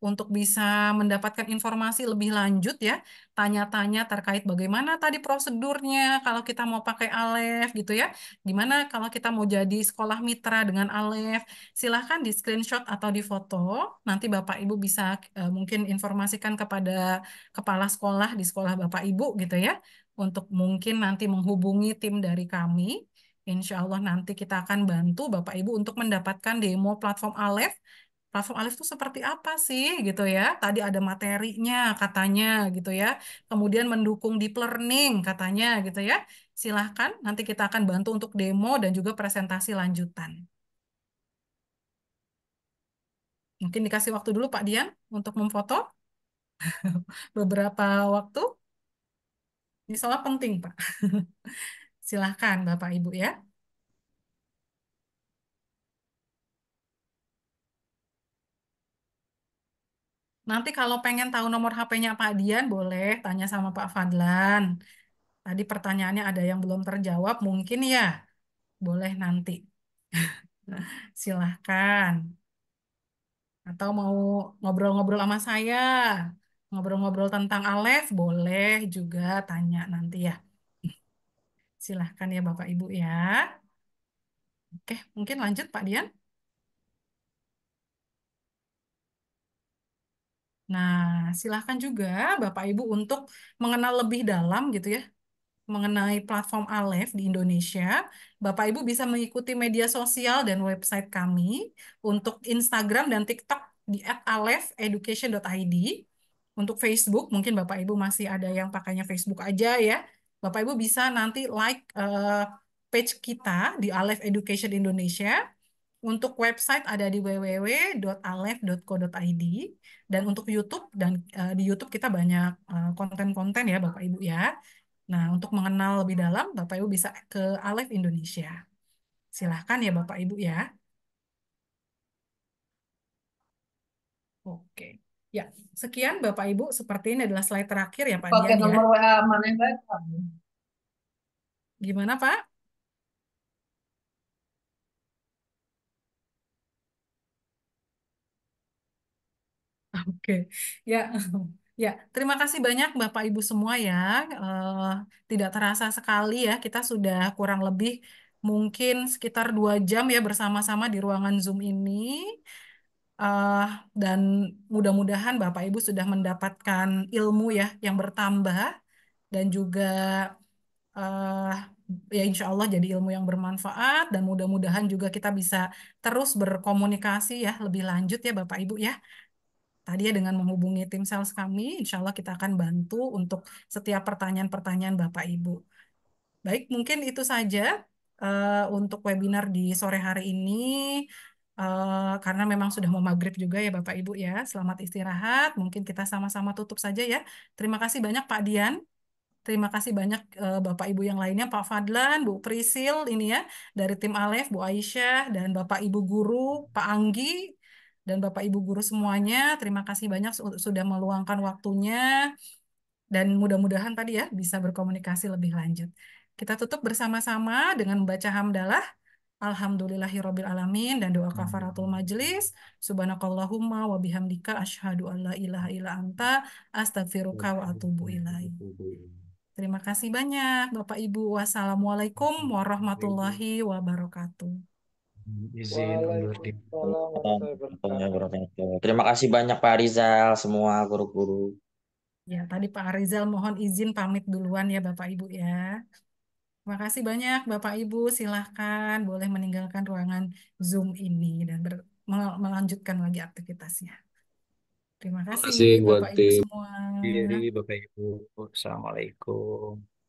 Speaker 1: untuk bisa mendapatkan informasi lebih lanjut ya, tanya-tanya terkait bagaimana tadi prosedurnya kalau kita mau pakai Alef gitu ya, gimana kalau kita mau jadi sekolah mitra dengan Alef, silahkan di screenshot atau di foto, nanti Bapak Ibu bisa e, mungkin informasikan kepada kepala sekolah di sekolah Bapak Ibu gitu ya, untuk mungkin nanti menghubungi tim dari kami, Insya Allah nanti kita akan bantu Bapak Ibu untuk mendapatkan demo platform Alef platform Alif itu seperti apa sih gitu ya. Tadi ada materinya katanya gitu ya. Kemudian mendukung deep learning katanya gitu ya. Silahkan nanti kita akan bantu untuk demo dan juga presentasi lanjutan. Mungkin dikasih waktu dulu Pak Dian untuk memfoto *laughs* beberapa waktu. Ini soal penting Pak. *laughs* Silahkan Bapak Ibu ya. Nanti kalau pengen tahu nomor HP-nya Pak Dian, boleh tanya sama Pak Fadlan. Tadi pertanyaannya ada yang belum terjawab, mungkin ya. Boleh nanti. *laughs* Silahkan. Atau mau ngobrol-ngobrol sama saya, ngobrol-ngobrol tentang Alef, boleh juga tanya nanti ya. Silahkan ya Bapak Ibu ya. Oke, mungkin lanjut Pak Dian. Nah, silahkan juga Bapak Ibu untuk mengenal lebih dalam gitu ya mengenai platform Aleph di Indonesia, Bapak Ibu bisa mengikuti media sosial dan website kami untuk Instagram dan TikTok di ID Untuk Facebook, mungkin Bapak Ibu masih ada yang pakainya Facebook aja ya. Bapak Ibu bisa nanti like uh, page kita di Aleph Education Indonesia untuk website ada di www.alef.co.id dan untuk YouTube dan uh, di YouTube kita banyak eh, konten-konten uh, ya Bapak Ibu ya. Nah, untuk mengenal lebih dalam Bapak Ibu bisa ke Alef Indonesia. Silahkan ya Bapak Ibu ya. Oke. Ya, sekian Bapak Ibu, seperti ini adalah slide terakhir ya Pak Pakai Dian ya. nomor ya. Eh, WA mana Gimana Pak? *laughs* Oke, ya, ya. Terima kasih banyak Bapak Ibu semua ya. Uh, tidak terasa sekali ya kita sudah kurang lebih mungkin sekitar dua jam ya bersama-sama di ruangan Zoom ini. Uh, dan mudah-mudahan Bapak Ibu sudah mendapatkan ilmu ya yang bertambah dan juga uh, ya insya Allah jadi ilmu yang bermanfaat dan mudah-mudahan juga kita bisa terus berkomunikasi ya lebih lanjut ya Bapak Ibu ya tadi ya dengan menghubungi tim sales kami, insya Allah kita akan bantu untuk setiap pertanyaan-pertanyaan Bapak Ibu. Baik, mungkin itu saja uh, untuk webinar di sore hari ini. Uh, karena memang sudah mau maghrib juga ya Bapak Ibu ya. Selamat istirahat. Mungkin kita sama-sama tutup saja ya. Terima kasih banyak Pak Dian. Terima kasih banyak uh, Bapak Ibu yang lainnya, Pak Fadlan, Bu Prisil ini ya, dari tim Alef, Bu Aisyah, dan Bapak Ibu Guru, Pak Anggi, dan Bapak Ibu guru semuanya. Terima kasih banyak sudah meluangkan waktunya dan mudah-mudahan tadi ya bisa berkomunikasi lebih lanjut. Kita tutup bersama-sama dengan membaca hamdalah. Alhamdulillahirabbil alamin dan doa kafaratul majelis. Subhanakallahumma wa bihamdika asyhadu alla ilaha illa anta astaghfiruka wa atubu ilaik. Terima kasih banyak Bapak Ibu. Wassalamualaikum warahmatullahi wabarakatuh izin undur
Speaker 2: diri. Terima kasih banyak Pak Rizal, semua guru-guru.
Speaker 1: Ya, tadi Pak Rizal mohon izin pamit duluan ya Bapak Ibu ya. Terima kasih banyak Bapak Ibu, silahkan boleh meninggalkan ruangan Zoom ini dan ber melanjutkan lagi aktivitasnya. Terima kasih, Terima kasih Bapak Ibu semua. Diri,
Speaker 3: Bapak Ibu. Assalamualaikum.